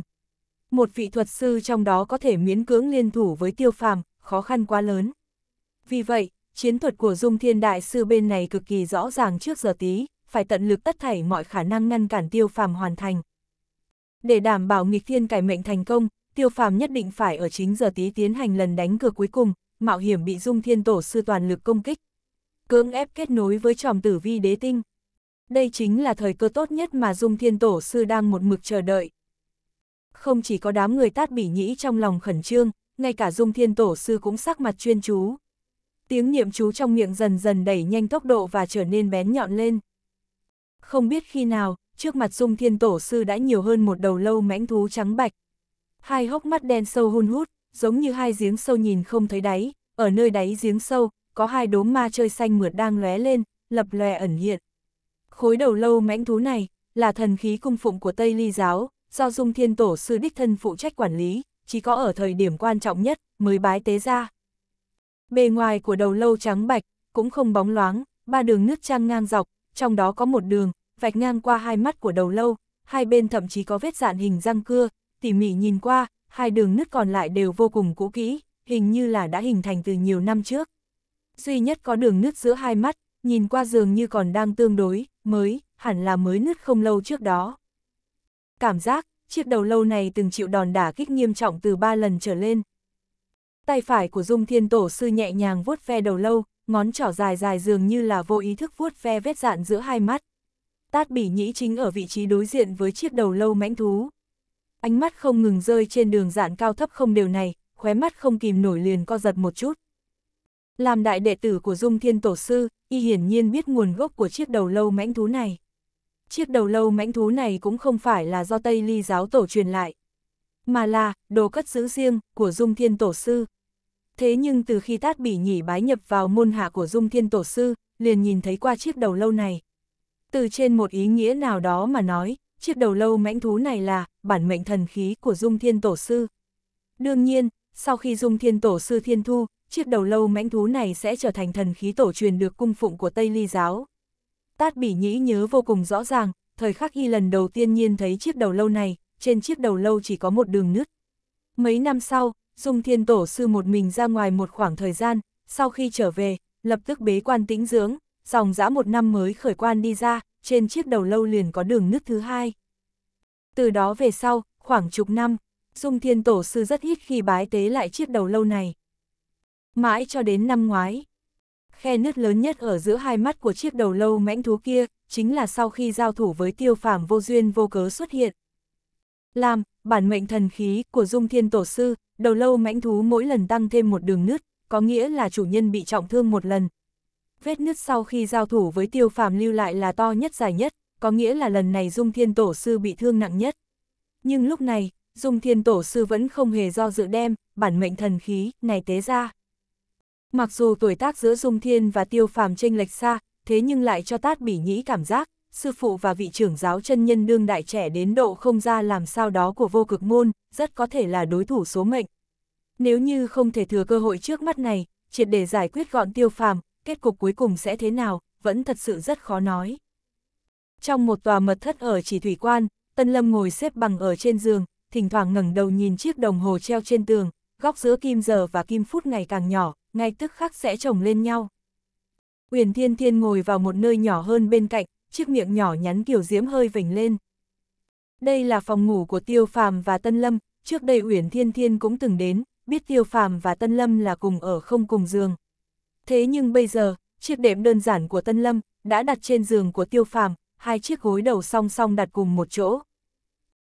Một vị thuật sư trong đó có thể miễn cưỡng liên thủ với tiêu phàm, khó khăn quá lớn. Vì vậy, chiến thuật của Dung Thiên Đại Sư bên này cực kỳ rõ ràng trước giờ tí phải tận lực tất thảy mọi khả năng ngăn cản tiêu phàm hoàn thành. Để đảm bảo nghịch thiên cải mệnh thành công, tiêu phàm nhất định phải ở chính giờ tí tiến hành lần đánh cược cuối cùng, mạo hiểm bị dung thiên tổ sư toàn lực công kích. Cưỡng ép kết nối với tròm tử vi đế tinh. Đây chính là thời cơ tốt nhất mà dung thiên tổ sư đang một mực chờ đợi. Không chỉ có đám người tát bỉ nhĩ trong lòng khẩn trương, ngay cả dung thiên tổ sư cũng sắc mặt chuyên chú. Tiếng niệm chú trong miệng dần dần đẩy nhanh tốc độ và trở nên bén nhọn lên. Không biết khi nào, trước mặt Dung Thiên Tổ Sư đã nhiều hơn một đầu lâu mãnh thú trắng bạch. Hai hốc mắt đen sâu hun hút, giống như hai giếng sâu nhìn không thấy đáy, ở nơi đáy giếng sâu, có hai đốm ma chơi xanh mượt đang lóe lên, lập lòe ẩn hiện. Khối đầu lâu mãnh thú này, là thần khí cung phụng của Tây Ly Giáo, do Dung Thiên Tổ Sư Đích Thân phụ trách quản lý, chỉ có ở thời điểm quan trọng nhất mới bái tế ra. Bề ngoài của đầu lâu trắng bạch, cũng không bóng loáng, ba đường nước trang ngang dọc, trong đó có một đường, vạch ngang qua hai mắt của đầu lâu, hai bên thậm chí có vết dạn hình răng cưa, tỉ mỉ nhìn qua, hai đường nứt còn lại đều vô cùng cũ kỹ, hình như là đã hình thành từ nhiều năm trước. Duy nhất có đường nứt giữa hai mắt, nhìn qua dường như còn đang tương đối, mới, hẳn là mới nứt không lâu trước đó. Cảm giác, chiếc đầu lâu này từng chịu đòn đả kích nghiêm trọng từ ba lần trở lên. Tay phải của Dung Thiên Tổ Sư nhẹ nhàng vuốt ve đầu lâu, ngón trỏ dài dài dường như là vô ý thức vuốt ve vết dạn giữa hai mắt. Tát Bỉ Nhĩ chính ở vị trí đối diện với chiếc đầu lâu mãnh thú. Ánh mắt không ngừng rơi trên đường dạn cao thấp không đều này, khóe mắt không kìm nổi liền co giật một chút. Làm đại đệ tử của Dung Thiên Tổ Sư, y hiển nhiên biết nguồn gốc của chiếc đầu lâu mãnh thú này. Chiếc đầu lâu mãnh thú này cũng không phải là do Tây Ly giáo tổ truyền lại, mà là đồ cất giữ riêng của Dung Thiên Tổ Sư. Thế nhưng từ khi Tát Bỉ Nhĩ bái nhập vào môn hạ của Dung Thiên Tổ Sư, liền nhìn thấy qua chiếc đầu lâu này. Từ trên một ý nghĩa nào đó mà nói, chiếc đầu lâu mãnh thú này là bản mệnh thần khí của Dung Thiên Tổ Sư. Đương nhiên, sau khi Dung Thiên Tổ Sư Thiên Thu, chiếc đầu lâu mãnh thú này sẽ trở thành thần khí tổ truyền được cung phụng của Tây Ly Giáo. Tát Bỉ Nhĩ nhớ vô cùng rõ ràng, thời khắc y lần đầu tiên nhiên thấy chiếc đầu lâu này, trên chiếc đầu lâu chỉ có một đường nứt. Mấy năm sau, Dung Thiên Tổ Sư một mình ra ngoài một khoảng thời gian, sau khi trở về, lập tức bế quan tĩnh dưỡng, dòng dã một năm mới khởi quan đi ra, trên chiếc đầu lâu liền có đường nứt thứ hai. Từ đó về sau, khoảng chục năm, Dung Thiên Tổ Sư rất ít khi bái tế lại chiếc đầu lâu này. Mãi cho đến năm ngoái, khe nứt lớn nhất ở giữa hai mắt của chiếc đầu lâu mãnh thú kia, chính là sau khi giao thủ với tiêu phàm vô duyên vô cớ xuất hiện. Làm, bản mệnh thần khí của Dung Thiên Tổ Sư, đầu lâu mãnh thú mỗi lần tăng thêm một đường nứt, có nghĩa là chủ nhân bị trọng thương một lần, Vết nứt sau khi giao thủ với tiêu phàm lưu lại là to nhất dài nhất, có nghĩa là lần này Dung Thiên Tổ Sư bị thương nặng nhất. Nhưng lúc này, Dung Thiên Tổ Sư vẫn không hề do dự đem, bản mệnh thần khí, này tế ra. Mặc dù tuổi tác giữa Dung Thiên và tiêu phàm chênh lệch xa, thế nhưng lại cho tát bỉ nhĩ cảm giác, sư phụ và vị trưởng giáo chân nhân đương đại trẻ đến độ không ra làm sao đó của vô cực môn, rất có thể là đối thủ số mệnh. Nếu như không thể thừa cơ hội trước mắt này, triệt để giải quyết gọn tiêu phàm, kết cục cuối cùng sẽ thế nào, vẫn thật sự rất khó nói. Trong một tòa mật thất ở chỉ thủy quan, Tân Lâm ngồi xếp bằng ở trên giường, thỉnh thoảng ngẩng đầu nhìn chiếc đồng hồ treo trên tường, góc giữa kim giờ và kim phút ngày càng nhỏ, ngay tức khắc sẽ chồng lên nhau. Uyển Thiên Thiên ngồi vào một nơi nhỏ hơn bên cạnh, chiếc miệng nhỏ nhắn kiểu diễm hơi vểnh lên. Đây là phòng ngủ của Tiêu Phàm và Tân Lâm, trước đây Uyển Thiên Thiên cũng từng đến, biết Tiêu Phàm và Tân Lâm là cùng ở không cùng giường. Thế nhưng bây giờ, chiếc đệm đơn giản của Tân Lâm đã đặt trên giường của Tiêu Phàm, hai chiếc gối đầu song song đặt cùng một chỗ.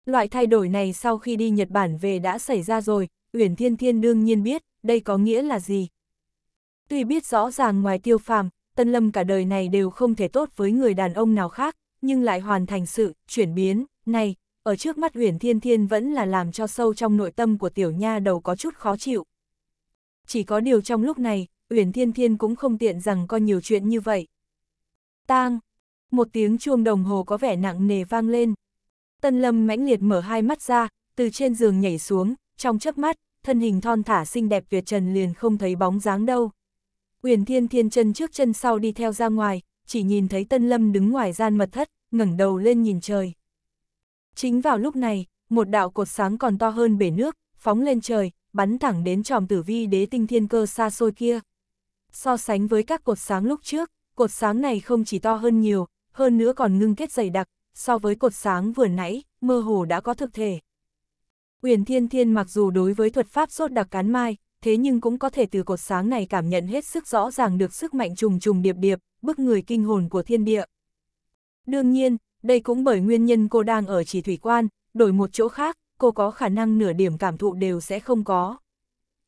Loại thay đổi này sau khi đi Nhật Bản về đã xảy ra rồi, Uyển Thiên Thiên đương nhiên biết, đây có nghĩa là gì. Tuy biết rõ ràng ngoài Tiêu Phàm, Tân Lâm cả đời này đều không thể tốt với người đàn ông nào khác, nhưng lại hoàn thành sự chuyển biến này, ở trước mắt Uyển Thiên Thiên vẫn là làm cho sâu trong nội tâm của tiểu nha đầu có chút khó chịu chỉ có điều trong lúc này, Uyển Thiên Thiên cũng không tiện rằng có nhiều chuyện như vậy. Tang! Một tiếng chuông đồng hồ có vẻ nặng nề vang lên. Tân Lâm mãnh liệt mở hai mắt ra, từ trên giường nhảy xuống, trong chớp mắt, thân hình thon thả xinh đẹp tuyệt trần liền không thấy bóng dáng đâu. Uyển Thiên Thiên chân trước chân sau đi theo ra ngoài, chỉ nhìn thấy Tân Lâm đứng ngoài gian mật thất, ngẩng đầu lên nhìn trời. Chính vào lúc này, một đạo cột sáng còn to hơn bể nước, phóng lên trời, bắn thẳng đến tròm tử vi đế tinh thiên cơ xa xôi kia. So sánh với các cột sáng lúc trước, cột sáng này không chỉ to hơn nhiều, hơn nữa còn ngưng kết dày đặc, so với cột sáng vừa nãy, mơ hồ đã có thực thể. Uyển Thiên Thiên mặc dù đối với thuật pháp sốt đặc cán mai, thế nhưng cũng có thể từ cột sáng này cảm nhận hết sức rõ ràng được sức mạnh trùng trùng điệp điệp, bức người kinh hồn của thiên địa. Đương nhiên, đây cũng bởi nguyên nhân cô đang ở chỉ thủy quan, đổi một chỗ khác, cô có khả năng nửa điểm cảm thụ đều sẽ không có.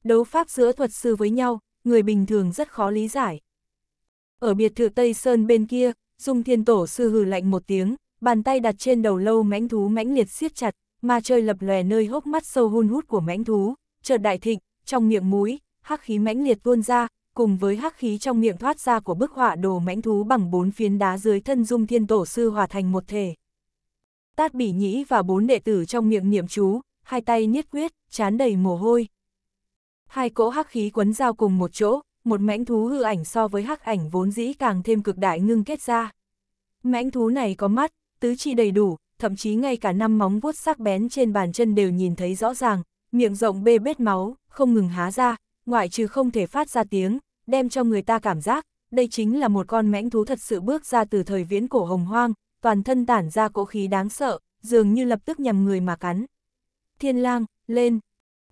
Đấu pháp giữa thuật sư với nhau, người bình thường rất khó lý giải. Ở biệt thự Tây Sơn bên kia, Dung Thiên Tổ sư hừ lạnh một tiếng, bàn tay đặt trên đầu lâu mãnh thú mãnh liệt siết chặt, mà chơi lập lòe nơi hốc mắt sâu hun hút của mãnh thú, chợt đại thịnh, trong miệng mũi, hắc khí mãnh liệt tuôn ra, cùng với hắc khí trong miệng thoát ra của bức họa đồ mãnh thú bằng bốn phiến đá dưới thân Dung Thiên Tổ sư hòa thành một thể. Tát bỉ nhĩ và bốn đệ tử trong miệng niệm chú, hai tay niết quyết, chán đầy mồ hôi. Hai cỗ hắc khí quấn giao cùng một chỗ, một mãnh thú hư ảnh so với hắc ảnh vốn dĩ càng thêm cực đại ngưng kết ra. Mãnh thú này có mắt, tứ chi đầy đủ, thậm chí ngay cả năm móng vuốt sắc bén trên bàn chân đều nhìn thấy rõ ràng, miệng rộng bê bết máu, không ngừng há ra, ngoại trừ không thể phát ra tiếng, đem cho người ta cảm giác, đây chính là một con mãnh thú thật sự bước ra từ thời viễn cổ hồng hoang, toàn thân tản ra cỗ khí đáng sợ, dường như lập tức nhằm người mà cắn. Thiên lang, lên!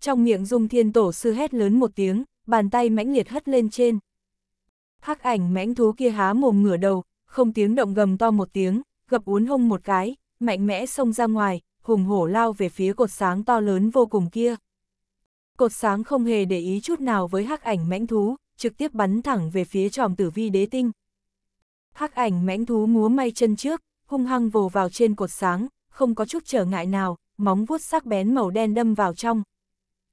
Trong miệng dung thiên tổ sư hét lớn một tiếng, bàn tay mãnh liệt hất lên trên. Hắc ảnh mãnh thú kia há mồm ngửa đầu, không tiếng động gầm to một tiếng, gập uốn hông một cái, mạnh mẽ xông ra ngoài, hùng hổ lao về phía cột sáng to lớn vô cùng kia. Cột sáng không hề để ý chút nào với hắc ảnh mãnh thú, trực tiếp bắn thẳng về phía tròm tử vi đế tinh. Hắc ảnh mãnh thú múa may chân trước, hung hăng vồ vào trên cột sáng, không có chút trở ngại nào, móng vuốt sắc bén màu đen đâm vào trong.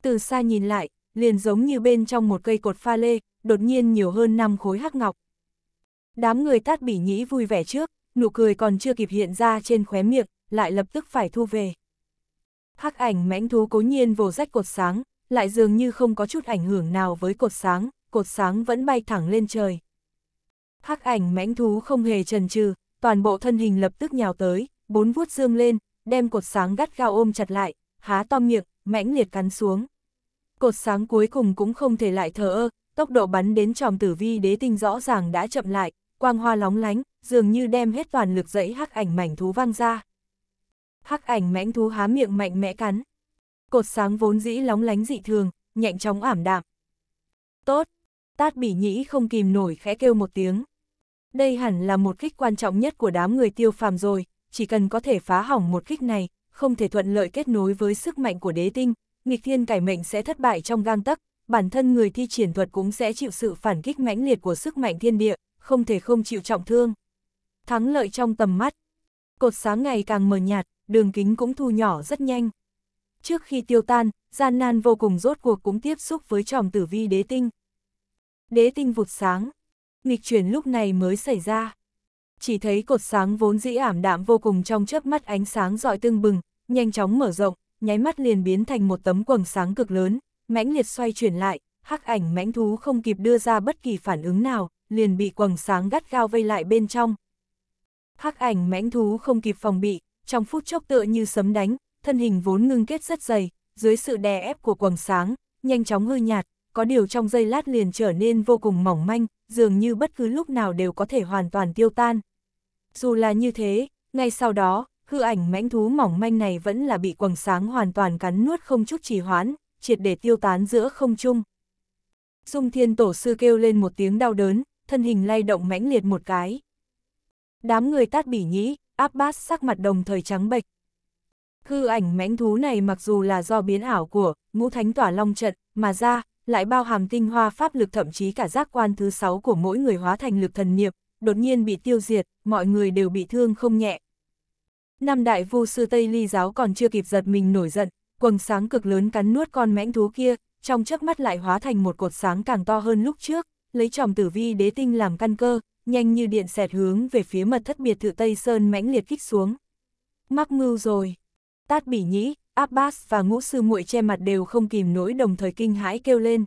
Từ xa nhìn lại, liền giống như bên trong một cây cột pha lê, đột nhiên nhiều hơn năm khối hắc ngọc. Đám người tát bỉ nhĩ vui vẻ trước, nụ cười còn chưa kịp hiện ra trên khóe miệng, lại lập tức phải thu về. Hắc ảnh mãnh thú cố nhiên vồ rách cột sáng, lại dường như không có chút ảnh hưởng nào với cột sáng, cột sáng vẫn bay thẳng lên trời. Hắc ảnh mãnh thú không hề chần chừ, toàn bộ thân hình lập tức nhào tới, bốn vuốt dương lên, đem cột sáng gắt gao ôm chặt lại, há to miệng, mãnh liệt cắn xuống. Cột sáng cuối cùng cũng không thể lại thở ơ, tốc độ bắn đến tròm tử vi đế tinh rõ ràng đã chậm lại, quang hoa lóng lánh, dường như đem hết toàn lực dẫy hắc ảnh mảnh thú vang ra. Hắc ảnh mãnh thú há miệng mạnh mẽ cắn. Cột sáng vốn dĩ lóng lánh dị thường, nhanh chóng ảm đạm. Tốt, tát bỉ nhĩ không kìm nổi khẽ kêu một tiếng. Đây hẳn là một kích quan trọng nhất của đám người tiêu phàm rồi, chỉ cần có thể phá hỏng một kích này, không thể thuận lợi kết nối với sức mạnh của đế tinh, nghịch thiên cải mệnh sẽ thất bại trong gang tắc, bản thân người thi triển thuật cũng sẽ chịu sự phản kích mãnh liệt của sức mạnh thiên địa, không thể không chịu trọng thương. Thắng lợi trong tầm mắt. Cột sáng ngày càng mờ nhạt, đường kính cũng thu nhỏ rất nhanh. Trước khi tiêu tan, gian nan vô cùng rốt cuộc cũng tiếp xúc với tròm tử vi đế tinh. Đế tinh vụt sáng, nghịch chuyển lúc này mới xảy ra. Chỉ thấy cột sáng vốn dĩ ảm đạm vô cùng trong chớp mắt ánh sáng dọi tương bừng, nhanh chóng mở rộng, nháy mắt liền biến thành một tấm quầng sáng cực lớn, mãnh liệt xoay chuyển lại, hắc ảnh mãnh thú không kịp đưa ra bất kỳ phản ứng nào, liền bị quầng sáng gắt gao vây lại bên trong. Hắc ảnh mãnh thú không kịp phòng bị, trong phút chốc tựa như sấm đánh, thân hình vốn ngưng kết rất dày, dưới sự đè ép của quầng sáng, nhanh chóng hư nhạt, có điều trong giây lát liền trở nên vô cùng mỏng manh, dường như bất cứ lúc nào đều có thể hoàn toàn tiêu tan. Dù là như thế, ngay sau đó, hư ảnh mãnh thú mỏng manh này vẫn là bị quầng sáng hoàn toàn cắn nuốt không chút trì hoãn, triệt để tiêu tán giữa không trung. Dung thiên tổ sư kêu lên một tiếng đau đớn, thân hình lay động mãnh liệt một cái. Đám người tát bỉ nhĩ, áp bát sắc mặt đồng thời trắng bệch. Hư ảnh mãnh thú này mặc dù là do biến ảo của ngũ thánh tỏa long trận mà ra, lại bao hàm tinh hoa pháp lực thậm chí cả giác quan thứ sáu của mỗi người hóa thành lực thần niệm, đột nhiên bị tiêu diệt, mọi người đều bị thương không nhẹ. Năm đại vu sư Tây Ly giáo còn chưa kịp giật mình nổi giận, quầng sáng cực lớn cắn nuốt con mãnh thú kia, trong chớp mắt lại hóa thành một cột sáng càng to hơn lúc trước, lấy tròng tử vi đế tinh làm căn cơ, nhanh như điện xẹt hướng về phía mật thất biệt thự Tây Sơn mãnh liệt kích xuống. Mắc mưu rồi. Tát bỉ nhĩ, Abbas và ngũ sư muội che mặt đều không kìm nỗi đồng thời kinh hãi kêu lên.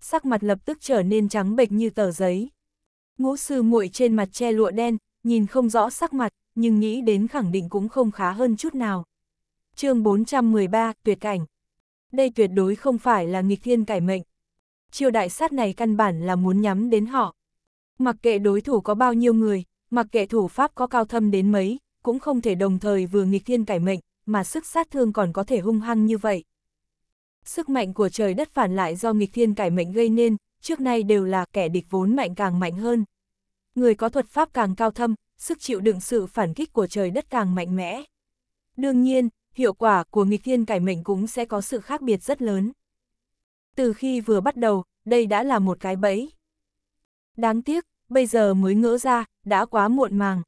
Sắc mặt lập tức trở nên trắng bệch như tờ giấy. Ngũ sư muội trên mặt che lụa đen, nhìn không rõ sắc mặt, nhưng nghĩ đến khẳng định cũng không khá hơn chút nào. chương 413, tuyệt cảnh. Đây tuyệt đối không phải là nghịch thiên cải mệnh. Chiêu đại sát này căn bản là muốn nhắm đến họ. Mặc kệ đối thủ có bao nhiêu người, mặc kệ thủ pháp có cao thâm đến mấy, cũng không thể đồng thời vừa nghịch thiên cải mệnh, mà sức sát thương còn có thể hung hăng như vậy. Sức mạnh của trời đất phản lại do nghịch thiên cải mệnh gây nên, trước nay đều là kẻ địch vốn mạnh càng mạnh hơn. Người có thuật pháp càng cao thâm, sức chịu đựng sự phản kích của trời đất càng mạnh mẽ. Đương nhiên, hiệu quả của nghịch thiên cải mệnh cũng sẽ có sự khác biệt rất lớn. Từ khi vừa bắt đầu, đây đã là một cái bẫy. Đáng tiếc, bây giờ mới ngỡ ra, đã quá muộn màng.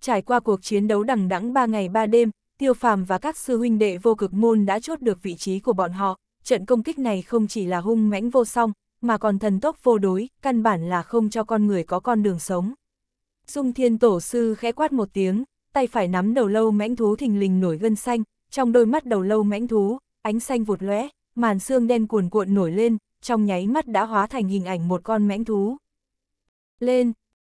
Trải qua cuộc chiến đấu đằng đẵng 3 ngày 3 đêm, Tiêu Phàm và các sư huynh đệ vô cực môn đã chốt được vị trí của bọn họ, trận công kích này không chỉ là hung mãnh vô song, mà còn thần tốc vô đối, căn bản là không cho con người có con đường sống. Dung Thiên Tổ Sư khẽ quát một tiếng, tay phải nắm đầu lâu mãnh thú thình lình nổi gân xanh, trong đôi mắt đầu lâu mãnh thú, ánh xanh vụt lóe, màn xương đen cuồn cuộn nổi lên, trong nháy mắt đã hóa thành hình ảnh một con mãnh thú. Lên!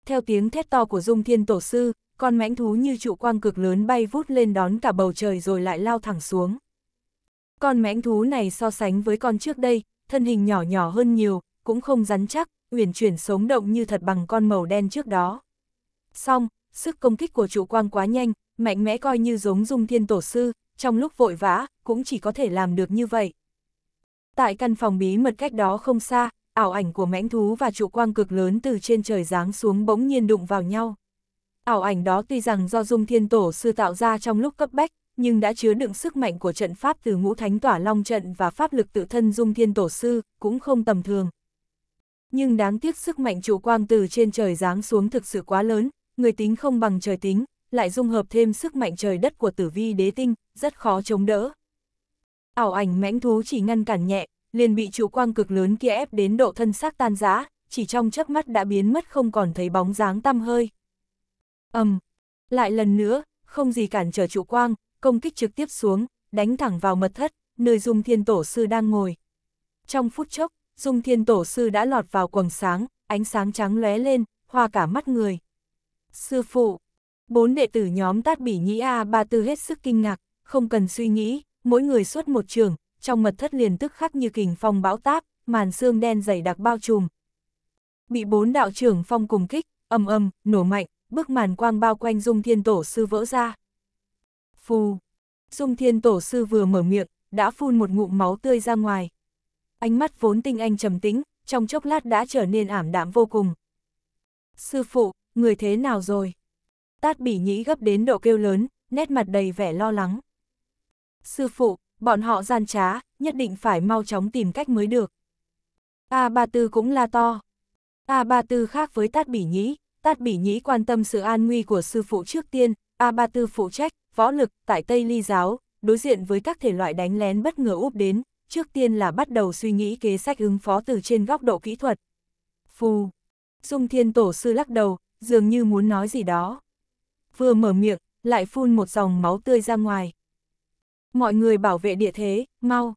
Theo tiếng thét to của Dung Thiên Tổ Sư, con mãnh thú như trụ quang cực lớn bay vút lên đón cả bầu trời rồi lại lao thẳng xuống. Con mãnh thú này so sánh với con trước đây, thân hình nhỏ nhỏ hơn nhiều, cũng không rắn chắc, uyển chuyển sống động như thật bằng con màu đen trước đó. Xong, sức công kích của trụ quang quá nhanh, mạnh mẽ coi như giống dung thiên tổ sư, trong lúc vội vã, cũng chỉ có thể làm được như vậy. Tại căn phòng bí mật cách đó không xa, ảo ảnh của mãnh thú và trụ quang cực lớn từ trên trời giáng xuống bỗng nhiên đụng vào nhau. Ảo ảnh đó tuy rằng do Dung Thiên Tổ sư tạo ra trong lúc cấp bách, nhưng đã chứa đựng sức mạnh của trận pháp từ ngũ thánh tỏa long trận và pháp lực tự thân Dung Thiên Tổ sư, cũng không tầm thường. Nhưng đáng tiếc sức mạnh chủ quang từ trên trời giáng xuống thực sự quá lớn, người tính không bằng trời tính, lại dung hợp thêm sức mạnh trời đất của tử vi đế tinh, rất khó chống đỡ. Ảo ảnh mãnh thú chỉ ngăn cản nhẹ, liền bị chủ quang cực lớn kia ép đến độ thân xác tan rã, chỉ trong chớp mắt đã biến mất không còn thấy bóng dáng tăm hơi ầm, um, lại lần nữa, không gì cản trở trụ quang, công kích trực tiếp xuống, đánh thẳng vào mật thất, nơi Dung Thiên Tổ Sư đang ngồi. Trong phút chốc, Dung Thiên Tổ Sư đã lọt vào quầng sáng, ánh sáng trắng lóe lên, hoa cả mắt người. Sư phụ, bốn đệ tử nhóm Tát Bỉ Nhĩ a ba tư hết sức kinh ngạc, không cần suy nghĩ, mỗi người suốt một trường, trong mật thất liền tức khắc như kình phong bão táp, màn xương đen dày đặc bao trùm. Bị bốn đạo trưởng phong cùng kích, ầm ầm, nổ mạnh, bức màn quang bao quanh Dung Thiên Tổ Sư vỡ ra. Phù! Dung Thiên Tổ Sư vừa mở miệng, đã phun một ngụm máu tươi ra ngoài. Ánh mắt vốn tinh anh trầm tĩnh, trong chốc lát đã trở nên ảm đạm vô cùng. Sư phụ, người thế nào rồi? Tát bỉ nhĩ gấp đến độ kêu lớn, nét mặt đầy vẻ lo lắng. Sư phụ, bọn họ gian trá, nhất định phải mau chóng tìm cách mới được. a ba tư cũng la to. a ba tư khác với Tát Bỉ Nhĩ, Tát Bỉ Nhĩ quan tâm sự an nguy của sư phụ trước tiên, A Ba Tư phụ trách, võ lực, tại Tây Ly Giáo, đối diện với các thể loại đánh lén bất ngờ úp đến, trước tiên là bắt đầu suy nghĩ kế sách ứng phó từ trên góc độ kỹ thuật. Phù! Dung Thiên Tổ Sư lắc đầu, dường như muốn nói gì đó. Vừa mở miệng, lại phun một dòng máu tươi ra ngoài. Mọi người bảo vệ địa thế, mau!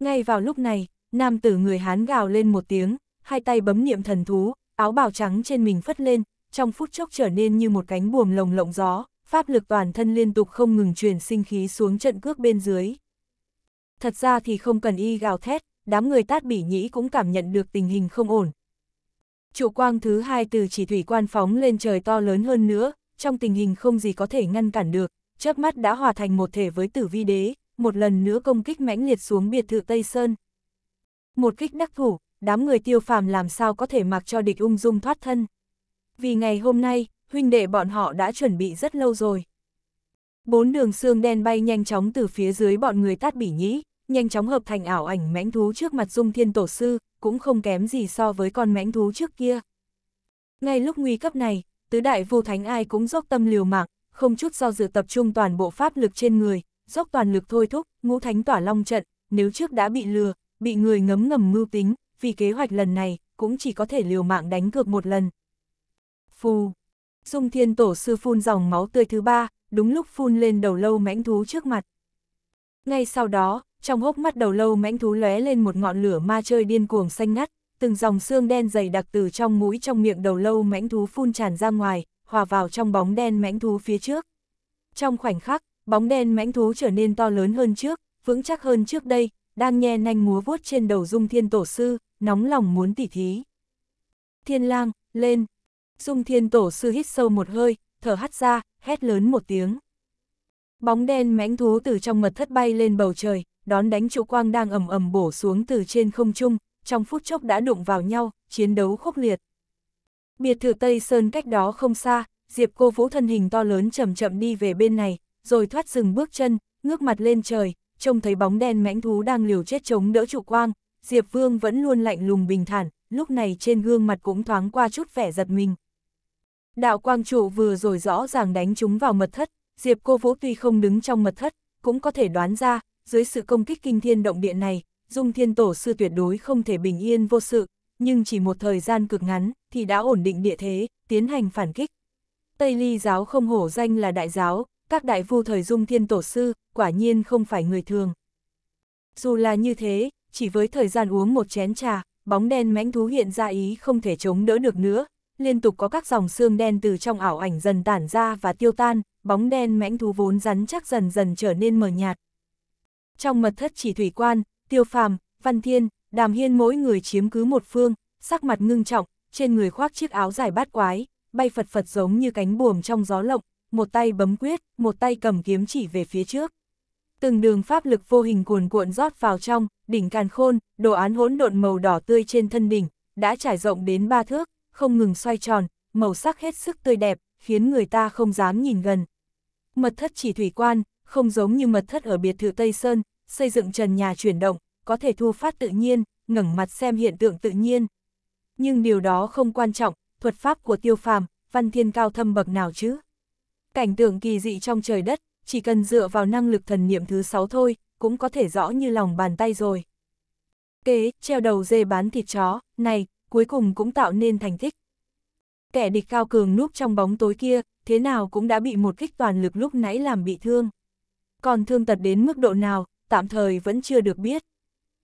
Ngay vào lúc này, nam tử người Hán gào lên một tiếng, hai tay bấm niệm thần thú, áo bào trắng trên mình phất lên, trong phút chốc trở nên như một cánh buồm lồng lộng gió, pháp lực toàn thân liên tục không ngừng truyền sinh khí xuống trận cước bên dưới. Thật ra thì không cần y gào thét, đám người tát bỉ nhĩ cũng cảm nhận được tình hình không ổn. chủ quang thứ hai từ chỉ thủy quan phóng lên trời to lớn hơn nữa, trong tình hình không gì có thể ngăn cản được, chớp mắt đã hòa thành một thể với tử vi đế, một lần nữa công kích mãnh liệt xuống biệt thự Tây Sơn. Một kích đắc thủ, đám người tiêu phàm làm sao có thể mặc cho địch ung dung thoát thân vì ngày hôm nay, huynh đệ bọn họ đã chuẩn bị rất lâu rồi. Bốn đường xương đen bay nhanh chóng từ phía dưới bọn người tát bỉ nhĩ, nhanh chóng hợp thành ảo ảnh mãnh thú trước mặt dung thiên tổ sư, cũng không kém gì so với con mãnh thú trước kia. Ngay lúc nguy cấp này, tứ đại vô thánh ai cũng dốc tâm liều mạng, không chút do dự tập trung toàn bộ pháp lực trên người, dốc toàn lực thôi thúc, ngũ thánh tỏa long trận, nếu trước đã bị lừa, bị người ngấm ngầm mưu tính, vì kế hoạch lần này, cũng chỉ có thể liều mạng đánh cược một lần, Phù. Dung thiên tổ sư phun dòng máu tươi thứ ba, đúng lúc phun lên đầu lâu mãnh thú trước mặt. Ngay sau đó, trong hốc mắt đầu lâu mãnh thú lóe lên một ngọn lửa ma chơi điên cuồng xanh ngắt, từng dòng xương đen dày đặc từ trong mũi trong miệng đầu lâu mãnh thú phun tràn ra ngoài, hòa vào trong bóng đen mãnh thú phía trước. Trong khoảnh khắc, bóng đen mãnh thú trở nên to lớn hơn trước, vững chắc hơn trước đây, đang nhe nanh múa vuốt trên đầu dung thiên tổ sư, nóng lòng muốn tỉ thí. Thiên lang, lên! Dung thiên tổ sư hít sâu một hơi, thở hắt ra, hét lớn một tiếng. Bóng đen mãnh thú từ trong mật thất bay lên bầu trời, đón đánh trụ quang đang ầm ầm bổ xuống từ trên không trung, trong phút chốc đã đụng vào nhau, chiến đấu khốc liệt. Biệt thự Tây Sơn cách đó không xa, Diệp cô vũ thân hình to lớn chậm chậm đi về bên này, rồi thoát dừng bước chân, ngước mặt lên trời, trông thấy bóng đen mãnh thú đang liều chết chống đỡ trụ quang, Diệp Vương vẫn luôn lạnh lùng bình thản, lúc này trên gương mặt cũng thoáng qua chút vẻ giật mình. Đạo quang trụ vừa rồi rõ ràng đánh chúng vào mật thất, Diệp Cô Vũ tuy không đứng trong mật thất, cũng có thể đoán ra, dưới sự công kích kinh thiên động địa này, Dung Thiên Tổ sư tuyệt đối không thể bình yên vô sự, nhưng chỉ một thời gian cực ngắn thì đã ổn định địa thế, tiến hành phản kích. Tây Ly giáo không hổ danh là đại giáo, các đại vu thời Dung Thiên Tổ sư quả nhiên không phải người thường. Dù là như thế, chỉ với thời gian uống một chén trà, bóng đen mãnh thú hiện ra ý không thể chống đỡ được nữa, liên tục có các dòng xương đen từ trong ảo ảnh dần tản ra và tiêu tan, bóng đen mãnh thú vốn rắn chắc dần dần trở nên mờ nhạt. Trong mật thất chỉ thủy quan, tiêu phàm, văn thiên, đàm hiên mỗi người chiếm cứ một phương, sắc mặt ngưng trọng, trên người khoác chiếc áo dài bát quái, bay phật phật giống như cánh buồm trong gió lộng, một tay bấm quyết, một tay cầm kiếm chỉ về phía trước. Từng đường pháp lực vô hình cuồn cuộn rót vào trong, đỉnh càn khôn, đồ án hỗn độn màu đỏ tươi trên thân đỉnh, đã trải rộng đến ba thước, không ngừng xoay tròn, màu sắc hết sức tươi đẹp, khiến người ta không dám nhìn gần. Mật thất chỉ thủy quan, không giống như mật thất ở biệt thự Tây Sơn, xây dựng trần nhà chuyển động, có thể thu phát tự nhiên, ngẩng mặt xem hiện tượng tự nhiên. Nhưng điều đó không quan trọng, thuật pháp của tiêu phàm, văn thiên cao thâm bậc nào chứ? Cảnh tượng kỳ dị trong trời đất, chỉ cần dựa vào năng lực thần niệm thứ sáu thôi, cũng có thể rõ như lòng bàn tay rồi. Kế, treo đầu dê bán thịt chó, này, cuối cùng cũng tạo nên thành tích. Kẻ địch cao cường núp trong bóng tối kia, thế nào cũng đã bị một kích toàn lực lúc nãy làm bị thương. Còn thương tật đến mức độ nào, tạm thời vẫn chưa được biết.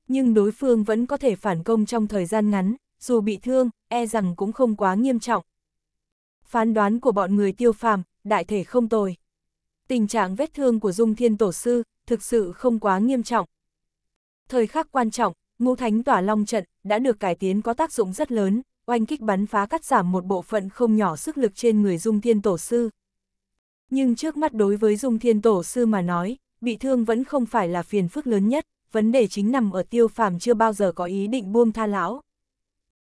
Nhưng đối phương vẫn có thể phản công trong thời gian ngắn, dù bị thương, e rằng cũng không quá nghiêm trọng. Phán đoán của bọn người tiêu phàm, đại thể không tồi. Tình trạng vết thương của Dung Thiên Tổ Sư thực sự không quá nghiêm trọng. Thời khắc quan trọng, Ngũ Thánh Tỏa Long Trận đã được cải tiến có tác dụng rất lớn, oanh kích bắn phá cắt giảm một bộ phận không nhỏ sức lực trên người Dung Thiên Tổ Sư. Nhưng trước mắt đối với Dung Thiên Tổ Sư mà nói, bị thương vẫn không phải là phiền phức lớn nhất, vấn đề chính nằm ở tiêu phàm chưa bao giờ có ý định buông tha lão.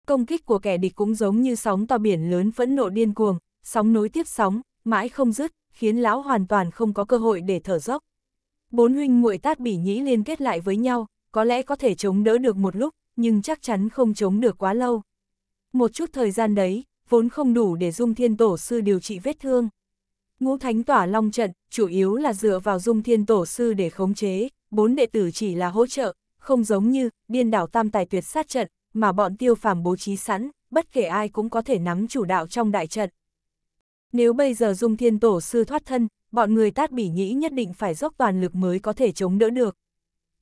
Công kích của kẻ địch cũng giống như sóng to biển lớn phẫn nộ điên cuồng, sóng nối tiếp sóng, mãi không dứt, khiến lão hoàn toàn không có cơ hội để thở dốc. Bốn huynh muội tát bỉ nhĩ liên kết lại với nhau, có lẽ có thể chống đỡ được một lúc, nhưng chắc chắn không chống được quá lâu. Một chút thời gian đấy, vốn không đủ để Dung Thiên Tổ Sư điều trị vết thương. Ngũ Thánh Tỏa Long Trận, chủ yếu là dựa vào Dung Thiên Tổ Sư để khống chế, bốn đệ tử chỉ là hỗ trợ, không giống như điên đảo tam tài tuyệt sát trận, mà bọn tiêu phàm bố trí sẵn, bất kể ai cũng có thể nắm chủ đạo trong đại trận. Nếu bây giờ Dung Thiên Tổ Sư thoát thân, bọn người tát bỉ nhĩ nhất định phải dốc toàn lực mới có thể chống đỡ được.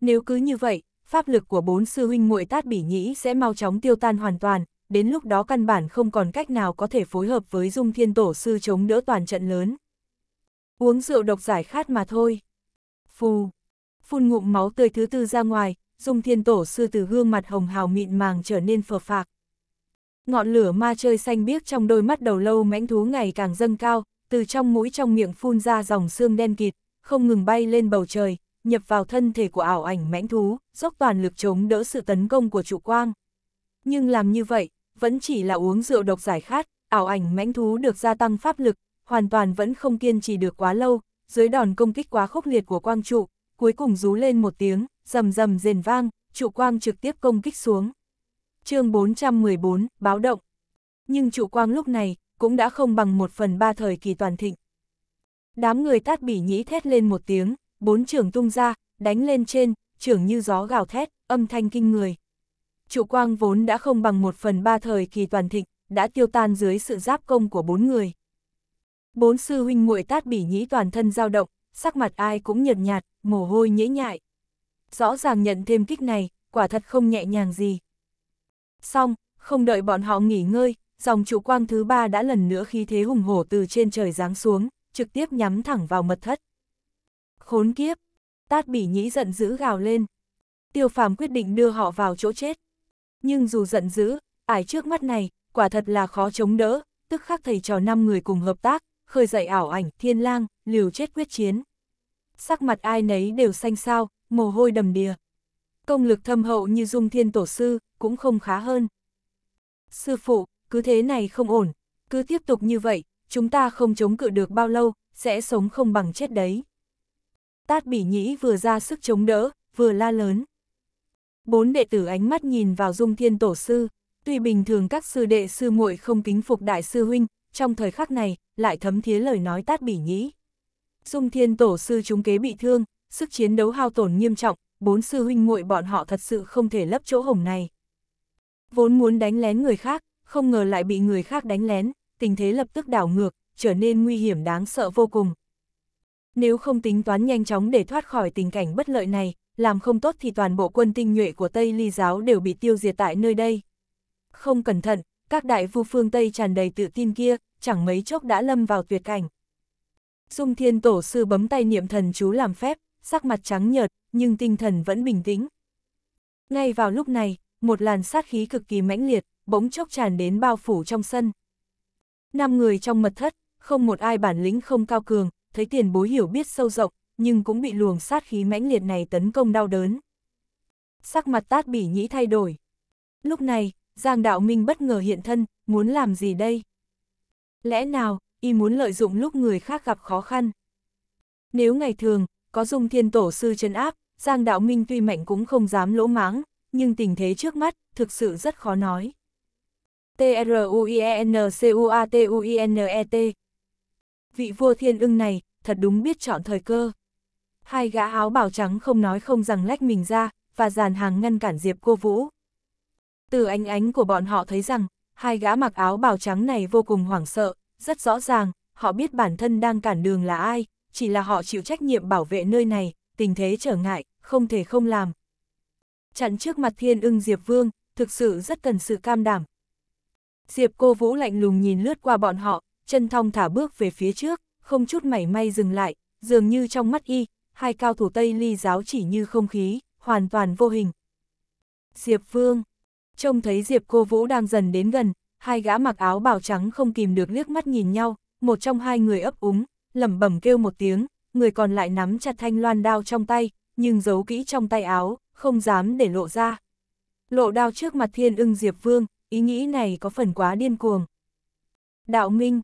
Nếu cứ như vậy, pháp lực của bốn sư huynh muội tát bỉ nhĩ sẽ mau chóng tiêu tan hoàn toàn, đến lúc đó căn bản không còn cách nào có thể phối hợp với dung thiên tổ sư chống đỡ toàn trận lớn. Uống rượu độc giải khát mà thôi. Phù. Phun ngụm máu tươi thứ tư ra ngoài, dung thiên tổ sư từ gương mặt hồng hào mịn màng trở nên phờ phạc. Ngọn lửa ma chơi xanh biếc trong đôi mắt đầu lâu mãnh thú ngày càng dâng cao, từ trong mũi trong miệng phun ra dòng xương đen kịt, không ngừng bay lên bầu trời, nhập vào thân thể của ảo ảnh mãnh thú, dốc toàn lực chống đỡ sự tấn công của trụ quang. Nhưng làm như vậy, vẫn chỉ là uống rượu độc giải khát, ảo ảnh mãnh thú được gia tăng pháp lực, hoàn toàn vẫn không kiên trì được quá lâu, dưới đòn công kích quá khốc liệt của quang trụ, cuối cùng rú lên một tiếng, rầm rầm rền vang, trụ quang trực tiếp công kích xuống. chương 414, báo động. Nhưng trụ quang lúc này, cũng đã không bằng một phần ba thời kỳ toàn thịnh. Đám người tát bỉ nhĩ thét lên một tiếng, bốn trưởng tung ra, đánh lên trên, trưởng như gió gào thét, âm thanh kinh người. Trụ quang vốn đã không bằng một phần ba thời kỳ toàn thịnh, đã tiêu tan dưới sự giáp công của bốn người. Bốn sư huynh muội tát bỉ nhĩ toàn thân dao động, sắc mặt ai cũng nhợt nhạt, mồ hôi nhễ nhại. Rõ ràng nhận thêm kích này, quả thật không nhẹ nhàng gì. Xong, không đợi bọn họ nghỉ ngơi, dòng trụ quang thứ ba đã lần nữa khi thế hùng hổ từ trên trời giáng xuống, trực tiếp nhắm thẳng vào mật thất. Khốn kiếp! Tát bỉ nhĩ giận dữ gào lên. Tiêu phàm quyết định đưa họ vào chỗ chết. Nhưng dù giận dữ, ải trước mắt này, quả thật là khó chống đỡ, tức khắc thầy trò năm người cùng hợp tác, khơi dậy ảo ảnh, thiên lang, liều chết quyết chiến. Sắc mặt ai nấy đều xanh xao, mồ hôi đầm đìa. Công lực thâm hậu như dung thiên tổ sư, cũng không khá hơn. Sư phụ, cứ thế này không ổn, cứ tiếp tục như vậy, chúng ta không chống cự được bao lâu, sẽ sống không bằng chết đấy. Tát Bỉ Nhĩ vừa ra sức chống đỡ, vừa la lớn. Bốn đệ tử ánh mắt nhìn vào Dung Thiên Tổ Sư, tuy bình thường các sư đệ sư muội không kính phục Đại sư Huynh, trong thời khắc này, lại thấm thía lời nói Tát Bỉ Nhĩ. Dung Thiên Tổ Sư chúng kế bị thương, sức chiến đấu hao tổn nghiêm trọng, bốn sư huynh muội bọn họ thật sự không thể lấp chỗ hổng này. Vốn muốn đánh lén người khác, không ngờ lại bị người khác đánh lén, tình thế lập tức đảo ngược, trở nên nguy hiểm đáng sợ vô cùng. Nếu không tính toán nhanh chóng để thoát khỏi tình cảnh bất lợi này, làm không tốt thì toàn bộ quân tinh nhuệ của Tây Ly giáo đều bị tiêu diệt tại nơi đây. Không cẩn thận, các đại vu phương Tây tràn đầy tự tin kia, chẳng mấy chốc đã lâm vào tuyệt cảnh. Dung Thiên Tổ sư bấm tay niệm thần chú làm phép, sắc mặt trắng nhợt, nhưng tinh thần vẫn bình tĩnh. Ngay vào lúc này, một làn sát khí cực kỳ mãnh liệt, bỗng chốc tràn đến bao phủ trong sân. Năm người trong mật thất, không một ai bản lĩnh không cao cường, thấy tiền bối hiểu biết sâu rộng, nhưng cũng bị luồng sát khí mãnh liệt này tấn công đau đớn. Sắc mặt tát bỉ nhĩ thay đổi. Lúc này, Giang Đạo Minh bất ngờ hiện thân, muốn làm gì đây? Lẽ nào, y muốn lợi dụng lúc người khác gặp khó khăn? Nếu ngày thường, có dùng thiên tổ sư chân áp, Giang Đạo Minh tuy mạnh cũng không dám lỗ máng, nhưng tình thế trước mắt, thực sự rất khó nói. T-R-U-I-E-N-C-U-A-T-U-I-N-E-T vị vua thiên ưng này, thật đúng biết chọn thời cơ. Hai gã áo bào trắng không nói không rằng lách mình ra, và dàn hàng ngăn cản Diệp Cô Vũ. Từ ánh ánh của bọn họ thấy rằng, hai gã mặc áo bào trắng này vô cùng hoảng sợ, rất rõ ràng, họ biết bản thân đang cản đường là ai, chỉ là họ chịu trách nhiệm bảo vệ nơi này, tình thế trở ngại, không thể không làm. Chặn trước mặt thiên ưng Diệp Vương, thực sự rất cần sự cam đảm. Diệp Cô Vũ lạnh lùng nhìn lướt qua bọn họ, chân thong thả bước về phía trước, không chút mảy may dừng lại, dường như trong mắt y, hai cao thủ Tây Ly giáo chỉ như không khí, hoàn toàn vô hình. Diệp Vương Trông thấy Diệp Cô Vũ đang dần đến gần, hai gã mặc áo bào trắng không kìm được liếc mắt nhìn nhau, một trong hai người ấp úng, lẩm bẩm kêu một tiếng, người còn lại nắm chặt thanh loan đao trong tay, nhưng giấu kỹ trong tay áo, không dám để lộ ra. Lộ đao trước mặt thiên ưng Diệp Vương, ý nghĩ này có phần quá điên cuồng. Đạo Minh,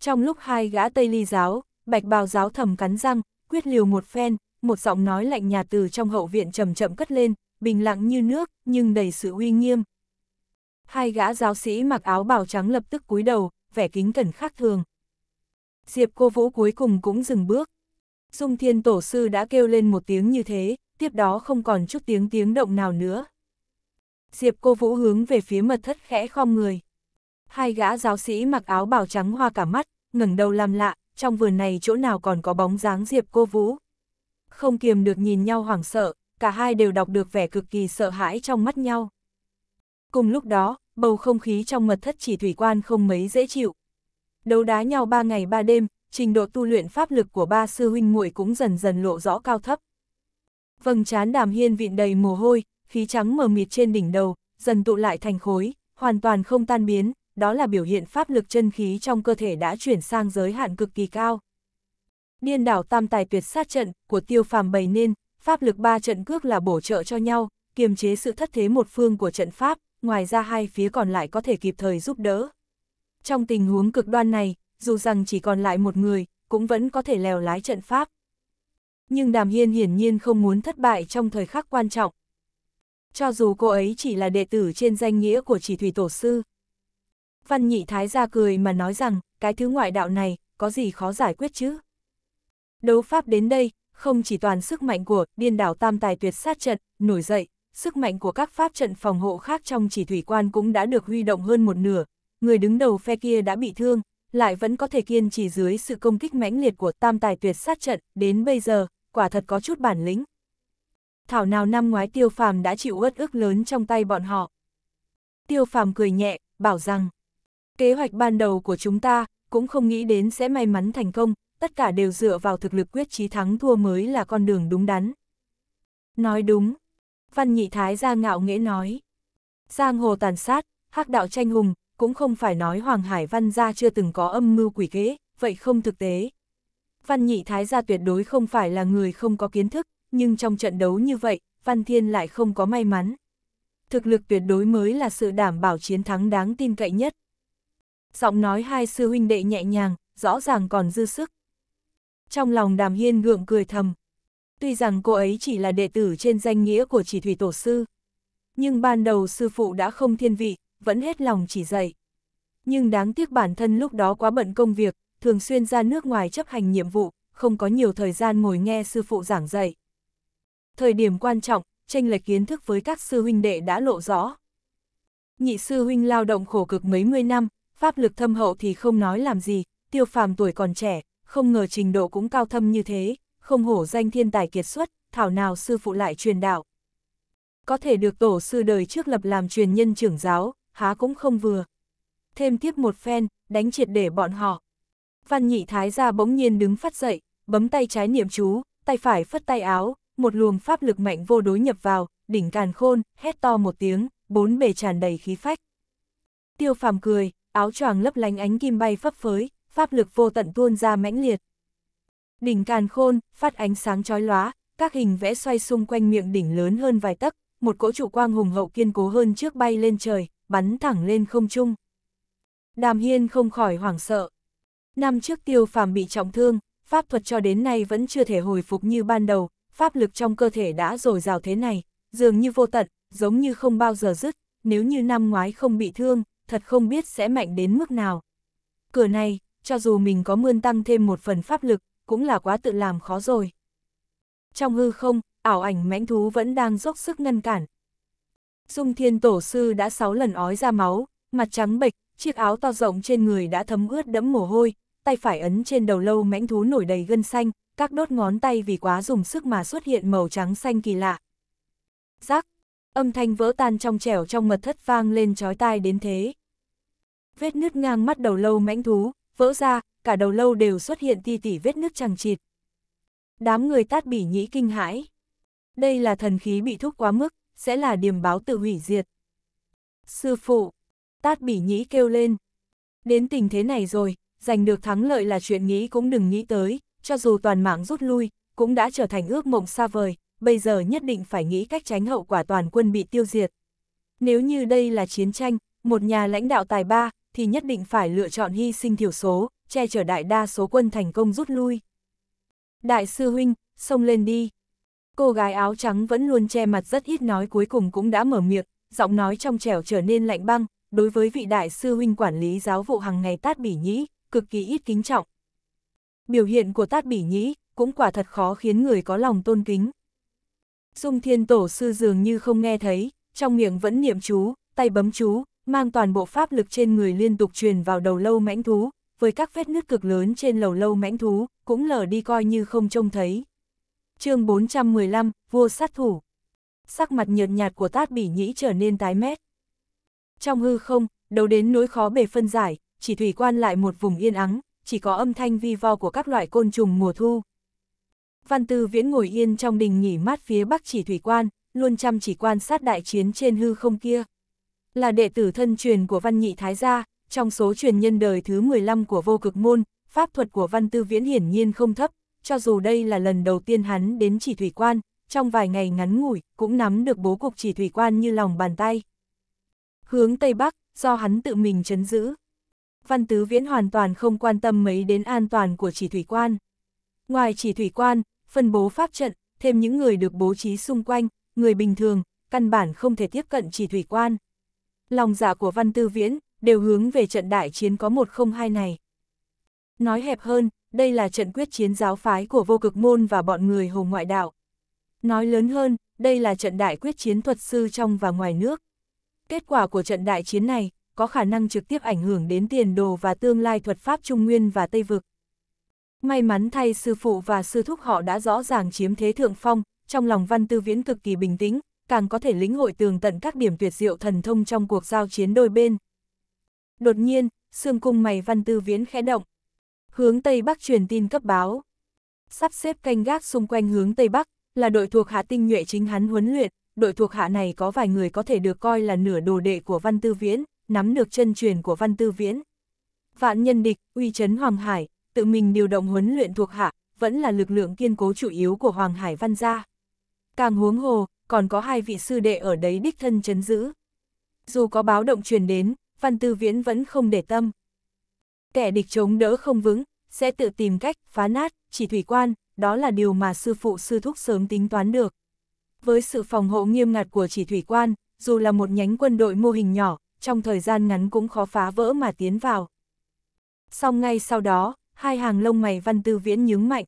trong lúc hai gã Tây Ly giáo, bạch bào giáo thầm cắn răng, quyết liều một phen, một giọng nói lạnh nhà từ trong hậu viện chậm chậm cất lên, bình lặng như nước, nhưng đầy sự uy nghiêm. Hai gã giáo sĩ mặc áo bào trắng lập tức cúi đầu, vẻ kính cẩn khác thường. Diệp cô Vũ cuối cùng cũng dừng bước. Dung Thiên Tổ Sư đã kêu lên một tiếng như thế, tiếp đó không còn chút tiếng tiếng động nào nữa. Diệp cô Vũ hướng về phía mật thất khẽ khom người. Hai gã giáo sĩ mặc áo bào trắng hoa cả mắt, ngẩng đầu làm lạ, trong vườn này chỗ nào còn có bóng dáng Diệp Cô Vũ. Không kiềm được nhìn nhau hoảng sợ, cả hai đều đọc được vẻ cực kỳ sợ hãi trong mắt nhau. Cùng lúc đó, bầu không khí trong mật thất chỉ thủy quan không mấy dễ chịu. Đấu đá nhau ba ngày ba đêm, trình độ tu luyện pháp lực của ba sư huynh muội cũng dần dần lộ rõ cao thấp. Vầng trán đàm hiên vịn đầy mồ hôi, khí trắng mờ mịt trên đỉnh đầu, dần tụ lại thành khối, hoàn toàn không tan biến, đó là biểu hiện pháp lực chân khí trong cơ thể đã chuyển sang giới hạn cực kỳ cao. Điên đảo tam tài tuyệt sát trận của tiêu phàm bày nên, pháp lực ba trận cước là bổ trợ cho nhau, kiềm chế sự thất thế một phương của trận pháp, ngoài ra hai phía còn lại có thể kịp thời giúp đỡ. Trong tình huống cực đoan này, dù rằng chỉ còn lại một người, cũng vẫn có thể lèo lái trận pháp. Nhưng Đàm Hiên hiển nhiên không muốn thất bại trong thời khắc quan trọng. Cho dù cô ấy chỉ là đệ tử trên danh nghĩa của chỉ thủy tổ sư, Văn nhị thái ra cười mà nói rằng, cái thứ ngoại đạo này, có gì khó giải quyết chứ? Đấu pháp đến đây, không chỉ toàn sức mạnh của điên đảo tam tài tuyệt sát trận, nổi dậy, sức mạnh của các pháp trận phòng hộ khác trong chỉ thủy quan cũng đã được huy động hơn một nửa. Người đứng đầu phe kia đã bị thương, lại vẫn có thể kiên trì dưới sự công kích mãnh liệt của tam tài tuyệt sát trận, đến bây giờ, quả thật có chút bản lĩnh. Thảo nào năm ngoái tiêu phàm đã chịu uất ức lớn trong tay bọn họ. Tiêu phàm cười nhẹ, bảo rằng, Kế hoạch ban đầu của chúng ta cũng không nghĩ đến sẽ may mắn thành công, tất cả đều dựa vào thực lực quyết chí thắng thua mới là con đường đúng đắn. Nói đúng. Văn Nhị Thái ra ngạo nghễ nói. Giang hồ tàn sát, hắc đạo tranh hùng, cũng không phải nói Hoàng Hải Văn gia chưa từng có âm mưu quỷ kế, vậy không thực tế. Văn Nhị Thái gia tuyệt đối không phải là người không có kiến thức, nhưng trong trận đấu như vậy, Văn Thiên lại không có may mắn. Thực lực tuyệt đối mới là sự đảm bảo chiến thắng đáng tin cậy nhất giọng nói hai sư huynh đệ nhẹ nhàng, rõ ràng còn dư sức. Trong lòng đàm hiên gượng cười thầm. Tuy rằng cô ấy chỉ là đệ tử trên danh nghĩa của chỉ thủy tổ sư, nhưng ban đầu sư phụ đã không thiên vị, vẫn hết lòng chỉ dạy. Nhưng đáng tiếc bản thân lúc đó quá bận công việc, thường xuyên ra nước ngoài chấp hành nhiệm vụ, không có nhiều thời gian ngồi nghe sư phụ giảng dạy. Thời điểm quan trọng, tranh lệch kiến thức với các sư huynh đệ đã lộ rõ. Nhị sư huynh lao động khổ cực mấy mươi năm, pháp lực thâm hậu thì không nói làm gì, tiêu phàm tuổi còn trẻ, không ngờ trình độ cũng cao thâm như thế, không hổ danh thiên tài kiệt xuất, thảo nào sư phụ lại truyền đạo. Có thể được tổ sư đời trước lập làm truyền nhân trưởng giáo, há cũng không vừa. Thêm tiếp một phen, đánh triệt để bọn họ. Văn nhị thái gia bỗng nhiên đứng phát dậy, bấm tay trái niệm chú, tay phải phất tay áo, một luồng pháp lực mạnh vô đối nhập vào, đỉnh càn khôn, hét to một tiếng, bốn bề tràn đầy khí phách. Tiêu phàm cười, áo choàng lấp lánh ánh kim bay phấp phới, pháp lực vô tận tuôn ra mãnh liệt. Đỉnh càn khôn, phát ánh sáng chói lóa, các hình vẽ xoay xung quanh miệng đỉnh lớn hơn vài tấc, một cỗ trụ quang hùng hậu kiên cố hơn trước bay lên trời, bắn thẳng lên không trung. Đàm Hiên không khỏi hoảng sợ. Năm trước tiêu phàm bị trọng thương, pháp thuật cho đến nay vẫn chưa thể hồi phục như ban đầu, pháp lực trong cơ thể đã dồi dào thế này, dường như vô tận, giống như không bao giờ dứt, nếu như năm ngoái không bị thương, thật không biết sẽ mạnh đến mức nào. Cửa này, cho dù mình có mươn tăng thêm một phần pháp lực, cũng là quá tự làm khó rồi. Trong hư không, ảo ảnh mãnh thú vẫn đang dốc sức ngăn cản. Dung thiên tổ sư đã sáu lần ói ra máu, mặt trắng bệch, chiếc áo to rộng trên người đã thấm ướt đẫm mồ hôi, tay phải ấn trên đầu lâu mãnh thú nổi đầy gân xanh, các đốt ngón tay vì quá dùng sức mà xuất hiện màu trắng xanh kỳ lạ. Giác, âm thanh vỡ tan trong trẻo trong mật thất vang lên chói tai đến thế. Vết nứt ngang mắt đầu lâu mãnh thú, vỡ ra, cả đầu lâu đều xuất hiện ti tỉ vết nứt chẳng chịt. Đám người tát bỉ nhĩ kinh hãi. Đây là thần khí bị thúc quá mức, sẽ là điểm báo tự hủy diệt. Sư phụ, tát bỉ nhĩ kêu lên. Đến tình thế này rồi, giành được thắng lợi là chuyện nghĩ cũng đừng nghĩ tới, cho dù toàn mạng rút lui, cũng đã trở thành ước mộng xa vời, bây giờ nhất định phải nghĩ cách tránh hậu quả toàn quân bị tiêu diệt. Nếu như đây là chiến tranh, một nhà lãnh đạo tài ba, thì nhất định phải lựa chọn hy sinh thiểu số, che chở đại đa số quân thành công rút lui. Đại sư huynh, xông lên đi. Cô gái áo trắng vẫn luôn che mặt rất ít nói cuối cùng cũng đã mở miệng, giọng nói trong trẻo trở nên lạnh băng, đối với vị đại sư huynh quản lý giáo vụ hàng ngày Tát Bỉ Nhĩ, cực kỳ ít kính trọng. Biểu hiện của Tát Bỉ Nhĩ cũng quả thật khó khiến người có lòng tôn kính. Dung Thiên Tổ sư dường như không nghe thấy, trong miệng vẫn niệm chú, tay bấm chú, mang toàn bộ pháp lực trên người liên tục truyền vào đầu lâu mãnh thú, với các vết nứt cực lớn trên lầu lâu mãnh thú, cũng lờ đi coi như không trông thấy. chương 415, Vua Sát Thủ Sắc mặt nhợt nhạt của tát bỉ nhĩ trở nên tái mét. Trong hư không, đầu đến nỗi khó bề phân giải, chỉ thủy quan lại một vùng yên ắng, chỉ có âm thanh vi vo của các loại côn trùng mùa thu, Văn Tư Viễn ngồi yên trong đình nghỉ mát phía bắc chỉ thủy quan, luôn chăm chỉ quan sát đại chiến trên hư không kia. Là đệ tử thân truyền của Văn Nhị Thái Gia, trong số truyền nhân đời thứ 15 của vô cực môn, pháp thuật của Văn Tư Viễn hiển nhiên không thấp, cho dù đây là lần đầu tiên hắn đến chỉ thủy quan, trong vài ngày ngắn ngủi, cũng nắm được bố cục chỉ thủy quan như lòng bàn tay. Hướng Tây Bắc, do hắn tự mình chấn giữ. Văn Tứ Viễn hoàn toàn không quan tâm mấy đến an toàn của chỉ thủy quan. Ngoài chỉ thủy quan, phân bố pháp trận, thêm những người được bố trí xung quanh, người bình thường, căn bản không thể tiếp cận chỉ thủy quan. Lòng dạ của Văn Tư Viễn đều hướng về trận đại chiến có 102 này. Nói hẹp hơn, đây là trận quyết chiến giáo phái của vô cực môn và bọn người hồ ngoại đạo. Nói lớn hơn, đây là trận đại quyết chiến thuật sư trong và ngoài nước. Kết quả của trận đại chiến này có khả năng trực tiếp ảnh hưởng đến tiền đồ và tương lai thuật pháp Trung Nguyên và Tây Vực. May mắn thay sư phụ và sư thúc họ đã rõ ràng chiếm thế thượng phong, trong lòng văn tư viễn cực kỳ bình tĩnh, càng có thể lĩnh hội tường tận các điểm tuyệt diệu thần thông trong cuộc giao chiến đôi bên. Đột nhiên, xương cung mày văn tư viễn khẽ động. Hướng Tây Bắc truyền tin cấp báo. Sắp xếp canh gác xung quanh hướng Tây Bắc, là đội thuộc hạ tinh nhuệ chính hắn huấn luyện, đội thuộc hạ này có vài người có thể được coi là nửa đồ đệ của văn tư viễn, nắm được chân truyền của văn tư viễn. Vạn nhân địch, uy chấn Hoàng Hải, tự mình điều động huấn luyện thuộc hạ, vẫn là lực lượng kiên cố chủ yếu của Hoàng Hải Văn gia. Càng huống hồ, còn có hai vị sư đệ ở đấy đích thân chấn giữ. Dù có báo động truyền đến, Văn Tư Viễn vẫn không để tâm. Kẻ địch chống đỡ không vững, sẽ tự tìm cách phá nát, chỉ thủy quan, đó là điều mà sư phụ sư thúc sớm tính toán được. Với sự phòng hộ nghiêm ngặt của chỉ thủy quan, dù là một nhánh quân đội mô hình nhỏ, trong thời gian ngắn cũng khó phá vỡ mà tiến vào. Song ngay sau đó, hai hàng lông mày Văn Tư Viễn nhướng mạnh.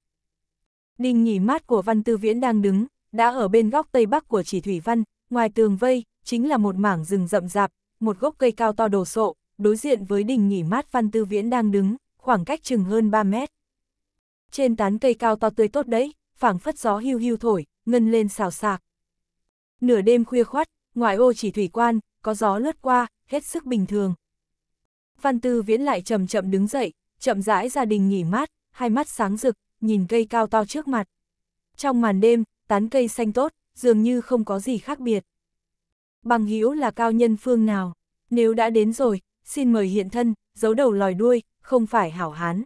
Đình nghỉ mát của Văn Tư Viễn đang đứng, đã ở bên góc tây bắc của chỉ thủy văn, ngoài tường vây, chính là một mảng rừng rậm rạp, một gốc cây cao to đồ sộ, đối diện với đình nghỉ mát Văn Tư Viễn đang đứng, khoảng cách chừng hơn 3 mét. Trên tán cây cao to tươi tốt đấy, phảng phất gió hưu hưu thổi, ngân lên xào xạc. Nửa đêm khuya khoát, ngoài ô chỉ thủy quan, có gió lướt qua, hết sức bình thường. Văn Tư Viễn lại chậm chậm đứng dậy, chậm rãi gia đình nghỉ mát, hai mắt sáng rực, nhìn cây cao to trước mặt. Trong màn đêm, tán cây xanh tốt, dường như không có gì khác biệt. Bằng hữu là cao nhân phương nào? Nếu đã đến rồi, xin mời hiện thân, giấu đầu lòi đuôi, không phải hảo hán.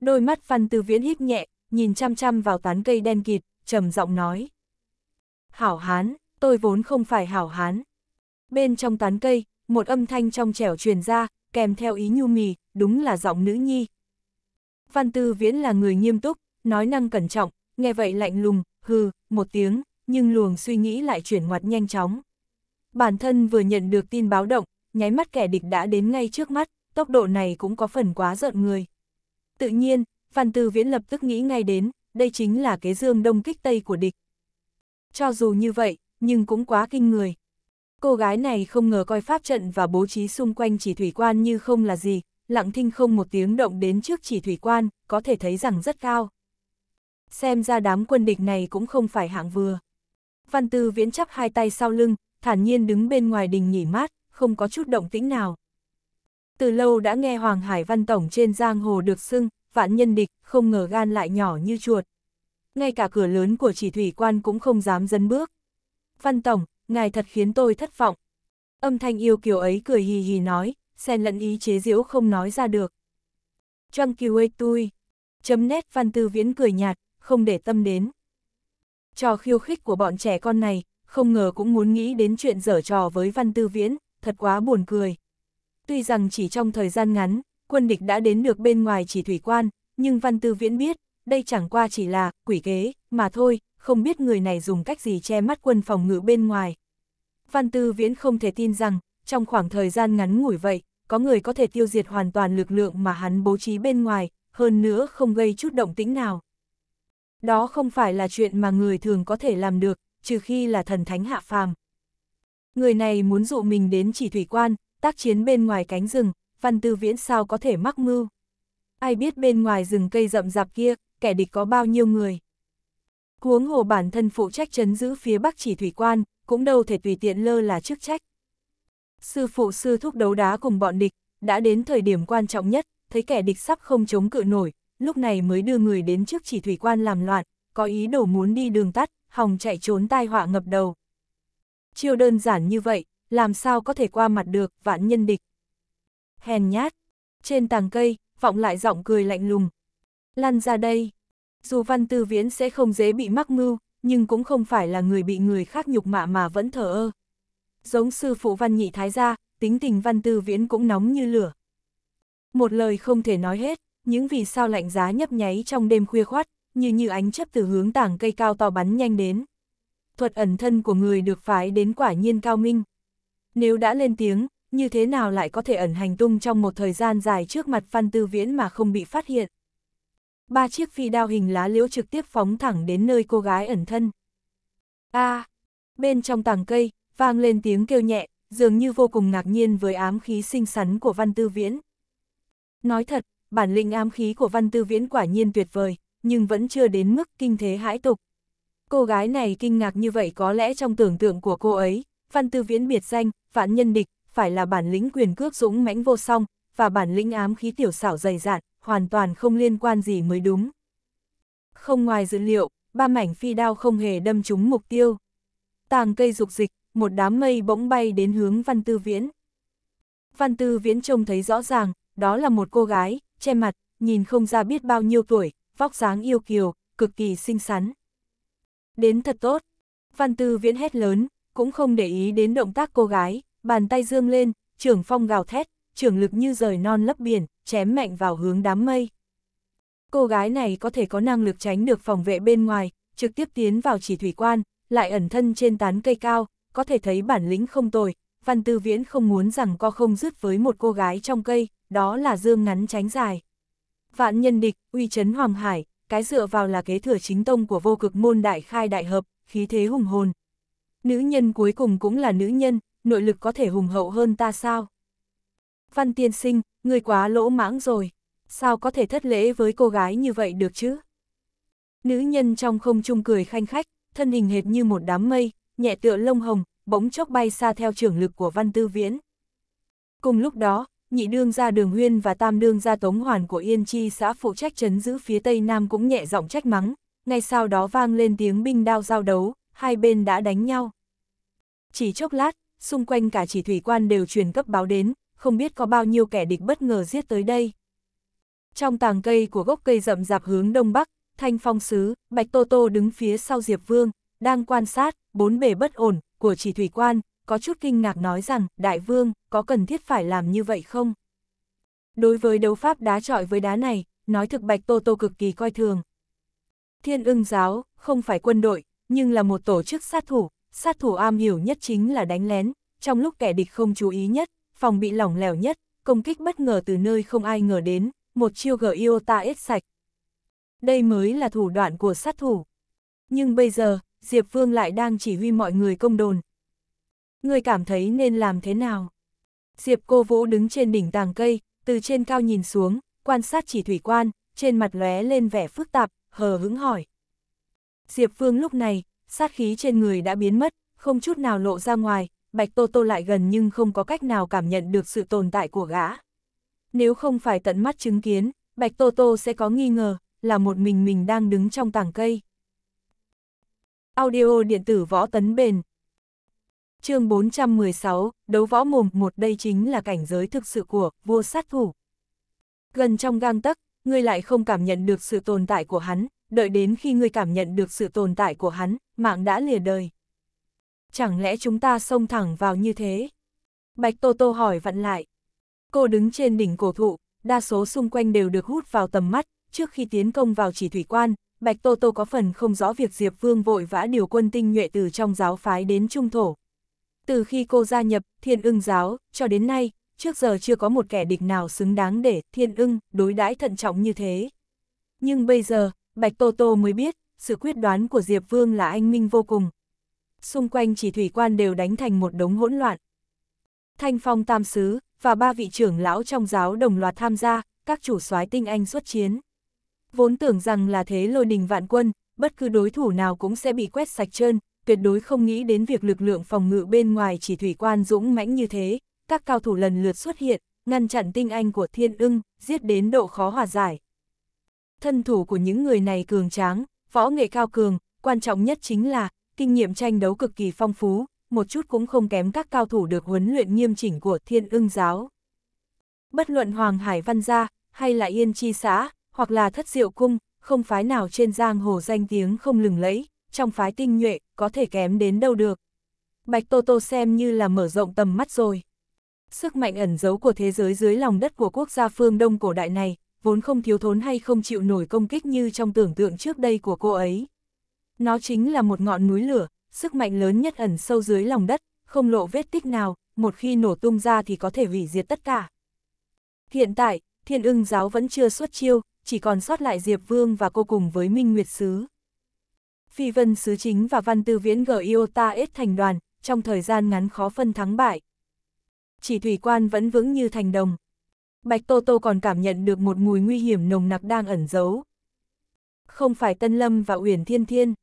Đôi mắt Văn Tư Viễn híp nhẹ, nhìn chăm chăm vào tán cây đen kịt, trầm giọng nói. Hảo hán, tôi vốn không phải hảo hán. Bên trong tán cây, một âm thanh trong trẻo truyền ra, kèm theo ý nhu mì, đúng là giọng nữ nhi. Văn Tư Viễn là người nghiêm túc, nói năng cẩn trọng, nghe vậy lạnh lùng, hừ, một tiếng, nhưng luồng suy nghĩ lại chuyển ngoặt nhanh chóng. Bản thân vừa nhận được tin báo động, nháy mắt kẻ địch đã đến ngay trước mắt, tốc độ này cũng có phần quá giận người. Tự nhiên, Văn Tư Viễn lập tức nghĩ ngay đến, đây chính là kế dương đông kích Tây của địch. Cho dù như vậy, nhưng cũng quá kinh người cô gái này không ngờ coi pháp trận và bố trí xung quanh chỉ thủy quan như không là gì, lặng thinh không một tiếng động đến trước chỉ thủy quan, có thể thấy rằng rất cao. Xem ra đám quân địch này cũng không phải hạng vừa. Văn Tư Viễn chắp hai tay sau lưng, thản nhiên đứng bên ngoài đình nghỉ mát, không có chút động tĩnh nào. Từ lâu đã nghe Hoàng Hải Văn Tổng trên giang hồ được xưng, vạn nhân địch, không ngờ gan lại nhỏ như chuột. Ngay cả cửa lớn của chỉ thủy quan cũng không dám dấn bước. Văn Tổng, ngài thật khiến tôi thất vọng. Âm thanh yêu kiều ấy cười hì hì nói, xen lẫn ý chế diễu không nói ra được. Trăng kiều ấy tui, chấm nét văn tư viễn cười nhạt, không để tâm đến. Trò khiêu khích của bọn trẻ con này, không ngờ cũng muốn nghĩ đến chuyện dở trò với văn tư viễn, thật quá buồn cười. Tuy rằng chỉ trong thời gian ngắn, quân địch đã đến được bên ngoài chỉ thủy quan, nhưng văn tư viễn biết, đây chẳng qua chỉ là quỷ kế, mà thôi, không biết người này dùng cách gì che mắt quân phòng ngự bên ngoài. Văn Tư Viễn không thể tin rằng, trong khoảng thời gian ngắn ngủi vậy, có người có thể tiêu diệt hoàn toàn lực lượng mà hắn bố trí bên ngoài, hơn nữa không gây chút động tĩnh nào. Đó không phải là chuyện mà người thường có thể làm được, trừ khi là thần thánh hạ phàm. Người này muốn dụ mình đến chỉ thủy quan, tác chiến bên ngoài cánh rừng, Văn Tư Viễn sao có thể mắc mưu. Ai biết bên ngoài rừng cây rậm rạp kia, kẻ địch có bao nhiêu người. Huống hồ bản thân phụ trách chấn giữ phía bắc chỉ thủy quan, cũng đâu thể tùy tiện lơ là chức trách. Sư phụ sư thúc đấu đá cùng bọn địch, đã đến thời điểm quan trọng nhất, thấy kẻ địch sắp không chống cự nổi, lúc này mới đưa người đến trước chỉ thủy quan làm loạn, có ý đồ muốn đi đường tắt, hòng chạy trốn tai họa ngập đầu. Chiêu đơn giản như vậy, làm sao có thể qua mặt được vạn nhân địch. Hèn nhát, trên tàng cây, vọng lại giọng cười lạnh lùng. Lăn ra đây, dù văn tư viễn sẽ không dễ bị mắc mưu, nhưng cũng không phải là người bị người khác nhục mạ mà vẫn thờ ơ. Giống sư phụ văn nhị thái gia, tính tình văn tư viễn cũng nóng như lửa. Một lời không thể nói hết, những vì sao lạnh giá nhấp nháy trong đêm khuya khoát, như như ánh chấp từ hướng tảng cây cao to bắn nhanh đến. Thuật ẩn thân của người được phái đến quả nhiên cao minh. Nếu đã lên tiếng, như thế nào lại có thể ẩn hành tung trong một thời gian dài trước mặt văn Tư Viễn mà không bị phát hiện? ba chiếc phi đao hình lá liễu trực tiếp phóng thẳng đến nơi cô gái ẩn thân. A, à, bên trong tàng cây, vang lên tiếng kêu nhẹ, dường như vô cùng ngạc nhiên với ám khí xinh xắn của Văn Tư Viễn. Nói thật, bản lĩnh ám khí của Văn Tư Viễn quả nhiên tuyệt vời, nhưng vẫn chưa đến mức kinh thế hãi tục. Cô gái này kinh ngạc như vậy có lẽ trong tưởng tượng của cô ấy, Văn Tư Viễn biệt danh, vạn nhân địch, phải là bản lĩnh quyền cước dũng mãnh vô song, và bản lĩnh ám khí tiểu xảo dày dạn, hoàn toàn không liên quan gì mới đúng. Không ngoài dữ liệu, ba mảnh phi đao không hề đâm trúng mục tiêu. Tàng cây dục dịch, một đám mây bỗng bay đến hướng Văn Tư Viễn. Văn Tư Viễn trông thấy rõ ràng, đó là một cô gái, che mặt, nhìn không ra biết bao nhiêu tuổi, vóc dáng yêu kiều, cực kỳ xinh xắn. Đến thật tốt, Văn Tư Viễn hét lớn, cũng không để ý đến động tác cô gái, bàn tay dương lên, trưởng phong gào thét, trưởng lực như rời non lấp biển, chém mạnh vào hướng đám mây. Cô gái này có thể có năng lực tránh được phòng vệ bên ngoài, trực tiếp tiến vào chỉ thủy quan, lại ẩn thân trên tán cây cao, có thể thấy bản lĩnh không tồi, Văn Tư Viễn không muốn rằng co không dứt với một cô gái trong cây, đó là dương ngắn tránh dài. Vạn nhân địch, uy chấn hoàng hải, cái dựa vào là kế thừa chính tông của vô cực môn đại khai đại hợp, khí thế hùng hồn. Nữ nhân cuối cùng cũng là nữ nhân, nội lực có thể hùng hậu hơn ta sao? Văn tiên sinh, người quá lỗ mãng rồi, sao có thể thất lễ với cô gái như vậy được chứ? Nữ nhân trong không trung cười khanh khách, thân hình hệt như một đám mây, nhẹ tựa lông hồng, bỗng chốc bay xa theo trường lực của Văn Tư Viễn. Cùng lúc đó, nhị đương gia Đường Huyên và tam đương gia Tống Hoàn của Yên Chi xã phụ trách chấn giữ phía Tây Nam cũng nhẹ giọng trách mắng, ngay sau đó vang lên tiếng binh đao giao đấu, hai bên đã đánh nhau. Chỉ chốc lát, xung quanh cả chỉ thủy quan đều truyền cấp báo đến, không biết có bao nhiêu kẻ địch bất ngờ giết tới đây. Trong tàng cây của gốc cây rậm rạp hướng đông bắc, thanh phong sứ, bạch tô tô đứng phía sau Diệp Vương, đang quan sát, bốn bề bất ổn, của chỉ thủy quan, có chút kinh ngạc nói rằng, đại vương, có cần thiết phải làm như vậy không? Đối với đấu pháp đá trọi với đá này, nói thực bạch tô tô cực kỳ coi thường. Thiên ưng giáo, không phải quân đội, nhưng là một tổ chức sát thủ, sát thủ am hiểu nhất chính là đánh lén, trong lúc kẻ địch không chú ý nhất, phòng bị lỏng lẻo nhất, công kích bất ngờ từ nơi không ai ngờ đến, một chiêu gờ ta ít sạch. Đây mới là thủ đoạn của sát thủ. Nhưng bây giờ, Diệp Vương lại đang chỉ huy mọi người công đồn. Người cảm thấy nên làm thế nào? Diệp cô vũ đứng trên đỉnh tàng cây, từ trên cao nhìn xuống, quan sát chỉ thủy quan, trên mặt lóe lên vẻ phức tạp, hờ hững hỏi. Diệp Vương lúc này, sát khí trên người đã biến mất, không chút nào lộ ra ngoài, Bạch Tô Tô lại gần nhưng không có cách nào cảm nhận được sự tồn tại của gã. Nếu không phải tận mắt chứng kiến, Bạch Tô Tô sẽ có nghi ngờ, là một mình mình đang đứng trong tàng cây. Audio điện tử võ tấn bền chương 416, đấu võ mồm một đây chính là cảnh giới thực sự của vua sát thủ. Gần trong gang tấc, ngươi lại không cảm nhận được sự tồn tại của hắn, đợi đến khi ngươi cảm nhận được sự tồn tại của hắn, mạng đã lìa đời chẳng lẽ chúng ta xông thẳng vào như thế? Bạch Tô Tô hỏi vặn lại. Cô đứng trên đỉnh cổ thụ, đa số xung quanh đều được hút vào tầm mắt, trước khi tiến công vào chỉ thủy quan, Bạch Tô Tô có phần không rõ việc Diệp Vương vội vã điều quân tinh nhuệ từ trong giáo phái đến trung thổ. Từ khi cô gia nhập thiên ưng giáo, cho đến nay, trước giờ chưa có một kẻ địch nào xứng đáng để thiên ưng đối đãi thận trọng như thế. Nhưng bây giờ, Bạch Tô Tô mới biết, sự quyết đoán của Diệp Vương là anh minh vô cùng, xung quanh chỉ thủy quan đều đánh thành một đống hỗn loạn. Thanh phong tam sứ, và ba vị trưởng lão trong giáo đồng loạt tham gia, các chủ soái tinh anh xuất chiến. Vốn tưởng rằng là thế lôi đình vạn quân, bất cứ đối thủ nào cũng sẽ bị quét sạch trơn, tuyệt đối không nghĩ đến việc lực lượng phòng ngự bên ngoài chỉ thủy quan dũng mãnh như thế, các cao thủ lần lượt xuất hiện, ngăn chặn tinh anh của thiên ưng, giết đến độ khó hòa giải. Thân thủ của những người này cường tráng, võ nghệ cao cường, quan trọng nhất chính là kinh nghiệm tranh đấu cực kỳ phong phú, một chút cũng không kém các cao thủ được huấn luyện nghiêm chỉnh của thiên ưng giáo. Bất luận Hoàng Hải Văn Gia, hay là Yên Chi Xã, hoặc là Thất Diệu Cung, không phái nào trên giang hồ danh tiếng không lừng lẫy, trong phái tinh nhuệ, có thể kém đến đâu được. Bạch Tô Tô xem như là mở rộng tầm mắt rồi. Sức mạnh ẩn giấu của thế giới dưới lòng đất của quốc gia phương Đông cổ đại này, vốn không thiếu thốn hay không chịu nổi công kích như trong tưởng tượng trước đây của cô ấy. Nó chính là một ngọn núi lửa, sức mạnh lớn nhất ẩn sâu dưới lòng đất, không lộ vết tích nào, một khi nổ tung ra thì có thể hủy diệt tất cả. Hiện tại, thiên ưng giáo vẫn chưa xuất chiêu, chỉ còn sót lại Diệp Vương và cô cùng với Minh Nguyệt Sứ. Phi Vân Sứ Chính và Văn Tư Viễn gờ Iota ết thành đoàn, trong thời gian ngắn khó phân thắng bại. Chỉ thủy quan vẫn vững như thành đồng. Bạch Tô Tô còn cảm nhận được một mùi nguy hiểm nồng nặc đang ẩn giấu. Không phải Tân Lâm và Uyển Thiên Thiên,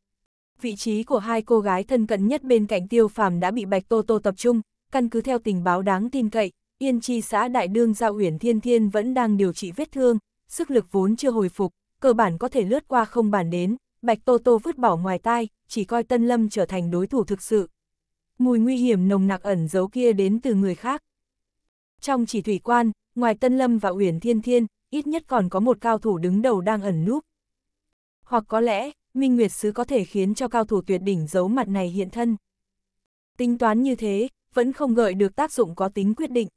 vị trí của hai cô gái thân cận nhất bên cạnh tiêu phàm đã bị Bạch Tô Tô tập trung, căn cứ theo tình báo đáng tin cậy, Yên Chi xã Đại Đương Giao Uyển Thiên Thiên vẫn đang điều trị vết thương, sức lực vốn chưa hồi phục, cơ bản có thể lướt qua không bản đến, Bạch Tô Tô vứt bỏ ngoài tai, chỉ coi Tân Lâm trở thành đối thủ thực sự. Mùi nguy hiểm nồng nặc ẩn giấu kia đến từ người khác. Trong chỉ thủy quan, ngoài Tân Lâm và Uyển Thiên Thiên, ít nhất còn có một cao thủ đứng đầu đang ẩn núp. Hoặc có lẽ, Minh Nguyệt Sứ có thể khiến cho cao thủ tuyệt đỉnh giấu mặt này hiện thân. Tính toán như thế, vẫn không gợi được tác dụng có tính quyết định.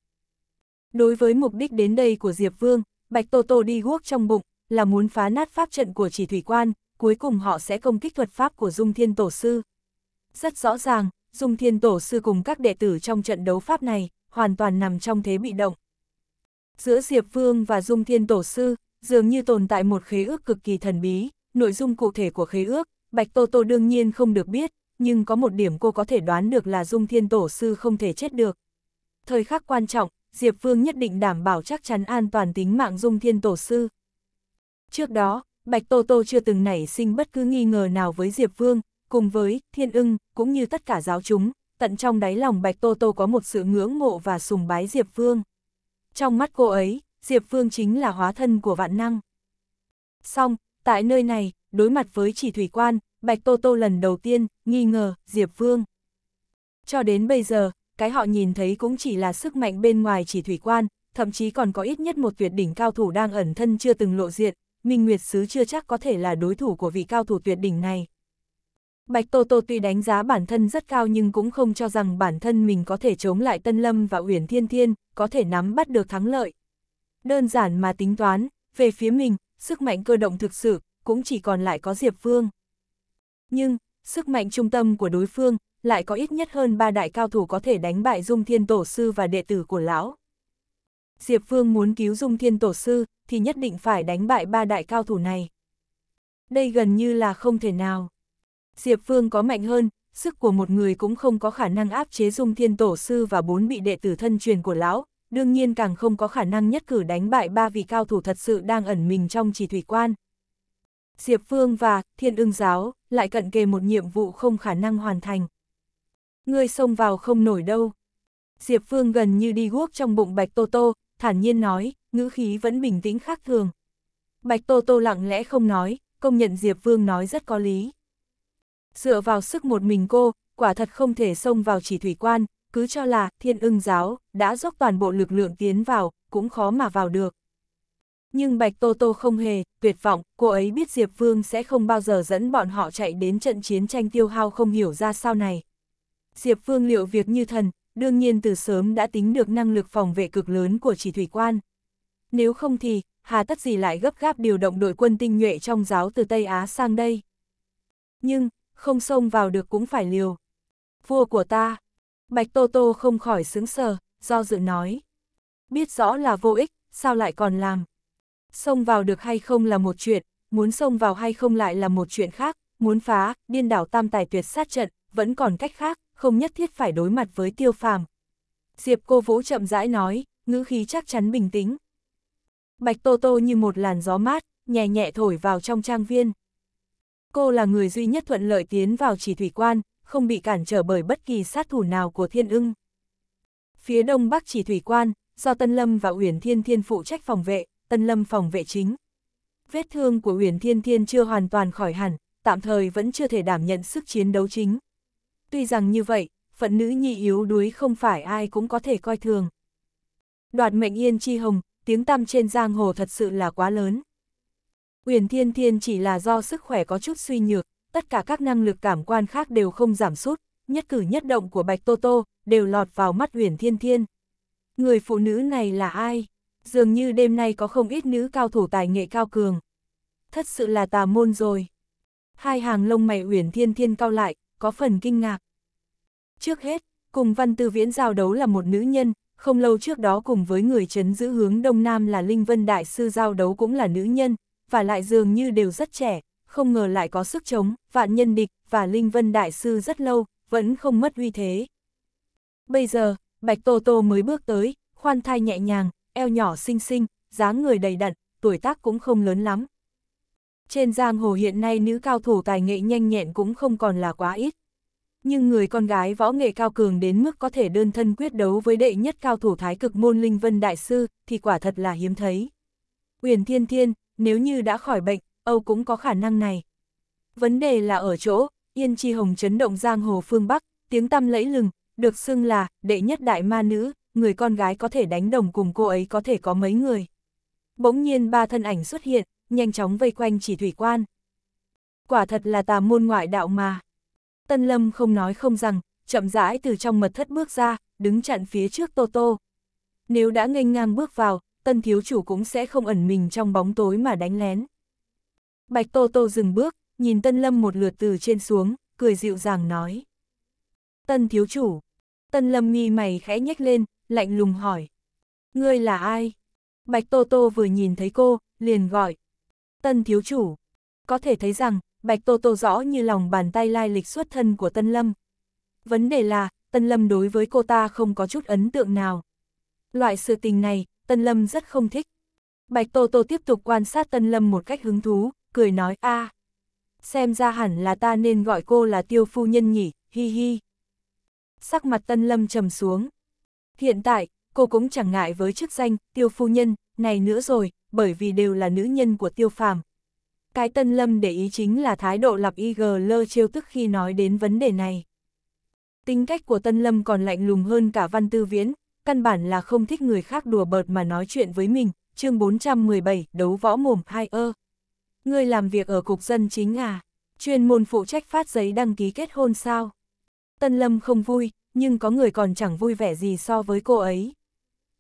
Đối với mục đích đến đây của Diệp Vương, Bạch Tô Tô đi guốc trong bụng, là muốn phá nát pháp trận của chỉ thủy quan, cuối cùng họ sẽ công kích thuật pháp của Dung Thiên Tổ Sư. Rất rõ ràng, Dung Thiên Tổ Sư cùng các đệ tử trong trận đấu pháp này, hoàn toàn nằm trong thế bị động. Giữa Diệp Vương và Dung Thiên Tổ Sư, dường như tồn tại một khế ước cực kỳ thần bí, nội dung cụ thể của khế ước, Bạch Tô Tô đương nhiên không được biết, nhưng có một điểm cô có thể đoán được là Dung Thiên Tổ Sư không thể chết được. Thời khắc quan trọng, Diệp Phương nhất định đảm bảo chắc chắn an toàn tính mạng Dung Thiên Tổ Sư. Trước đó, Bạch Tô Tô chưa từng nảy sinh bất cứ nghi ngờ nào với Diệp Vương, cùng với Thiên ưng, cũng như tất cả giáo chúng, tận trong đáy lòng Bạch Tô Tô có một sự ngưỡng mộ và sùng bái Diệp Vương. Trong mắt cô ấy, Diệp Vương chính là hóa thân của vạn năng. Xong, Tại nơi này, đối mặt với chỉ thủy quan, Bạch Tô Tô lần đầu tiên, nghi ngờ, Diệp Vương. Cho đến bây giờ, cái họ nhìn thấy cũng chỉ là sức mạnh bên ngoài chỉ thủy quan, thậm chí còn có ít nhất một tuyệt đỉnh cao thủ đang ẩn thân chưa từng lộ diện, Minh Nguyệt Sứ chưa chắc có thể là đối thủ của vị cao thủ tuyệt đỉnh này. Bạch Tô Tô tuy đánh giá bản thân rất cao nhưng cũng không cho rằng bản thân mình có thể chống lại Tân Lâm và Uyển Thiên Thiên, có thể nắm bắt được thắng lợi. Đơn giản mà tính toán, về phía mình, sức mạnh cơ động thực sự cũng chỉ còn lại có Diệp Phương. Nhưng, sức mạnh trung tâm của đối phương lại có ít nhất hơn ba đại cao thủ có thể đánh bại Dung Thiên Tổ Sư và đệ tử của lão. Diệp Phương muốn cứu Dung Thiên Tổ Sư thì nhất định phải đánh bại ba đại cao thủ này. Đây gần như là không thể nào. Diệp Phương có mạnh hơn, sức của một người cũng không có khả năng áp chế Dung Thiên Tổ Sư và bốn bị đệ tử thân truyền của lão, đương nhiên càng không có khả năng nhất cử đánh bại ba vị cao thủ thật sự đang ẩn mình trong chỉ thủy quan. Diệp Phương và Thiên ưng giáo lại cận kề một nhiệm vụ không khả năng hoàn thành. Ngươi xông vào không nổi đâu. Diệp Phương gần như đi guốc trong bụng Bạch Tô Tô, thản nhiên nói, ngữ khí vẫn bình tĩnh khác thường. Bạch Tô Tô lặng lẽ không nói, công nhận Diệp Phương nói rất có lý. Dựa vào sức một mình cô, quả thật không thể xông vào chỉ thủy quan, cứ cho là thiên ưng giáo đã dốc toàn bộ lực lượng tiến vào, cũng khó mà vào được. Nhưng Bạch Tô Tô không hề, tuyệt vọng, cô ấy biết Diệp Vương sẽ không bao giờ dẫn bọn họ chạy đến trận chiến tranh tiêu hao không hiểu ra sao này. Diệp Vương liệu việc như thần, đương nhiên từ sớm đã tính được năng lực phòng vệ cực lớn của chỉ thủy quan. Nếu không thì, hà tất gì lại gấp gáp điều động đội quân tinh nhuệ trong giáo từ Tây Á sang đây. Nhưng, không xông vào được cũng phải liều. Vua của ta, Bạch Tô Tô không khỏi sướng sờ, do dự nói. Biết rõ là vô ích, sao lại còn làm? Xông vào được hay không là một chuyện, muốn xông vào hay không lại là một chuyện khác, muốn phá, điên đảo tam tài tuyệt sát trận, vẫn còn cách khác, không nhất thiết phải đối mặt với tiêu phàm. Diệp cô vũ chậm rãi nói, ngữ khí chắc chắn bình tĩnh. Bạch Tô Tô như một làn gió mát, nhẹ nhẹ thổi vào trong trang viên. Cô là người duy nhất thuận lợi tiến vào chỉ thủy quan, không bị cản trở bởi bất kỳ sát thủ nào của thiên ưng. Phía đông bắc chỉ thủy quan, do Tân Lâm và Uyển Thiên Thiên phụ trách phòng vệ, Tân Lâm phòng vệ chính. Vết thương của Uyển Thiên Thiên chưa hoàn toàn khỏi hẳn, tạm thời vẫn chưa thể đảm nhận sức chiến đấu chính. Tuy rằng như vậy, phận nữ nhị yếu đuối không phải ai cũng có thể coi thường. Đoạt mệnh yên chi hồng, tiếng tăm trên giang hồ thật sự là quá lớn. Uyển Thiên Thiên chỉ là do sức khỏe có chút suy nhược, tất cả các năng lực cảm quan khác đều không giảm sút, nhất cử nhất động của Bạch Tô Tô đều lọt vào mắt Huyền Thiên Thiên. Người phụ nữ này là ai? Dường như đêm nay có không ít nữ cao thủ tài nghệ cao cường. Thật sự là tà môn rồi. Hai hàng lông mày Huyền Thiên Thiên cao lại, có phần kinh ngạc. Trước hết, cùng Văn Tư Viễn giao đấu là một nữ nhân, không lâu trước đó cùng với người chấn giữ hướng Đông Nam là Linh Vân Đại Sư giao đấu cũng là nữ nhân, và lại dường như đều rất trẻ, không ngờ lại có sức chống, vạn nhân địch và Linh Vân Đại Sư rất lâu, vẫn không mất uy thế. Bây giờ, Bạch Tô Tô mới bước tới, khoan thai nhẹ nhàng, eo nhỏ xinh xinh, dáng người đầy đặn, tuổi tác cũng không lớn lắm. Trên giang hồ hiện nay nữ cao thủ tài nghệ nhanh nhẹn cũng không còn là quá ít. Nhưng người con gái võ nghệ cao cường đến mức có thể đơn thân quyết đấu với đệ nhất cao thủ thái cực môn Linh Vân Đại Sư thì quả thật là hiếm thấy. Uyển Thiên Thiên, nếu như đã khỏi bệnh, Âu cũng có khả năng này. Vấn đề là ở chỗ, Yên Chi Hồng chấn động giang hồ phương Bắc, tiếng tăm lẫy lừng, được xưng là đệ nhất đại ma nữ, người con gái có thể đánh đồng cùng cô ấy có thể có mấy người. Bỗng nhiên ba thân ảnh xuất hiện, nhanh chóng vây quanh chỉ thủy quan. Quả thật là tà môn ngoại đạo mà. Tân Lâm không nói không rằng, chậm rãi từ trong mật thất bước ra, đứng chặn phía trước Tô Tô. Nếu đã nghênh ngang bước vào, tân thiếu chủ cũng sẽ không ẩn mình trong bóng tối mà đánh lén. Bạch Tô Tô dừng bước, nhìn Tân Lâm một lượt từ trên xuống, cười dịu dàng nói. Tân thiếu chủ. Tân Lâm nghi mày khẽ nhếch lên, lạnh lùng hỏi. Ngươi là ai? Bạch Tô Tô vừa nhìn thấy cô, liền gọi. Tân thiếu chủ. Có thể thấy rằng, Bạch Tô Tô rõ như lòng bàn tay lai lịch xuất thân của Tân Lâm. Vấn đề là, Tân Lâm đối với cô ta không có chút ấn tượng nào. Loại sự tình này, Tân Lâm rất không thích. Bạch Tô Tô tiếp tục quan sát Tân Lâm một cách hứng thú, cười nói a à, Xem ra hẳn là ta nên gọi cô là tiêu phu nhân nhỉ, hi hi. Sắc mặt tân lâm trầm xuống. Hiện tại, cô cũng chẳng ngại với chức danh tiêu phu nhân này nữa rồi, bởi vì đều là nữ nhân của tiêu phàm. Cái tân lâm để ý chính là thái độ lập lơ chiêu tức khi nói đến vấn đề này. Tính cách của tân lâm còn lạnh lùng hơn cả văn tư viễn, căn bản là không thích người khác đùa bợt mà nói chuyện với mình, chương 417, đấu võ mồm hai ơ ngươi làm việc ở cục dân chính à? Chuyên môn phụ trách phát giấy đăng ký kết hôn sao? Tân Lâm không vui, nhưng có người còn chẳng vui vẻ gì so với cô ấy.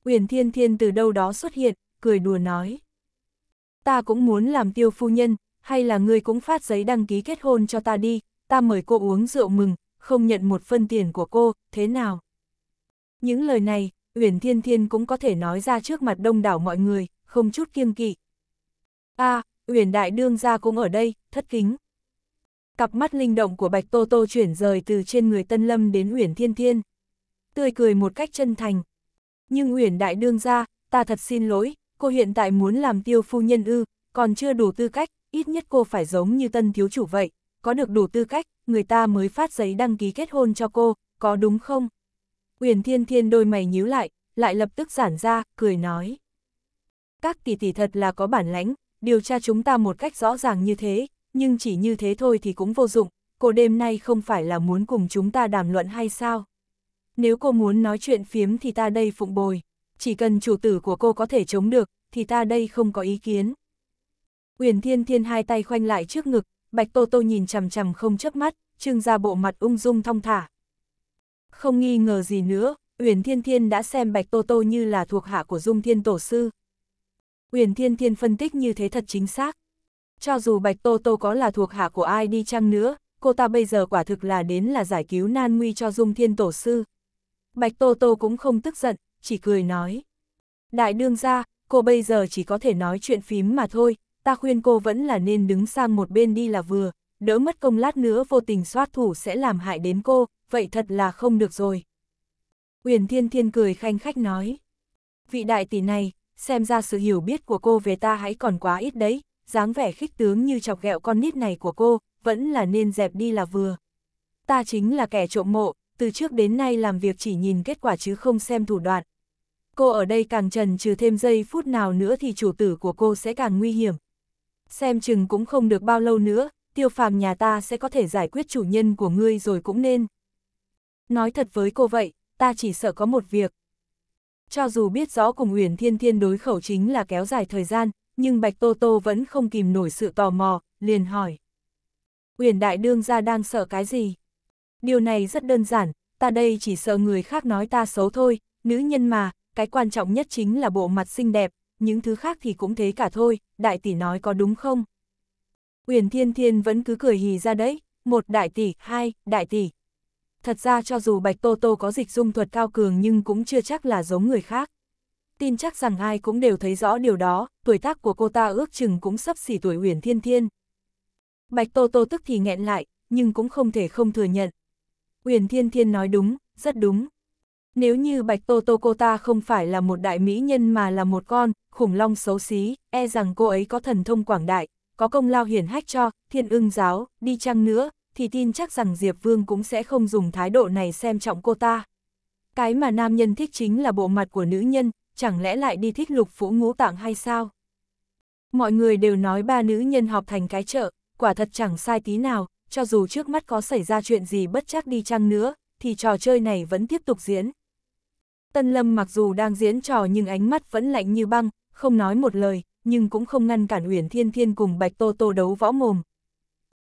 Uyển Thiên Thiên từ đâu đó xuất hiện, cười đùa nói. Ta cũng muốn làm tiêu phu nhân, hay là ngươi cũng phát giấy đăng ký kết hôn cho ta đi, ta mời cô uống rượu mừng, không nhận một phân tiền của cô, thế nào? Những lời này, Uyển Thiên Thiên cũng có thể nói ra trước mặt đông đảo mọi người, không chút kiêng kỵ. A, à, Uyển Đại Đương gia cũng ở đây, thất kính. Cặp mắt linh động của Bạch Tô Tô chuyển rời từ trên người Tân Lâm đến Uyển Thiên Thiên. Tươi cười một cách chân thành. Nhưng Uyển Đại Đương gia, ta thật xin lỗi, cô hiện tại muốn làm tiêu phu nhân ư, còn chưa đủ tư cách, ít nhất cô phải giống như tân thiếu chủ vậy, có được đủ tư cách, người ta mới phát giấy đăng ký kết hôn cho cô, có đúng không? Uyển Thiên Thiên đôi mày nhíu lại, lại lập tức giản ra, cười nói. Các tỷ tỷ thật là có bản lãnh, điều tra chúng ta một cách rõ ràng như thế, nhưng chỉ như thế thôi thì cũng vô dụng, cô đêm nay không phải là muốn cùng chúng ta đàm luận hay sao? Nếu cô muốn nói chuyện phiếm thì ta đây phụng bồi, chỉ cần chủ tử của cô có thể chống được, thì ta đây không có ý kiến. Uyển Thiên Thiên hai tay khoanh lại trước ngực, Bạch Tô Tô nhìn chằm chằm không chớp mắt, trưng ra bộ mặt ung dung thong thả. Không nghi ngờ gì nữa, Uyển Thiên Thiên đã xem Bạch Tô Tô như là thuộc hạ của Dung Thiên Tổ Sư, Uyển Thiên Thiên phân tích như thế thật chính xác. Cho dù Bạch Tô Tô có là thuộc hạ của ai đi chăng nữa, cô ta bây giờ quả thực là đến là giải cứu nan nguy cho Dung Thiên Tổ Sư. Bạch Tô Tô cũng không tức giận, chỉ cười nói. Đại đương ra, cô bây giờ chỉ có thể nói chuyện phím mà thôi, ta khuyên cô vẫn là nên đứng sang một bên đi là vừa, đỡ mất công lát nữa vô tình soát thủ sẽ làm hại đến cô, vậy thật là không được rồi. Uyển Thiên Thiên cười khanh khách nói. Vị đại tỷ này, xem ra sự hiểu biết của cô về ta hãy còn quá ít đấy, dáng vẻ khích tướng như chọc ghẹo con nít này của cô, vẫn là nên dẹp đi là vừa. Ta chính là kẻ trộm mộ, từ trước đến nay làm việc chỉ nhìn kết quả chứ không xem thủ đoạn. Cô ở đây càng trần trừ thêm giây phút nào nữa thì chủ tử của cô sẽ càng nguy hiểm. Xem chừng cũng không được bao lâu nữa, tiêu phàm nhà ta sẽ có thể giải quyết chủ nhân của ngươi rồi cũng nên. Nói thật với cô vậy, ta chỉ sợ có một việc, cho dù biết rõ cùng Huyền Thiên Thiên đối khẩu chính là kéo dài thời gian, nhưng Bạch Tô Tô vẫn không kìm nổi sự tò mò, liền hỏi. Huyền Đại Đương ra đang sợ cái gì? Điều này rất đơn giản, ta đây chỉ sợ người khác nói ta xấu thôi, nữ nhân mà, cái quan trọng nhất chính là bộ mặt xinh đẹp, những thứ khác thì cũng thế cả thôi, đại tỷ nói có đúng không? Huyền Thiên Thiên vẫn cứ cười hì ra đấy, một đại tỷ, hai, đại tỷ, thật ra cho dù Bạch Tô Tô có dịch dung thuật cao cường nhưng cũng chưa chắc là giống người khác. Tin chắc rằng ai cũng đều thấy rõ điều đó, tuổi tác của cô ta ước chừng cũng sắp xỉ tuổi huyền thiên thiên. Bạch Tô Tô tức thì nghẹn lại, nhưng cũng không thể không thừa nhận. Huyền thiên thiên nói đúng, rất đúng. Nếu như Bạch Tô Tô cô ta không phải là một đại mỹ nhân mà là một con, khủng long xấu xí, e rằng cô ấy có thần thông quảng đại, có công lao hiển hách cho, thiên ưng giáo, đi chăng nữa, thì tin chắc rằng Diệp Vương cũng sẽ không dùng thái độ này xem trọng cô ta. Cái mà nam nhân thích chính là bộ mặt của nữ nhân, chẳng lẽ lại đi thích lục phú ngũ tạng hay sao? Mọi người đều nói ba nữ nhân họp thành cái chợ, quả thật chẳng sai tí nào, cho dù trước mắt có xảy ra chuyện gì bất chắc đi chăng nữa, thì trò chơi này vẫn tiếp tục diễn. Tân Lâm mặc dù đang diễn trò nhưng ánh mắt vẫn lạnh như băng, không nói một lời, nhưng cũng không ngăn cản Uyển Thiên Thiên cùng Bạch Tô Tô đấu võ mồm,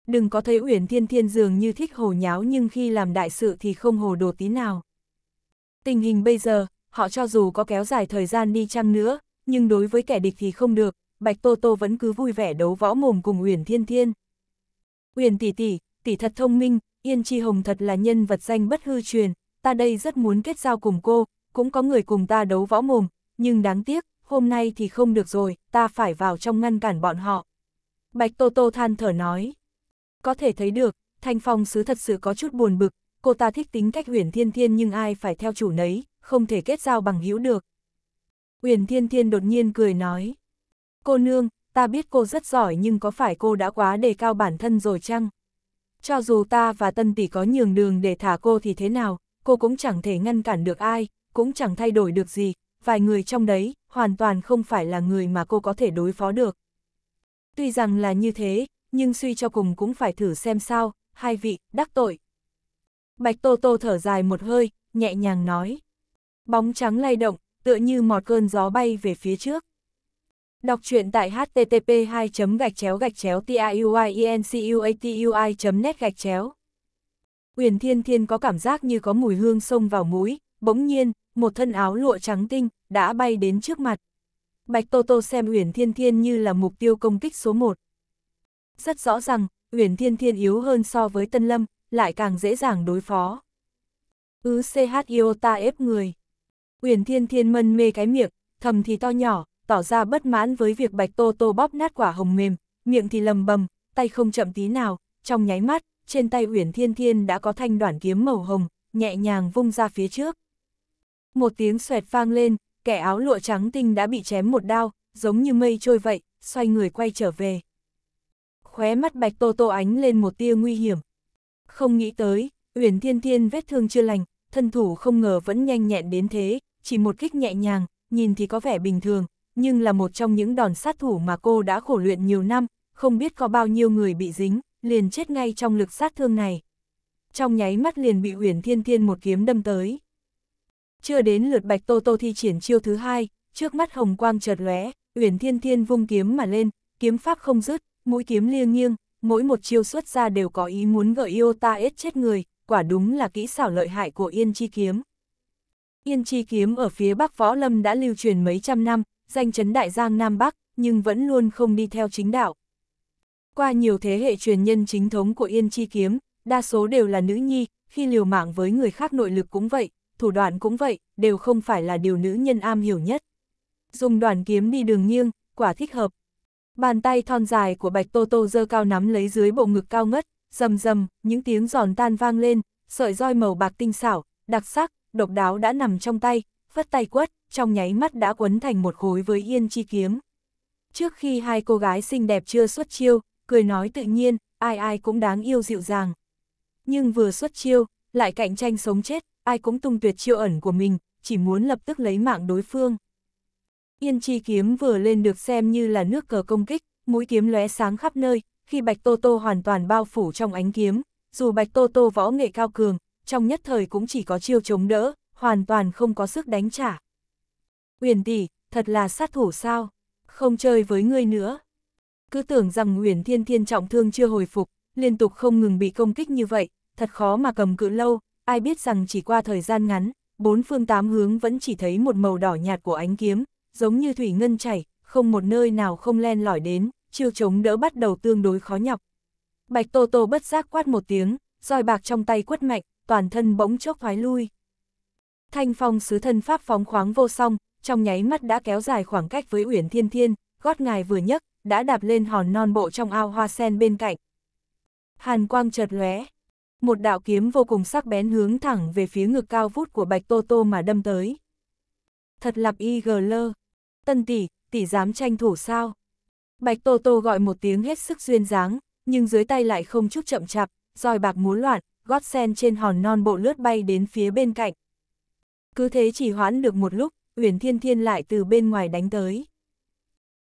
đừng có thấy Uyển Thiên Thiên dường như thích hồ nháo nhưng khi làm đại sự thì không hồ đồ tí nào. Tình hình bây giờ, họ cho dù có kéo dài thời gian đi chăng nữa, nhưng đối với kẻ địch thì không được, Bạch Tô Tô vẫn cứ vui vẻ đấu võ mồm cùng Uyển Thiên Thiên. Uyển tỷ tỷ, tỷ thật thông minh, Yên Chi Hồng thật là nhân vật danh bất hư truyền, ta đây rất muốn kết giao cùng cô, cũng có người cùng ta đấu võ mồm, nhưng đáng tiếc, hôm nay thì không được rồi, ta phải vào trong ngăn cản bọn họ. Bạch Tô Tô than thở nói. Có thể thấy được, Thanh Phong Sứ thật sự có chút buồn bực, cô ta thích tính cách Huyền Thiên Thiên nhưng ai phải theo chủ nấy, không thể kết giao bằng hữu được. Huyền Thiên Thiên đột nhiên cười nói. Cô nương, ta biết cô rất giỏi nhưng có phải cô đã quá đề cao bản thân rồi chăng? Cho dù ta và tân tỷ có nhường đường để thả cô thì thế nào, cô cũng chẳng thể ngăn cản được ai, cũng chẳng thay đổi được gì, vài người trong đấy, hoàn toàn không phải là người mà cô có thể đối phó được. Tuy rằng là như thế, nhưng suy cho cùng cũng phải thử xem sao, hai vị, đắc tội. Bạch Tô Tô thở dài một hơi, nhẹ nhàng nói. Bóng trắng lay động, tựa như một cơn gió bay về phía trước. Đọc truyện tại http 2 gạch chéo gạch chéo tiuincuatui.net e gạch chéo. Uyển Thiên Thiên có cảm giác như có mùi hương xông vào mũi, bỗng nhiên, một thân áo lụa trắng tinh đã bay đến trước mặt. Bạch Tô Tô xem Uyển Thiên Thiên như là mục tiêu công kích số 1 rất rõ rằng, Uyển Thiên Thiên yếu hơn so với Tân Lâm, lại càng dễ dàng đối phó. ư CH Iota ép người. Uyển Thiên Thiên mân mê cái miệng, thầm thì to nhỏ, tỏ ra bất mãn với việc Bạch Tô Tô bóp nát quả hồng mềm, miệng thì lầm bầm, tay không chậm tí nào, trong nháy mắt, trên tay Uyển Thiên Thiên đã có thanh đoạn kiếm màu hồng, nhẹ nhàng vung ra phía trước. Một tiếng xoẹt vang lên, kẻ áo lụa trắng tinh đã bị chém một đao, giống như mây trôi vậy, xoay người quay trở về khóe mắt bạch tô tô ánh lên một tia nguy hiểm. Không nghĩ tới, Uyển Thiên Thiên vết thương chưa lành, thân thủ không ngờ vẫn nhanh nhẹn đến thế, chỉ một kích nhẹ nhàng, nhìn thì có vẻ bình thường, nhưng là một trong những đòn sát thủ mà cô đã khổ luyện nhiều năm, không biết có bao nhiêu người bị dính, liền chết ngay trong lực sát thương này. Trong nháy mắt liền bị Uyển Thiên Thiên một kiếm đâm tới. Chưa đến lượt Bạch Tô Tô thi triển chiêu thứ hai, trước mắt hồng quang chợt lóe, Uyển Thiên Thiên vung kiếm mà lên, kiếm pháp không dứt, mũi kiếm liêng nghiêng, mỗi một chiêu xuất ra đều có ý muốn gợi yêu ta ết chết người, quả đúng là kỹ xảo lợi hại của Yên Chi Kiếm. Yên Chi Kiếm ở phía Bắc Võ Lâm đã lưu truyền mấy trăm năm, danh chấn đại giang Nam Bắc, nhưng vẫn luôn không đi theo chính đạo. Qua nhiều thế hệ truyền nhân chính thống của Yên Chi Kiếm, đa số đều là nữ nhi, khi liều mạng với người khác nội lực cũng vậy, thủ đoạn cũng vậy, đều không phải là điều nữ nhân am hiểu nhất. Dùng đoàn kiếm đi đường nghiêng, quả thích hợp, Bàn tay thon dài của Bạch Tô Tô dơ cao nắm lấy dưới bộ ngực cao ngất, rầm rầm, những tiếng giòn tan vang lên, sợi roi màu bạc tinh xảo, đặc sắc, độc đáo đã nằm trong tay, phất tay quất, trong nháy mắt đã quấn thành một khối với yên chi kiếm. Trước khi hai cô gái xinh đẹp chưa xuất chiêu, cười nói tự nhiên, ai ai cũng đáng yêu dịu dàng. Nhưng vừa xuất chiêu, lại cạnh tranh sống chết, ai cũng tung tuyệt chiêu ẩn của mình, chỉ muốn lập tức lấy mạng đối phương. Yên chi kiếm vừa lên được xem như là nước cờ công kích, mũi kiếm lóe sáng khắp nơi, khi Bạch Tô Tô hoàn toàn bao phủ trong ánh kiếm, dù Bạch Tô Tô võ nghệ cao cường, trong nhất thời cũng chỉ có chiêu chống đỡ, hoàn toàn không có sức đánh trả. Uyển tỷ, thật là sát thủ sao? Không chơi với ngươi nữa. Cứ tưởng rằng Uyển Thiên Thiên trọng thương chưa hồi phục, liên tục không ngừng bị công kích như vậy, thật khó mà cầm cự lâu, ai biết rằng chỉ qua thời gian ngắn, bốn phương tám hướng vẫn chỉ thấy một màu đỏ nhạt của ánh kiếm, giống như thủy ngân chảy, không một nơi nào không len lỏi đến, chiêu chống đỡ bắt đầu tương đối khó nhọc. Bạch Tô Tô bất giác quát một tiếng, roi bạc trong tay quất mạnh, toàn thân bỗng chốc thoái lui. Thanh phong sứ thân pháp phóng khoáng vô song, trong nháy mắt đã kéo dài khoảng cách với Uyển Thiên Thiên, gót ngài vừa nhấc, đã đạp lên hòn non bộ trong ao hoa sen bên cạnh. Hàn quang chợt lóe, một đạo kiếm vô cùng sắc bén hướng thẳng về phía ngực cao vút của Bạch Tô Tô mà đâm tới. Thật lập y gờ lơ tân tỷ, tỷ dám tranh thủ sao? Bạch Tô Tô gọi một tiếng hết sức duyên dáng, nhưng dưới tay lại không chút chậm chạp, roi bạc múa loạn, gót sen trên hòn non bộ lướt bay đến phía bên cạnh. Cứ thế chỉ hoãn được một lúc, Uyển Thiên Thiên lại từ bên ngoài đánh tới.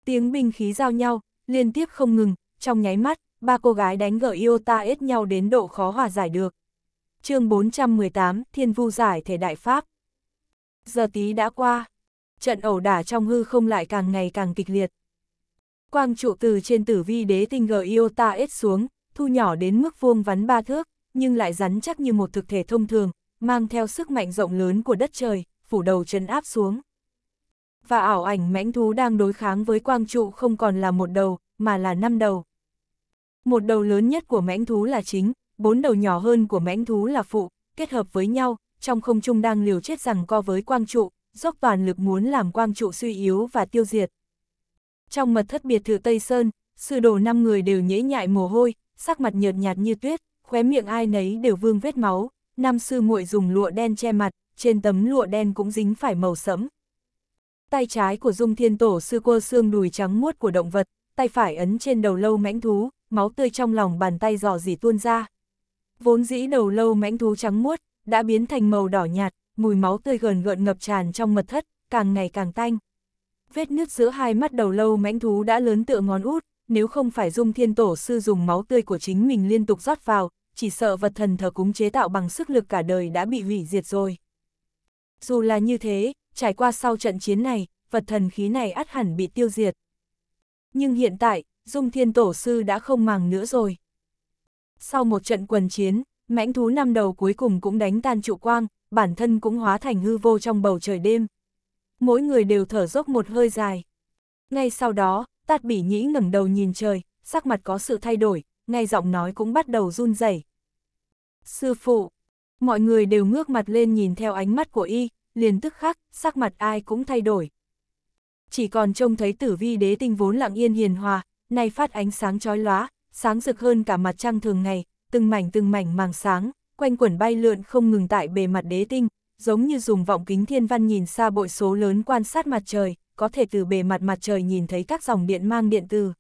Tiếng binh khí giao nhau, liên tiếp không ngừng, trong nháy mắt, ba cô gái đánh gỡ yêu ta ết nhau đến độ khó hòa giải được. chương 418, Thiên Vu Giải Thể Đại Pháp Giờ tí đã qua, trận ẩu đả trong hư không lại càng ngày càng kịch liệt. Quang trụ từ trên tử vi đế tinh gờ Iota S xuống, thu nhỏ đến mức vuông vắn ba thước, nhưng lại rắn chắc như một thực thể thông thường, mang theo sức mạnh rộng lớn của đất trời, phủ đầu chân áp xuống. Và ảo ảnh mãnh thú đang đối kháng với quang trụ không còn là một đầu, mà là năm đầu. Một đầu lớn nhất của mãnh thú là chính, bốn đầu nhỏ hơn của mãnh thú là phụ, kết hợp với nhau, trong không trung đang liều chết rằng co với quang trụ, dốc toàn lực muốn làm quang trụ suy yếu và tiêu diệt. Trong mật thất biệt thự Tây Sơn, sư đồ năm người đều nhễ nhại mồ hôi, sắc mặt nhợt nhạt như tuyết, khóe miệng ai nấy đều vương vết máu, năm sư muội dùng lụa đen che mặt, trên tấm lụa đen cũng dính phải màu sẫm. Tay trái của Dung Thiên Tổ sư cô xương đùi trắng muốt của động vật, tay phải ấn trên đầu lâu mãnh thú, máu tươi trong lòng bàn tay dò dỉ tuôn ra. Vốn dĩ đầu lâu mãnh thú trắng muốt, đã biến thành màu đỏ nhạt, mùi máu tươi gần gợn ngập tràn trong mật thất, càng ngày càng tanh. Vết nước giữa hai mắt đầu lâu mãnh thú đã lớn tựa ngón út, nếu không phải Dung Thiên Tổ sư dùng máu tươi của chính mình liên tục rót vào, chỉ sợ vật thần thờ cúng chế tạo bằng sức lực cả đời đã bị hủy diệt rồi. Dù là như thế, trải qua sau trận chiến này, vật thần khí này ắt hẳn bị tiêu diệt. Nhưng hiện tại, Dung Thiên Tổ sư đã không màng nữa rồi. Sau một trận quần chiến, mãnh thú năm đầu cuối cùng cũng đánh tan trụ quang, bản thân cũng hóa thành hư vô trong bầu trời đêm. Mỗi người đều thở dốc một hơi dài. Ngay sau đó, tát bỉ nhĩ ngẩng đầu nhìn trời, sắc mặt có sự thay đổi, ngay giọng nói cũng bắt đầu run rẩy. Sư phụ, mọi người đều ngước mặt lên nhìn theo ánh mắt của y, liền tức khắc, sắc mặt ai cũng thay đổi. Chỉ còn trông thấy tử vi đế tinh vốn lặng yên hiền hòa, nay phát ánh sáng chói lóa, sáng rực hơn cả mặt trăng thường ngày, từng mảnh từng mảnh màng sáng, quanh quẩn bay lượn không ngừng tại bề mặt đế tinh, giống như dùng vọng kính thiên văn nhìn xa bội số lớn quan sát mặt trời, có thể từ bề mặt mặt trời nhìn thấy các dòng điện mang điện từ.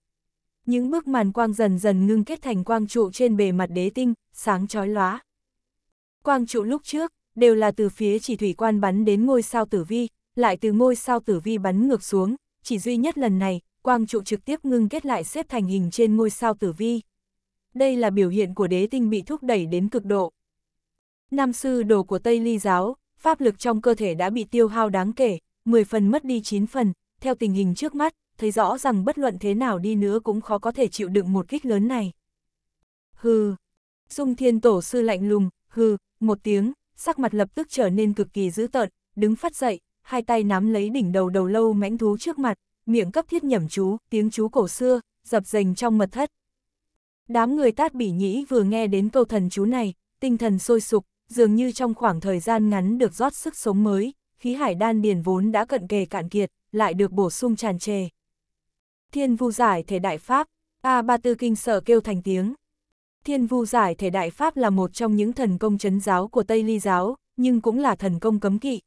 Những bức màn quang dần dần ngưng kết thành quang trụ trên bề mặt đế tinh, sáng chói lóa. Quang trụ lúc trước, đều là từ phía chỉ thủy quan bắn đến ngôi sao tử vi, lại từ ngôi sao tử vi bắn ngược xuống, chỉ duy nhất lần này, quang trụ trực tiếp ngưng kết lại xếp thành hình trên ngôi sao tử vi. Đây là biểu hiện của đế tinh bị thúc đẩy đến cực độ. Nam sư đồ của Tây Ly giáo, pháp lực trong cơ thể đã bị tiêu hao đáng kể, 10 phần mất đi 9 phần, theo tình hình trước mắt, thấy rõ rằng bất luận thế nào đi nữa cũng khó có thể chịu đựng một kích lớn này. Hừ, Dung Thiên Tổ sư lạnh lùng, hừ, một tiếng, sắc mặt lập tức trở nên cực kỳ dữ tợn, đứng phát dậy, hai tay nắm lấy đỉnh đầu đầu lâu mãnh thú trước mặt, miệng cấp thiết nhẩm chú, tiếng chú cổ xưa, dập dềnh trong mật thất. Đám người tát bỉ nhĩ vừa nghe đến câu thần chú này, tinh thần sôi sục, dường như trong khoảng thời gian ngắn được rót sức sống mới, khí hải đan điền vốn đã cận kề cạn kiệt, lại được bổ sung tràn trề. Thiên vu giải thể đại pháp, A Ba Tư kinh sợ kêu thành tiếng. Thiên vu giải thể đại pháp là một trong những thần công chấn giáo của Tây Ly giáo, nhưng cũng là thần công cấm kỵ.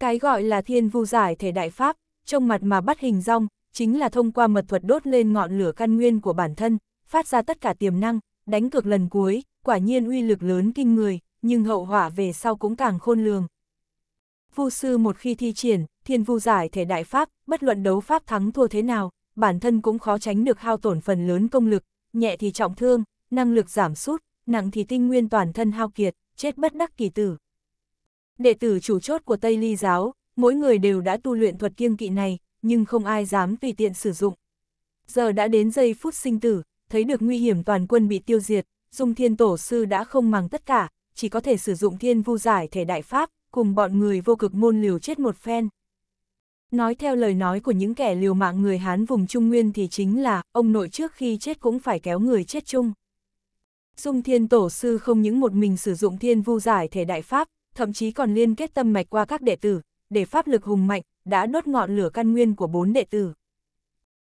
Cái gọi là thiên vu giải thể đại pháp, trong mặt mà bắt hình rong, chính là thông qua mật thuật đốt lên ngọn lửa căn nguyên của bản thân, phát ra tất cả tiềm năng, đánh cược lần cuối, quả nhiên uy lực lớn kinh người, nhưng hậu hỏa về sau cũng càng khôn lường. Vu sư một khi thi triển, thiên vu giải thể đại pháp, bất luận đấu pháp thắng thua thế nào, bản thân cũng khó tránh được hao tổn phần lớn công lực, nhẹ thì trọng thương, năng lực giảm sút, nặng thì tinh nguyên toàn thân hao kiệt, chết bất đắc kỳ tử. Đệ tử chủ chốt của Tây Ly giáo, mỗi người đều đã tu luyện thuật kiêng kỵ này, nhưng không ai dám tùy tiện sử dụng. Giờ đã đến giây phút sinh tử, thấy được nguy hiểm toàn quân bị tiêu diệt, Dung Thiên Tổ Sư đã không màng tất cả, chỉ có thể sử dụng thiên vu giải thể đại pháp, cùng bọn người vô cực môn liều chết một phen. Nói theo lời nói của những kẻ liều mạng người Hán vùng Trung Nguyên thì chính là, ông nội trước khi chết cũng phải kéo người chết chung. Dung Thiên Tổ Sư không những một mình sử dụng thiên vu giải thể đại pháp, thậm chí còn liên kết tâm mạch qua các đệ tử, để pháp lực hùng mạnh, đã đốt ngọn lửa căn nguyên của bốn đệ tử.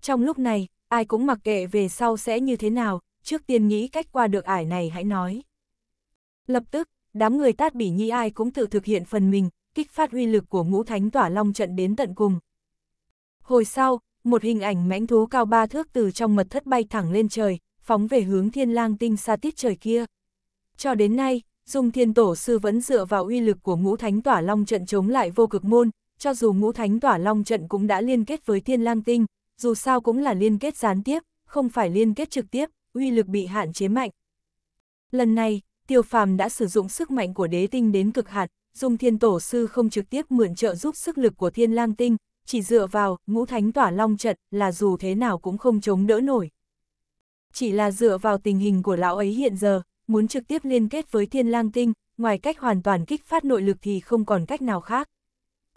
Trong lúc này, ai cũng mặc kệ về sau sẽ như thế nào, trước tiên nghĩ cách qua được ải này hãy nói. Lập tức, đám người tát bỉ nhi ai cũng tự thực hiện phần mình, kích phát uy lực của ngũ thánh tỏa long trận đến tận cùng. Hồi sau, một hình ảnh mãnh thú cao ba thước từ trong mật thất bay thẳng lên trời, phóng về hướng thiên lang tinh xa tiết trời kia. Cho đến nay, dùng Thiên Tổ Sư vẫn dựa vào uy lực của ngũ thánh tỏa long trận chống lại vô cực môn, cho dù ngũ thánh tỏa long trận cũng đã liên kết với thiên lang tinh, dù sao cũng là liên kết gián tiếp, không phải liên kết trực tiếp, uy lực bị hạn chế mạnh. Lần này, Tiêu Phàm đã sử dụng sức mạnh của đế tinh đến cực hạn, Dung Thiên Tổ Sư không trực tiếp mượn trợ giúp sức lực của Thiên Lang Tinh, chỉ dựa vào ngũ thánh tỏa long trận là dù thế nào cũng không chống đỡ nổi. Chỉ là dựa vào tình hình của lão ấy hiện giờ, muốn trực tiếp liên kết với Thiên Lang Tinh, ngoài cách hoàn toàn kích phát nội lực thì không còn cách nào khác.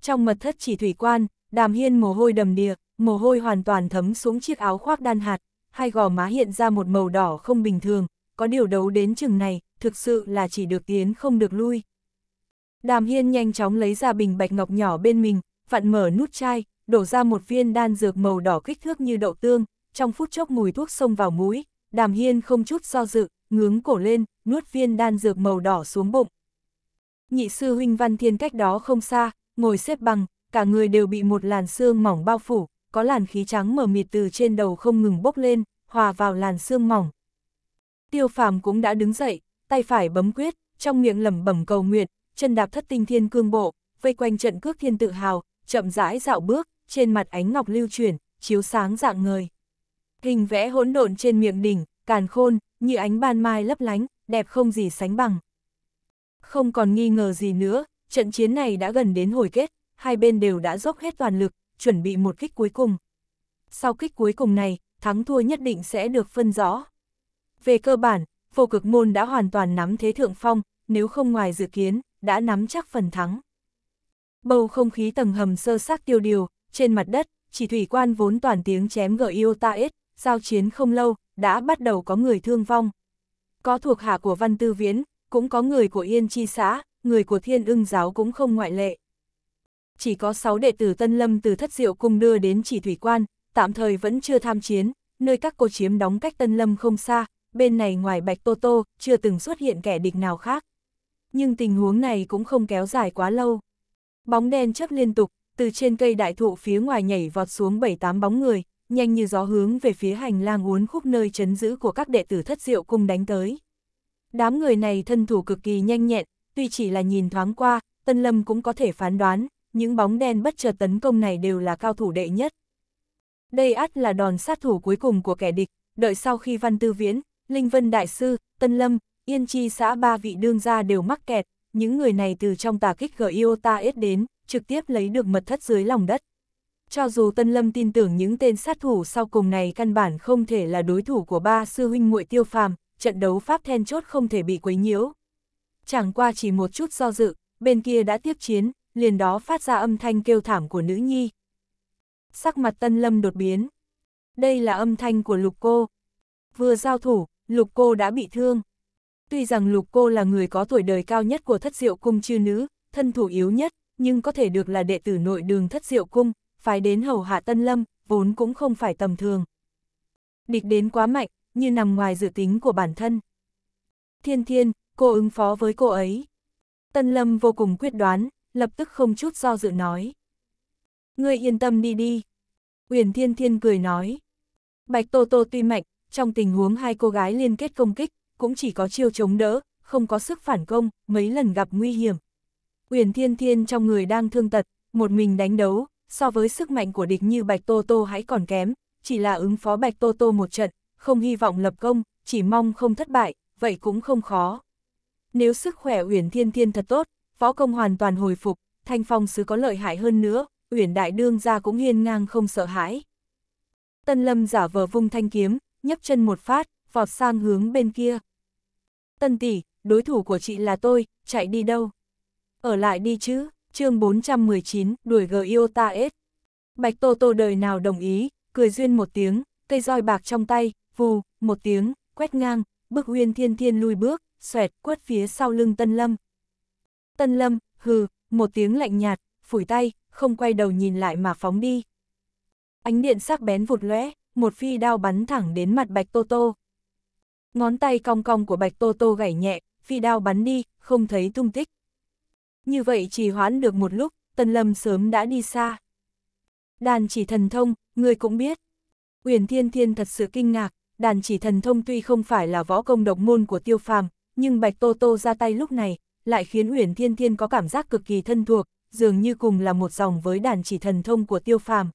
Trong mật thất chỉ thủy quan, đàm hiên mồ hôi đầm đìa, mồ hôi hoàn toàn thấm xuống chiếc áo khoác đan hạt, hai gò má hiện ra một màu đỏ không bình thường, có điều đấu đến chừng này, thực sự là chỉ được tiến không được lui. Đàm Hiên nhanh chóng lấy ra bình bạch ngọc nhỏ bên mình, vặn mở nút chai, đổ ra một viên đan dược màu đỏ kích thước như đậu tương, trong phút chốc mùi thuốc xông vào mũi, Đàm Hiên không chút do dự, ngướng cổ lên, nuốt viên đan dược màu đỏ xuống bụng. Nhị sư huynh Văn Thiên cách đó không xa, ngồi xếp bằng, cả người đều bị một làn xương mỏng bao phủ, có làn khí trắng mờ mịt từ trên đầu không ngừng bốc lên, hòa vào làn xương mỏng. Tiêu Phàm cũng đã đứng dậy, tay phải bấm quyết, trong miệng lẩm bẩm cầu nguyện, chân đạp thất tinh thiên cương bộ, vây quanh trận cước thiên tự hào, chậm rãi dạo bước, trên mặt ánh ngọc lưu chuyển, chiếu sáng dạng người. Hình vẽ hỗn độn trên miệng đỉnh, càn khôn, như ánh ban mai lấp lánh, đẹp không gì sánh bằng. Không còn nghi ngờ gì nữa, trận chiến này đã gần đến hồi kết, hai bên đều đã dốc hết toàn lực, chuẩn bị một kích cuối cùng. Sau kích cuối cùng này, thắng thua nhất định sẽ được phân rõ. Về cơ bản, Phổ cực môn đã hoàn toàn nắm thế thượng phong, nếu không ngoài dự kiến, đã nắm chắc phần thắng. Bầu không khí tầng hầm sơ sát tiêu điều, trên mặt đất, chỉ thủy quan vốn toàn tiếng chém gở yêu ta ết, giao chiến không lâu, đã bắt đầu có người thương vong. Có thuộc hạ của Văn Tư Viễn, cũng có người của Yên Chi xã, người của Thiên ưng giáo cũng không ngoại lệ. Chỉ có 6 đệ tử Tân Lâm từ Thất Diệu cùng đưa đến chỉ thủy quan, tạm thời vẫn chưa tham chiến, nơi các cô chiếm đóng cách Tân Lâm không xa, bên này ngoài Bạch Tô Tô, chưa từng xuất hiện kẻ địch nào khác. Nhưng tình huống này cũng không kéo dài quá lâu. Bóng đen chấp liên tục, từ trên cây đại thụ phía ngoài nhảy vọt xuống 7-8 bóng người, nhanh như gió hướng về phía hành lang uốn khúc nơi chấn giữ của các đệ tử thất diệu cung đánh tới. Đám người này thân thủ cực kỳ nhanh nhẹn, tuy chỉ là nhìn thoáng qua, Tân Lâm cũng có thể phán đoán, những bóng đen bất chợt tấn công này đều là cao thủ đệ nhất. Đây ắt là đòn sát thủ cuối cùng của kẻ địch, đợi sau khi Văn Tư Viễn, Linh Vân Đại Sư, Tân Lâm, Yên Chi xã ba vị đương gia đều mắc kẹt, những người này từ trong tà kích yêu ta ít đến, trực tiếp lấy được mật thất dưới lòng đất. Cho dù Tân Lâm tin tưởng những tên sát thủ sau cùng này căn bản không thể là đối thủ của ba sư huynh muội tiêu phàm, trận đấu pháp then chốt không thể bị quấy nhiễu. Chẳng qua chỉ một chút do dự, bên kia đã tiếp chiến, liền đó phát ra âm thanh kêu thảm của nữ nhi. Sắc mặt Tân Lâm đột biến. Đây là âm thanh của lục cô. Vừa giao thủ, lục cô đã bị thương. Tuy rằng lục cô là người có tuổi đời cao nhất của thất diệu cung chư nữ, thân thủ yếu nhất, nhưng có thể được là đệ tử nội đường thất diệu cung, phái đến hầu hạ tân lâm, vốn cũng không phải tầm thường. Địch đến quá mạnh, như nằm ngoài dự tính của bản thân. Thiên thiên, cô ứng phó với cô ấy. Tân lâm vô cùng quyết đoán, lập tức không chút do dự nói. Ngươi yên tâm đi đi. Uyển thiên thiên cười nói. Bạch Tô Tô tuy mạnh, trong tình huống hai cô gái liên kết công kích, cũng chỉ có chiêu chống đỡ, không có sức phản công, mấy lần gặp nguy hiểm. Uyển Thiên Thiên trong người đang thương tật, một mình đánh đấu, so với sức mạnh của địch như Bạch Tô Tô hãy còn kém, chỉ là ứng phó Bạch Tô Tô một trận, không hy vọng lập công, chỉ mong không thất bại, vậy cũng không khó. Nếu sức khỏe Uyển Thiên Thiên thật tốt, võ công hoàn toàn hồi phục, thanh phong sứ có lợi hại hơn nữa, Uyển Đại Đương ra cũng hiên ngang không sợ hãi. Tân Lâm giả vờ vung thanh kiếm, nhấp chân một phát, vọt sang hướng bên kia. Tân tỷ, đối thủ của chị là tôi, chạy đi đâu? Ở lại đi chứ, chương 419, đuổi gờ yêu ta ết. Bạch Tô Tô đời nào đồng ý, cười duyên một tiếng, cây roi bạc trong tay, vù, một tiếng, quét ngang, bước uyên thiên thiên lui bước, xoẹt quất phía sau lưng Tân Lâm. Tân Lâm, hừ, một tiếng lạnh nhạt, phủi tay, không quay đầu nhìn lại mà phóng đi. Ánh điện sắc bén vụt lóe, một phi đao bắn thẳng đến mặt Bạch Tô Tô. Ngón tay cong cong của Bạch Tô Tô gảy nhẹ, phi đao bắn đi, không thấy tung tích. Như vậy trì hoãn được một lúc, Tân Lâm sớm đã đi xa. Đàn chỉ thần thông, người cũng biết. Uyển Thiên Thiên thật sự kinh ngạc, đàn chỉ thần thông tuy không phải là võ công độc môn của tiêu phàm, nhưng Bạch Tô Tô ra tay lúc này, lại khiến Uyển Thiên Thiên có cảm giác cực kỳ thân thuộc, dường như cùng là một dòng với đàn chỉ thần thông của tiêu phàm.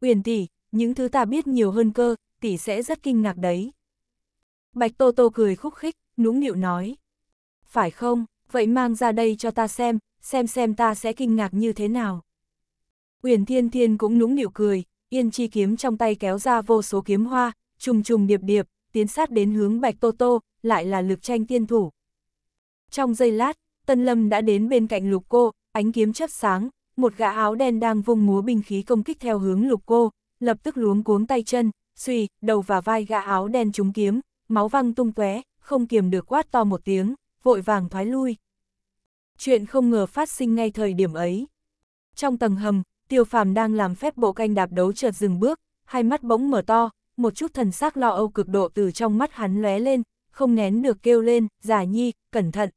Uyển tỷ, những thứ ta biết nhiều hơn cơ, tỷ sẽ rất kinh ngạc đấy. Bạch Tô Tô cười khúc khích, nũng nịu nói. Phải không, vậy mang ra đây cho ta xem, xem xem ta sẽ kinh ngạc như thế nào. Uyển Thiên Thiên cũng nũng nịu cười, yên chi kiếm trong tay kéo ra vô số kiếm hoa, trùng trùng điệp điệp, tiến sát đến hướng Bạch Tô Tô, lại là lực tranh tiên thủ. Trong giây lát, Tân Lâm đã đến bên cạnh lục cô, ánh kiếm chớp sáng, một gã áo đen đang vung múa binh khí công kích theo hướng lục cô, lập tức luống cuống tay chân, suy, đầu và vai gã áo đen trúng kiếm, máu văng tung tóe, không kiềm được quát to một tiếng, vội vàng thoái lui. Chuyện không ngờ phát sinh ngay thời điểm ấy. Trong tầng hầm, Tiêu Phàm đang làm phép bộ canh đạp đấu chợt dừng bước, hai mắt bỗng mở to, một chút thần sắc lo âu cực độ từ trong mắt hắn lóe lên, không nén được kêu lên, "Giả Nhi, cẩn thận."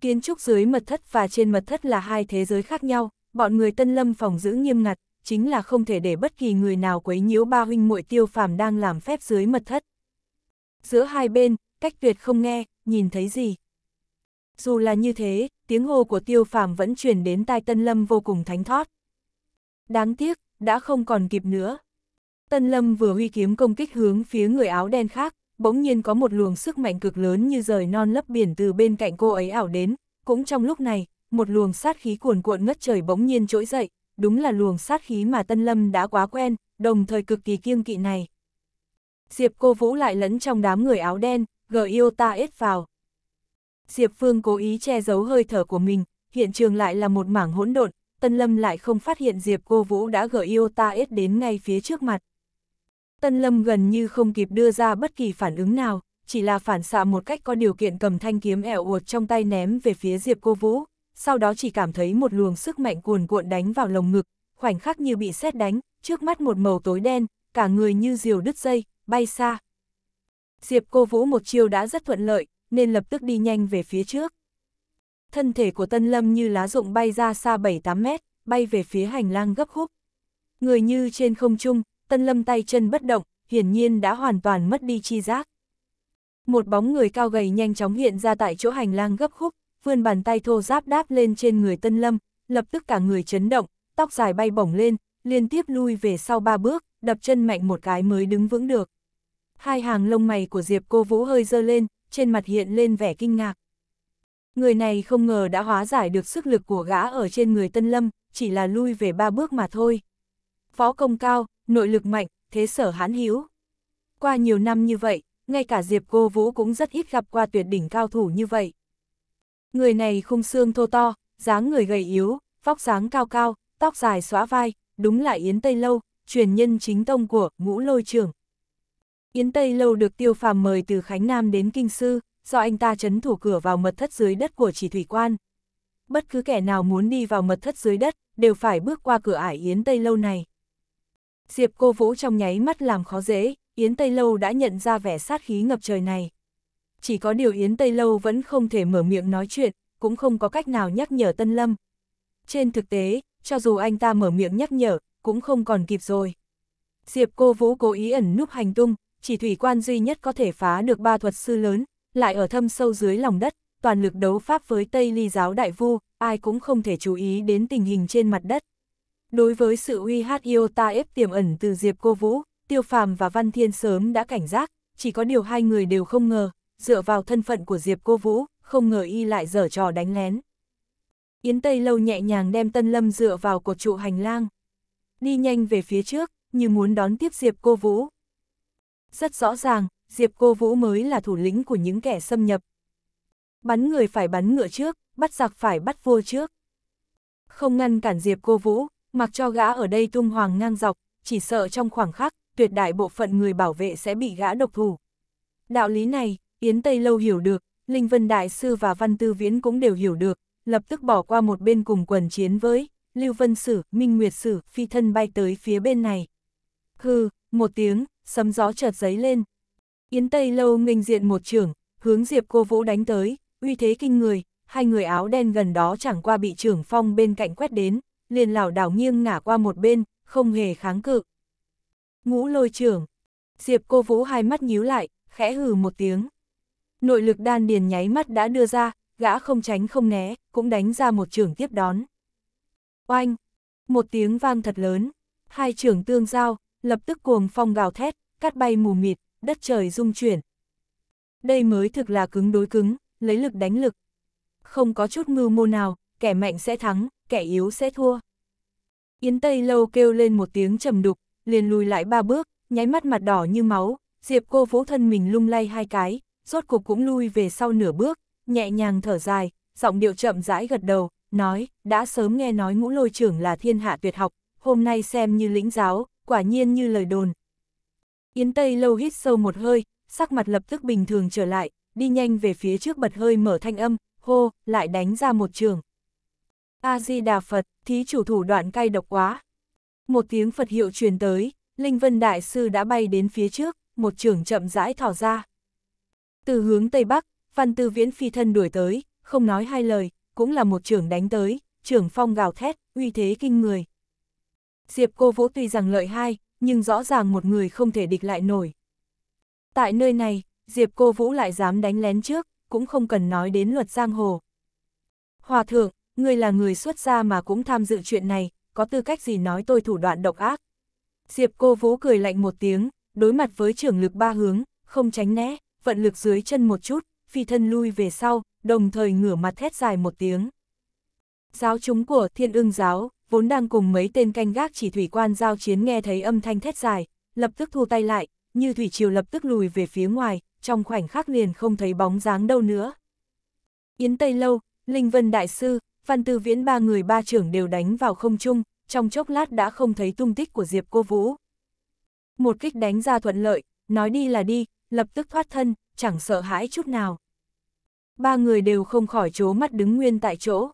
Kiến trúc dưới mật thất và trên mật thất là hai thế giới khác nhau, bọn người Tân Lâm phòng giữ nghiêm ngặt, chính là không thể để bất kỳ người nào quấy nhiễu ba huynh muội tiêu phàm đang làm phép dưới mật thất. Giữa hai bên, cách tuyệt không nghe, nhìn thấy gì. Dù là như thế, tiếng hô của tiêu phàm vẫn truyền đến tai Tân Lâm vô cùng thánh thót. Đáng tiếc, đã không còn kịp nữa. Tân Lâm vừa huy kiếm công kích hướng phía người áo đen khác, bỗng nhiên có một luồng sức mạnh cực lớn như rời non lấp biển từ bên cạnh cô ấy ảo đến, cũng trong lúc này, một luồng sát khí cuồn cuộn ngất trời bỗng nhiên trỗi dậy, đúng là luồng sát khí mà Tân Lâm đã quá quen, đồng thời cực kỳ kiêng kỵ này. Diệp Cô Vũ lại lẫn trong đám người áo đen, gờ yêu ta ết vào. Diệp Phương cố ý che giấu hơi thở của mình, hiện trường lại là một mảng hỗn độn, Tân Lâm lại không phát hiện Diệp Cô Vũ đã gờ yêu ta ết đến ngay phía trước mặt. Tân Lâm gần như không kịp đưa ra bất kỳ phản ứng nào, chỉ là phản xạ một cách có điều kiện cầm thanh kiếm ẻo uột trong tay ném về phía Diệp Cô Vũ sau đó chỉ cảm thấy một luồng sức mạnh cuồn cuộn đánh vào lồng ngực, khoảnh khắc như bị sét đánh, trước mắt một màu tối đen, cả người như diều đứt dây, bay xa. Diệp cô vũ một chiêu đã rất thuận lợi, nên lập tức đi nhanh về phía trước. Thân thể của Tân Lâm như lá rụng bay ra xa 7-8 mét, bay về phía hành lang gấp khúc. Người như trên không trung, Tân Lâm tay chân bất động, hiển nhiên đã hoàn toàn mất đi chi giác. Một bóng người cao gầy nhanh chóng hiện ra tại chỗ hành lang gấp khúc, vươn bàn tay thô giáp đáp lên trên người Tân Lâm, lập tức cả người chấn động, tóc dài bay bổng lên, liên tiếp lui về sau ba bước, đập chân mạnh một cái mới đứng vững được. Hai hàng lông mày của Diệp cô Vũ hơi dơ lên, trên mặt hiện lên vẻ kinh ngạc. Người này không ngờ đã hóa giải được sức lực của gã ở trên người Tân Lâm, chỉ là lui về ba bước mà thôi. Phó công cao, nội lực mạnh, thế sở hán hiếu. Qua nhiều năm như vậy, ngay cả Diệp cô Vũ cũng rất ít gặp qua tuyệt đỉnh cao thủ như vậy. Người này khung xương thô to, dáng người gầy yếu, vóc dáng cao cao, tóc dài xóa vai, đúng là Yến Tây Lâu, truyền nhân chính tông của ngũ lôi trưởng. Yến Tây Lâu được tiêu phàm mời từ Khánh Nam đến Kinh Sư, do anh ta chấn thủ cửa vào mật thất dưới đất của chỉ thủy quan. Bất cứ kẻ nào muốn đi vào mật thất dưới đất, đều phải bước qua cửa ải Yến Tây Lâu này. Diệp cô Vũ trong nháy mắt làm khó dễ, Yến Tây Lâu đã nhận ra vẻ sát khí ngập trời này chỉ có điều Yến Tây Lâu vẫn không thể mở miệng nói chuyện, cũng không có cách nào nhắc nhở Tân Lâm. Trên thực tế, cho dù anh ta mở miệng nhắc nhở, cũng không còn kịp rồi. Diệp cô Vũ cố ý ẩn núp hành tung, chỉ thủy quan duy nhất có thể phá được ba thuật sư lớn, lại ở thâm sâu dưới lòng đất, toàn lực đấu pháp với Tây Ly giáo đại vu, ai cũng không thể chú ý đến tình hình trên mặt đất. Đối với sự uy hát ta ép tiềm ẩn từ Diệp Cô Vũ, Tiêu Phàm và Văn Thiên sớm đã cảnh giác, chỉ có điều hai người đều không ngờ, dựa vào thân phận của Diệp Cô Vũ, không ngờ y lại dở trò đánh lén. Yến Tây Lâu nhẹ nhàng đem Tân Lâm dựa vào cột trụ hành lang. Đi nhanh về phía trước, như muốn đón tiếp Diệp Cô Vũ. Rất rõ ràng, Diệp Cô Vũ mới là thủ lĩnh của những kẻ xâm nhập. Bắn người phải bắn ngựa trước, bắt giặc phải bắt vua trước. Không ngăn cản Diệp Cô Vũ, mặc cho gã ở đây tung hoàng ngang dọc, chỉ sợ trong khoảng khắc, tuyệt đại bộ phận người bảo vệ sẽ bị gã độc thủ. Đạo lý này, Yến Tây Lâu hiểu được, Linh Vân Đại Sư và Văn Tư Viễn cũng đều hiểu được, lập tức bỏ qua một bên cùng quần chiến với, Lưu Vân Sử, Minh Nguyệt Sử, phi thân bay tới phía bên này. Hừ, một tiếng, sấm gió chợt giấy lên. Yến Tây Lâu nghênh diện một trưởng, hướng Diệp Cô Vũ đánh tới, uy thế kinh người, hai người áo đen gần đó chẳng qua bị trưởng phong bên cạnh quét đến, liền lảo đảo nghiêng ngả qua một bên, không hề kháng cự. Ngũ lôi trưởng, Diệp Cô Vũ hai mắt nhíu lại, khẽ hừ một tiếng nội lực đan điền nháy mắt đã đưa ra, gã không tránh không né, cũng đánh ra một trường tiếp đón. Oanh! Một tiếng vang thật lớn, hai trường tương giao, lập tức cuồng phong gào thét, cát bay mù mịt, đất trời rung chuyển. Đây mới thực là cứng đối cứng, lấy lực đánh lực. Không có chút mưu mô nào, kẻ mạnh sẽ thắng, kẻ yếu sẽ thua. Yến Tây Lâu kêu lên một tiếng trầm đục, liền lùi lại ba bước, nháy mắt mặt đỏ như máu, Diệp cô vỗ thân mình lung lay hai cái, rốt cục cũng lui về sau nửa bước, nhẹ nhàng thở dài, giọng điệu chậm rãi gật đầu, nói, đã sớm nghe nói ngũ lôi trưởng là thiên hạ tuyệt học, hôm nay xem như lĩnh giáo, quả nhiên như lời đồn. Yến Tây lâu hít sâu một hơi, sắc mặt lập tức bình thường trở lại, đi nhanh về phía trước bật hơi mở thanh âm, hô, lại đánh ra một trường. A-di-đà Phật, thí chủ thủ đoạn cay độc quá. Một tiếng Phật hiệu truyền tới, Linh Vân Đại Sư đã bay đến phía trước, một trường chậm rãi thỏ ra. Từ hướng Tây Bắc, Văn Tư Viễn phi thân đuổi tới, không nói hai lời, cũng là một trưởng đánh tới, trưởng phong gào thét, uy thế kinh người. Diệp cô vũ tuy rằng lợi hai, nhưng rõ ràng một người không thể địch lại nổi. Tại nơi này, Diệp cô vũ lại dám đánh lén trước, cũng không cần nói đến luật giang hồ. Hòa thượng, ngươi là người xuất gia mà cũng tham dự chuyện này, có tư cách gì nói tôi thủ đoạn độc ác. Diệp cô vũ cười lạnh một tiếng, đối mặt với trưởng lực ba hướng, không tránh né vận lực dưới chân một chút, phi thân lui về sau, đồng thời ngửa mặt thét dài một tiếng. Giáo chúng của thiên ưng giáo, vốn đang cùng mấy tên canh gác chỉ thủy quan giao chiến nghe thấy âm thanh thét dài, lập tức thu tay lại, như thủy triều lập tức lùi về phía ngoài, trong khoảnh khắc liền không thấy bóng dáng đâu nữa. Yến Tây Lâu, Linh Vân Đại Sư, Văn Tư Viễn ba người ba trưởng đều đánh vào không trung, trong chốc lát đã không thấy tung tích của Diệp Cô Vũ. Một kích đánh ra thuận lợi, nói đi là đi, lập tức thoát thân, chẳng sợ hãi chút nào. Ba người đều không khỏi chố mắt đứng nguyên tại chỗ.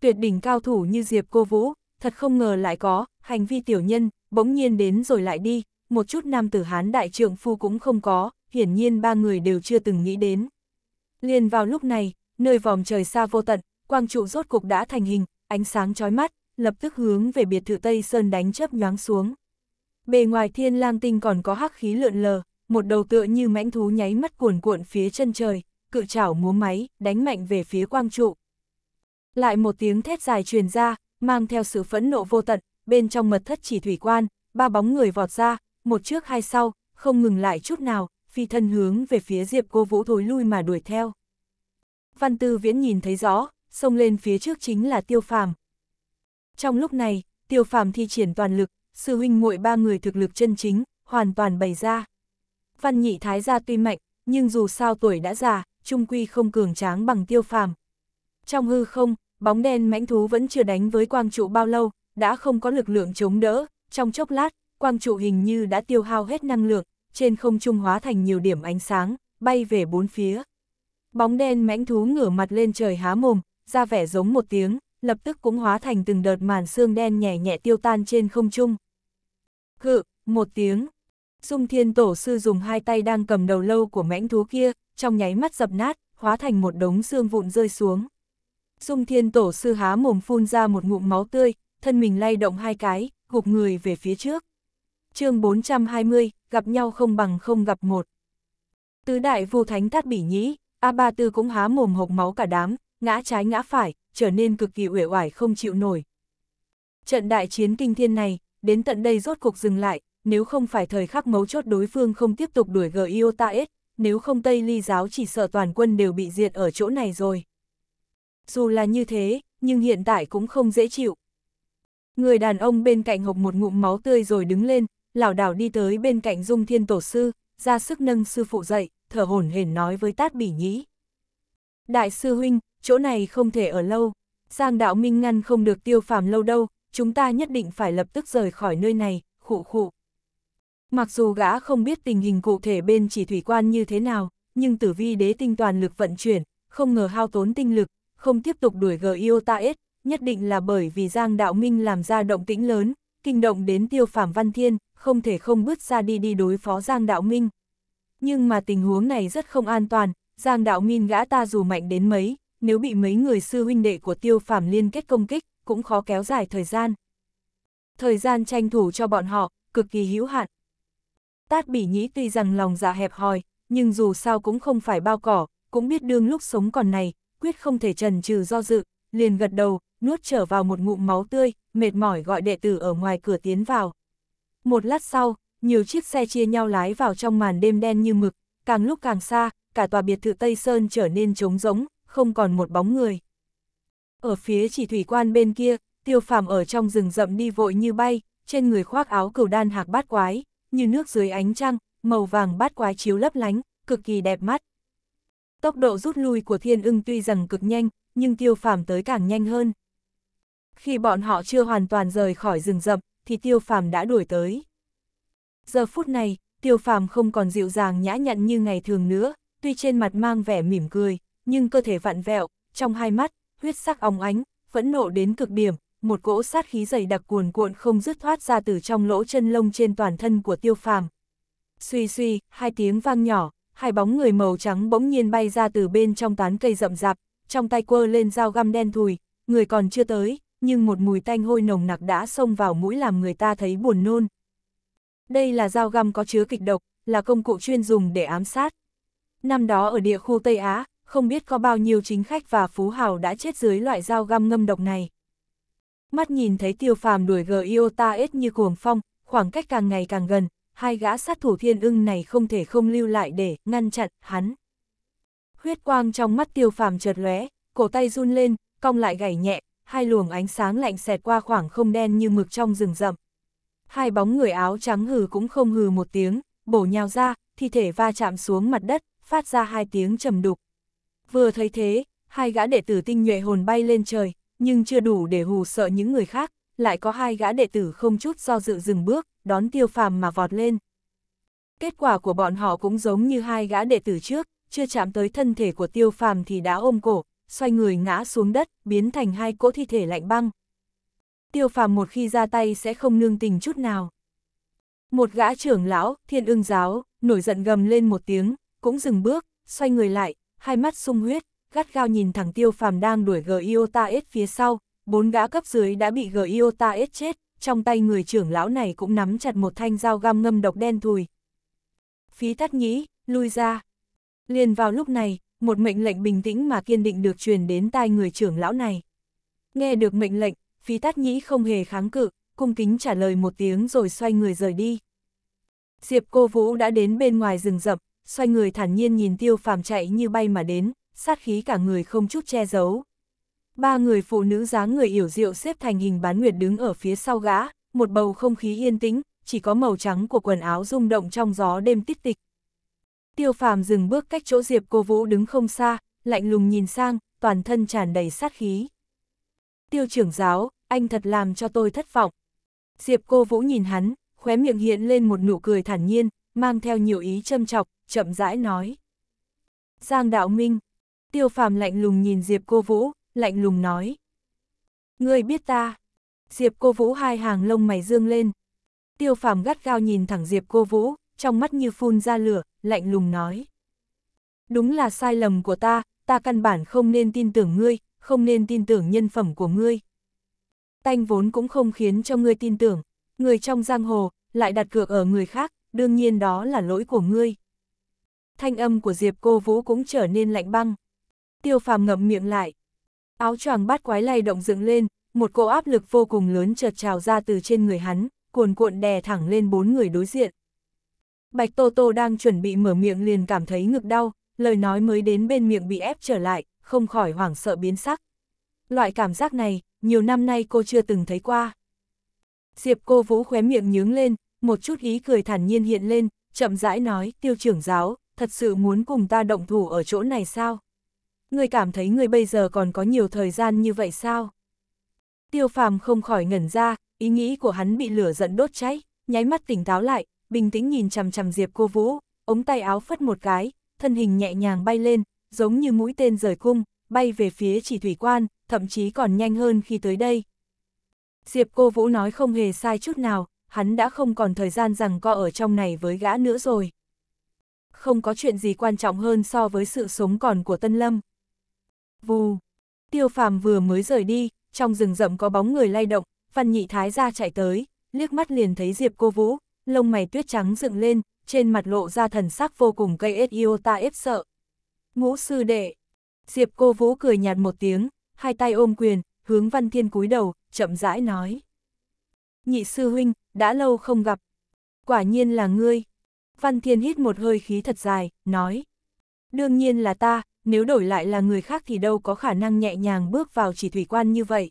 Tuyệt đỉnh cao thủ như Diệp Cô Vũ, thật không ngờ lại có, hành vi tiểu nhân, bỗng nhiên đến rồi lại đi, một chút nam tử hán đại trượng phu cũng không có, hiển nhiên ba người đều chưa từng nghĩ đến. Liền vào lúc này, nơi vòng trời xa vô tận, quang trụ rốt cục đã thành hình, ánh sáng chói mắt, lập tức hướng về biệt thự Tây Sơn đánh chớp nhoáng xuống. Bề ngoài thiên lang tinh còn có hắc khí lượn lờ, một đầu tựa như mãnh thú nháy mắt cuồn cuộn phía chân trời, cự chảo múa máy, đánh mạnh về phía quang trụ. Lại một tiếng thét dài truyền ra, mang theo sự phẫn nộ vô tận, bên trong mật thất chỉ thủy quan, ba bóng người vọt ra, một trước hai sau, không ngừng lại chút nào, phi thân hướng về phía Diệp Cô Vũ thối lui mà đuổi theo. Văn Tư Viễn nhìn thấy rõ, xông lên phía trước chính là Tiêu Phàm. Trong lúc này, Tiêu Phàm thi triển toàn lực, sư huynh muội ba người thực lực chân chính, hoàn toàn bày ra. Phan nhị thái gia tuy mạnh, nhưng dù sao tuổi đã già, trung quy không cường tráng bằng tiêu phàm. Trong hư không, bóng đen mãnh thú vẫn chưa đánh với quang trụ bao lâu, đã không có lực lượng chống đỡ, trong chốc lát, quang trụ hình như đã tiêu hao hết năng lượng, trên không trung hóa thành nhiều điểm ánh sáng, bay về bốn phía. Bóng đen mãnh thú ngửa mặt lên trời há mồm, ra vẻ giống một tiếng, lập tức cũng hóa thành từng đợt màn xương đen nhẹ nhẹ tiêu tan trên không trung. Cự, một tiếng, Dung thiên tổ sư dùng hai tay đang cầm đầu lâu của mãnh thú kia, trong nháy mắt dập nát, hóa thành một đống xương vụn rơi xuống. Dung thiên tổ sư há mồm phun ra một ngụm máu tươi, thân mình lay động hai cái, gục người về phía trước. chương 420, gặp nhau không bằng không gặp một. Tứ đại Vu thánh thát bỉ nhĩ, A Ba Tư cũng há mồm hộc máu cả đám, ngã trái ngã phải, trở nên cực kỳ uể oải không chịu nổi. Trận đại chiến kinh thiên này, đến tận đây rốt cuộc dừng lại, nếu không phải thời khắc mấu chốt đối phương không tiếp tục đuổi gờ Iotaes, nếu không Tây Ly giáo chỉ sợ toàn quân đều bị diệt ở chỗ này rồi. Dù là như thế, nhưng hiện tại cũng không dễ chịu. Người đàn ông bên cạnh hộc một ngụm máu tươi rồi đứng lên, lảo đảo đi tới bên cạnh Dung Thiên Tổ Sư, ra sức nâng sư phụ dậy, thở hổn hển nói với Tát Bỉ Nhĩ. Đại sư huynh, chỗ này không thể ở lâu, Giang Đạo Minh ngăn không được tiêu phàm lâu đâu, chúng ta nhất định phải lập tức rời khỏi nơi này, khụ khụ. Mặc dù gã không biết tình hình cụ thể bên chỉ thủy quan như thế nào, nhưng tử vi đế tinh toàn lực vận chuyển, không ngờ hao tốn tinh lực, không tiếp tục đuổi gờ s nhất định là bởi vì Giang Đạo Minh làm ra động tĩnh lớn, kinh động đến tiêu phạm Văn Thiên, không thể không bước ra đi đi đối phó Giang Đạo Minh. Nhưng mà tình huống này rất không an toàn, Giang Đạo Minh gã ta dù mạnh đến mấy, nếu bị mấy người sư huynh đệ của tiêu phạm liên kết công kích, cũng khó kéo dài thời gian. Thời gian tranh thủ cho bọn họ, cực kỳ hữu hạn, Tát bỉ nhĩ tuy rằng lòng dạ hẹp hòi, nhưng dù sao cũng không phải bao cỏ, cũng biết đương lúc sống còn này, quyết không thể trần trừ do dự, liền gật đầu, nuốt trở vào một ngụm máu tươi, mệt mỏi gọi đệ tử ở ngoài cửa tiến vào. Một lát sau, nhiều chiếc xe chia nhau lái vào trong màn đêm đen như mực, càng lúc càng xa, cả tòa biệt thự Tây Sơn trở nên trống rỗng, không còn một bóng người. Ở phía chỉ thủy quan bên kia, tiêu phàm ở trong rừng rậm đi vội như bay, trên người khoác áo cửu đan hạc bát quái, như nước dưới ánh trăng, màu vàng bát quái chiếu lấp lánh, cực kỳ đẹp mắt. Tốc độ rút lui của thiên ưng tuy rằng cực nhanh, nhưng tiêu phàm tới càng nhanh hơn. Khi bọn họ chưa hoàn toàn rời khỏi rừng rậm, thì tiêu phàm đã đuổi tới. Giờ phút này, tiêu phàm không còn dịu dàng nhã nhặn như ngày thường nữa, tuy trên mặt mang vẻ mỉm cười, nhưng cơ thể vặn vẹo, trong hai mắt, huyết sắc óng ánh, phẫn nộ đến cực điểm, một cỗ sát khí dày đặc cuồn cuộn không dứt thoát ra từ trong lỗ chân lông trên toàn thân của tiêu phàm. Xuy suy, hai tiếng vang nhỏ, hai bóng người màu trắng bỗng nhiên bay ra từ bên trong tán cây rậm rạp, trong tay quơ lên dao găm đen thùi, người còn chưa tới, nhưng một mùi tanh hôi nồng nặc đã xông vào mũi làm người ta thấy buồn nôn. Đây là dao găm có chứa kịch độc, là công cụ chuyên dùng để ám sát. Năm đó ở địa khu Tây Á, không biết có bao nhiêu chính khách và phú hào đã chết dưới loại dao găm ngâm độc này mắt nhìn thấy tiêu phàm đuổi gờ Iota S như cuồng phong, khoảng cách càng ngày càng gần, hai gã sát thủ thiên ưng này không thể không lưu lại để ngăn chặn hắn. Huyết quang trong mắt tiêu phàm chợt lóe, cổ tay run lên, cong lại gảy nhẹ, hai luồng ánh sáng lạnh xẹt qua khoảng không đen như mực trong rừng rậm. Hai bóng người áo trắng hừ cũng không hừ một tiếng, bổ nhào ra, thi thể va chạm xuống mặt đất, phát ra hai tiếng trầm đục. Vừa thấy thế, hai gã đệ tử tinh nhuệ hồn bay lên trời, nhưng chưa đủ để hù sợ những người khác, lại có hai gã đệ tử không chút do dự dừng bước, đón tiêu phàm mà vọt lên. Kết quả của bọn họ cũng giống như hai gã đệ tử trước, chưa chạm tới thân thể của tiêu phàm thì đã ôm cổ, xoay người ngã xuống đất, biến thành hai cỗ thi thể lạnh băng. Tiêu phàm một khi ra tay sẽ không nương tình chút nào. Một gã trưởng lão, thiên ương giáo, nổi giận gầm lên một tiếng, cũng dừng bước, xoay người lại, hai mắt sung huyết, gắt gao nhìn thẳng tiêu phàm đang đuổi Giota S phía sau, bốn gã cấp dưới đã bị Giota S chết, trong tay người trưởng lão này cũng nắm chặt một thanh dao găm ngâm độc đen thùi. Phí thắt nhĩ, lui ra. Liền vào lúc này, một mệnh lệnh bình tĩnh mà kiên định được truyền đến tai người trưởng lão này. Nghe được mệnh lệnh, phí tát nhĩ không hề kháng cự, cung kính trả lời một tiếng rồi xoay người rời đi. Diệp cô Vũ đã đến bên ngoài rừng rậm, xoay người thản nhiên nhìn tiêu phàm chạy như bay mà đến, sát khí cả người không chút che giấu. Ba người phụ nữ dáng người yểu diệu xếp thành hình bán nguyệt đứng ở phía sau gã, một bầu không khí yên tĩnh, chỉ có màu trắng của quần áo rung động trong gió đêm tít tịch. Tiêu phàm dừng bước cách chỗ Diệp cô Vũ đứng không xa, lạnh lùng nhìn sang, toàn thân tràn đầy sát khí. Tiêu trưởng giáo, anh thật làm cho tôi thất vọng. Diệp cô Vũ nhìn hắn, khóe miệng hiện lên một nụ cười thản nhiên, mang theo nhiều ý châm chọc, chậm rãi nói. Giang Đạo Minh, tiêu phàm lạnh lùng nhìn Diệp cô Vũ, lạnh lùng nói. Ngươi biết ta. Diệp cô Vũ hai hàng lông mày dương lên. Tiêu phàm gắt gao nhìn thẳng Diệp cô Vũ, trong mắt như phun ra lửa, lạnh lùng nói. Đúng là sai lầm của ta, ta căn bản không nên tin tưởng ngươi, không nên tin tưởng nhân phẩm của ngươi. Tanh vốn cũng không khiến cho ngươi tin tưởng, người trong giang hồ, lại đặt cược ở người khác, đương nhiên đó là lỗi của ngươi. Thanh âm của Diệp cô Vũ cũng trở nên lạnh băng tiêu phàm ngậm miệng lại. Áo choàng bát quái lay động dựng lên, một cỗ áp lực vô cùng lớn chợt trào ra từ trên người hắn, cuồn cuộn đè thẳng lên bốn người đối diện. Bạch Tô Tô đang chuẩn bị mở miệng liền cảm thấy ngực đau, lời nói mới đến bên miệng bị ép trở lại, không khỏi hoảng sợ biến sắc. Loại cảm giác này, nhiều năm nay cô chưa từng thấy qua. Diệp cô vũ khóe miệng nhướng lên, một chút ý cười thản nhiên hiện lên, chậm rãi nói, tiêu trưởng giáo, thật sự muốn cùng ta động thủ ở chỗ này sao? ngươi cảm thấy ngươi bây giờ còn có nhiều thời gian như vậy sao? Tiêu phàm không khỏi ngẩn ra, ý nghĩ của hắn bị lửa giận đốt cháy, nháy mắt tỉnh táo lại, bình tĩnh nhìn chằm chằm Diệp cô Vũ, ống tay áo phất một cái, thân hình nhẹ nhàng bay lên, giống như mũi tên rời cung, bay về phía chỉ thủy quan, thậm chí còn nhanh hơn khi tới đây. Diệp cô Vũ nói không hề sai chút nào, hắn đã không còn thời gian rằng co ở trong này với gã nữa rồi. Không có chuyện gì quan trọng hơn so với sự sống còn của Tân Lâm. Vù. Tiêu phàm vừa mới rời đi, trong rừng rậm có bóng người lay động, văn nhị thái ra chạy tới, liếc mắt liền thấy Diệp cô Vũ, lông mày tuyết trắng dựng lên, trên mặt lộ ra thần sắc vô cùng gây yêu ta ép sợ. Ngũ sư đệ. Diệp cô Vũ cười nhạt một tiếng, hai tay ôm quyền, hướng văn thiên cúi đầu, chậm rãi nói. Nhị sư huynh, đã lâu không gặp. Quả nhiên là ngươi. Văn thiên hít một hơi khí thật dài, nói. Đương nhiên là ta, nếu đổi lại là người khác thì đâu có khả năng nhẹ nhàng bước vào chỉ thủy quan như vậy.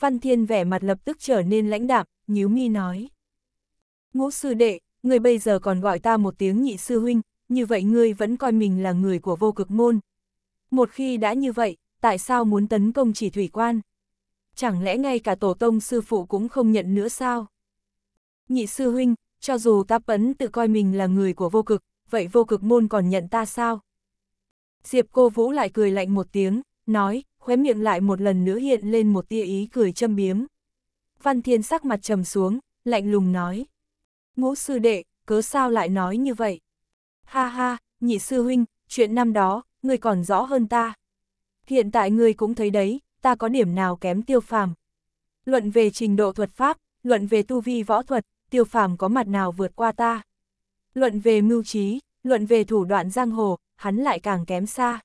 Văn Thiên vẻ mặt lập tức trở nên lãnh đạm, nhíu mi nói. Ngũ sư đệ, người bây giờ còn gọi ta một tiếng nhị sư huynh, như vậy ngươi vẫn coi mình là người của vô cực môn. Một khi đã như vậy, tại sao muốn tấn công chỉ thủy quan? Chẳng lẽ ngay cả tổ tông sư phụ cũng không nhận nữa sao? Nhị sư huynh, cho dù ta ấn tự coi mình là người của vô cực, vậy vô cực môn còn nhận ta sao? Diệp cô Vũ lại cười lạnh một tiếng, nói, khóe miệng lại một lần nữa hiện lên một tia ý cười châm biếm. Văn Thiên sắc mặt trầm xuống, lạnh lùng nói. Ngũ sư đệ, cớ sao lại nói như vậy? Ha ha, nhị sư huynh, chuyện năm đó, người còn rõ hơn ta. Hiện tại người cũng thấy đấy, ta có điểm nào kém tiêu phàm. Luận về trình độ thuật pháp, luận về tu vi võ thuật, tiêu phàm có mặt nào vượt qua ta. Luận về mưu trí, luận về thủ đoạn giang hồ, hắn lại càng kém xa.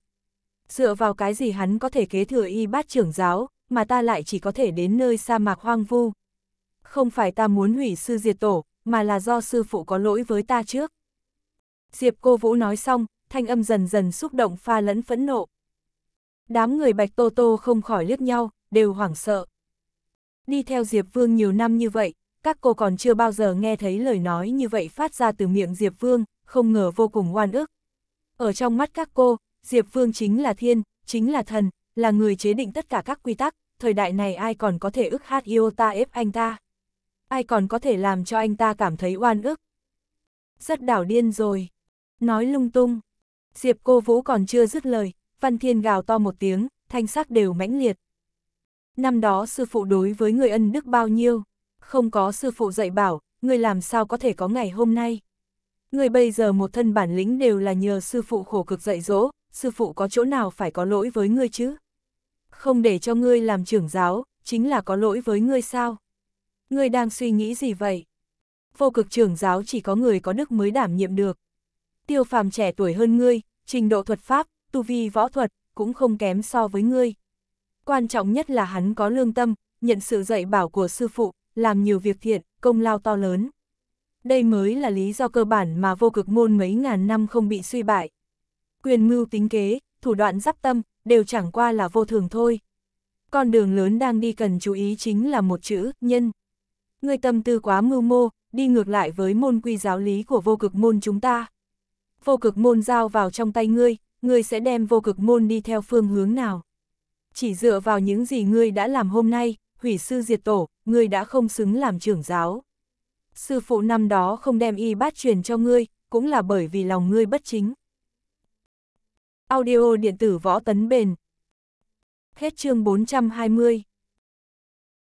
Dựa vào cái gì hắn có thể kế thừa y bát trưởng giáo, mà ta lại chỉ có thể đến nơi sa mạc hoang vu. Không phải ta muốn hủy sư diệt tổ, mà là do sư phụ có lỗi với ta trước. Diệp cô Vũ nói xong, thanh âm dần dần xúc động pha lẫn phẫn nộ. Đám người bạch tô tô không khỏi liếc nhau, đều hoảng sợ. Đi theo Diệp Vương nhiều năm như vậy, các cô còn chưa bao giờ nghe thấy lời nói như vậy phát ra từ miệng Diệp Vương, không ngờ vô cùng oan ức. Ở trong mắt các cô, Diệp Phương chính là thiên, chính là thần, là người chế định tất cả các quy tắc, thời đại này ai còn có thể ức hát yêu ta ép anh ta. Ai còn có thể làm cho anh ta cảm thấy oan ức. Rất đảo điên rồi. Nói lung tung. Diệp cô Vũ còn chưa dứt lời, Văn Thiên gào to một tiếng, thanh sắc đều mãnh liệt. Năm đó sư phụ đối với người ân đức bao nhiêu, không có sư phụ dạy bảo, người làm sao có thể có ngày hôm nay người bây giờ một thân bản lĩnh đều là nhờ sư phụ khổ cực dạy dỗ, sư phụ có chỗ nào phải có lỗi với ngươi chứ? Không để cho ngươi làm trưởng giáo, chính là có lỗi với ngươi sao? Ngươi đang suy nghĩ gì vậy? Vô cực trưởng giáo chỉ có người có đức mới đảm nhiệm được. Tiêu phàm trẻ tuổi hơn ngươi, trình độ thuật pháp, tu vi võ thuật, cũng không kém so với ngươi. Quan trọng nhất là hắn có lương tâm, nhận sự dạy bảo của sư phụ, làm nhiều việc thiện, công lao to lớn đây mới là lý do cơ bản mà vô cực môn mấy ngàn năm không bị suy bại. Quyền mưu tính kế, thủ đoạn giáp tâm, đều chẳng qua là vô thường thôi. Con đường lớn đang đi cần chú ý chính là một chữ, nhân. Người tâm tư quá mưu mô, đi ngược lại với môn quy giáo lý của vô cực môn chúng ta. Vô cực môn giao vào trong tay ngươi, ngươi sẽ đem vô cực môn đi theo phương hướng nào. Chỉ dựa vào những gì ngươi đã làm hôm nay, hủy sư diệt tổ, ngươi đã không xứng làm trưởng giáo sư phụ năm đó không đem y bát truyền cho ngươi, cũng là bởi vì lòng ngươi bất chính. Audio điện tử võ tấn bền. Hết chương 420.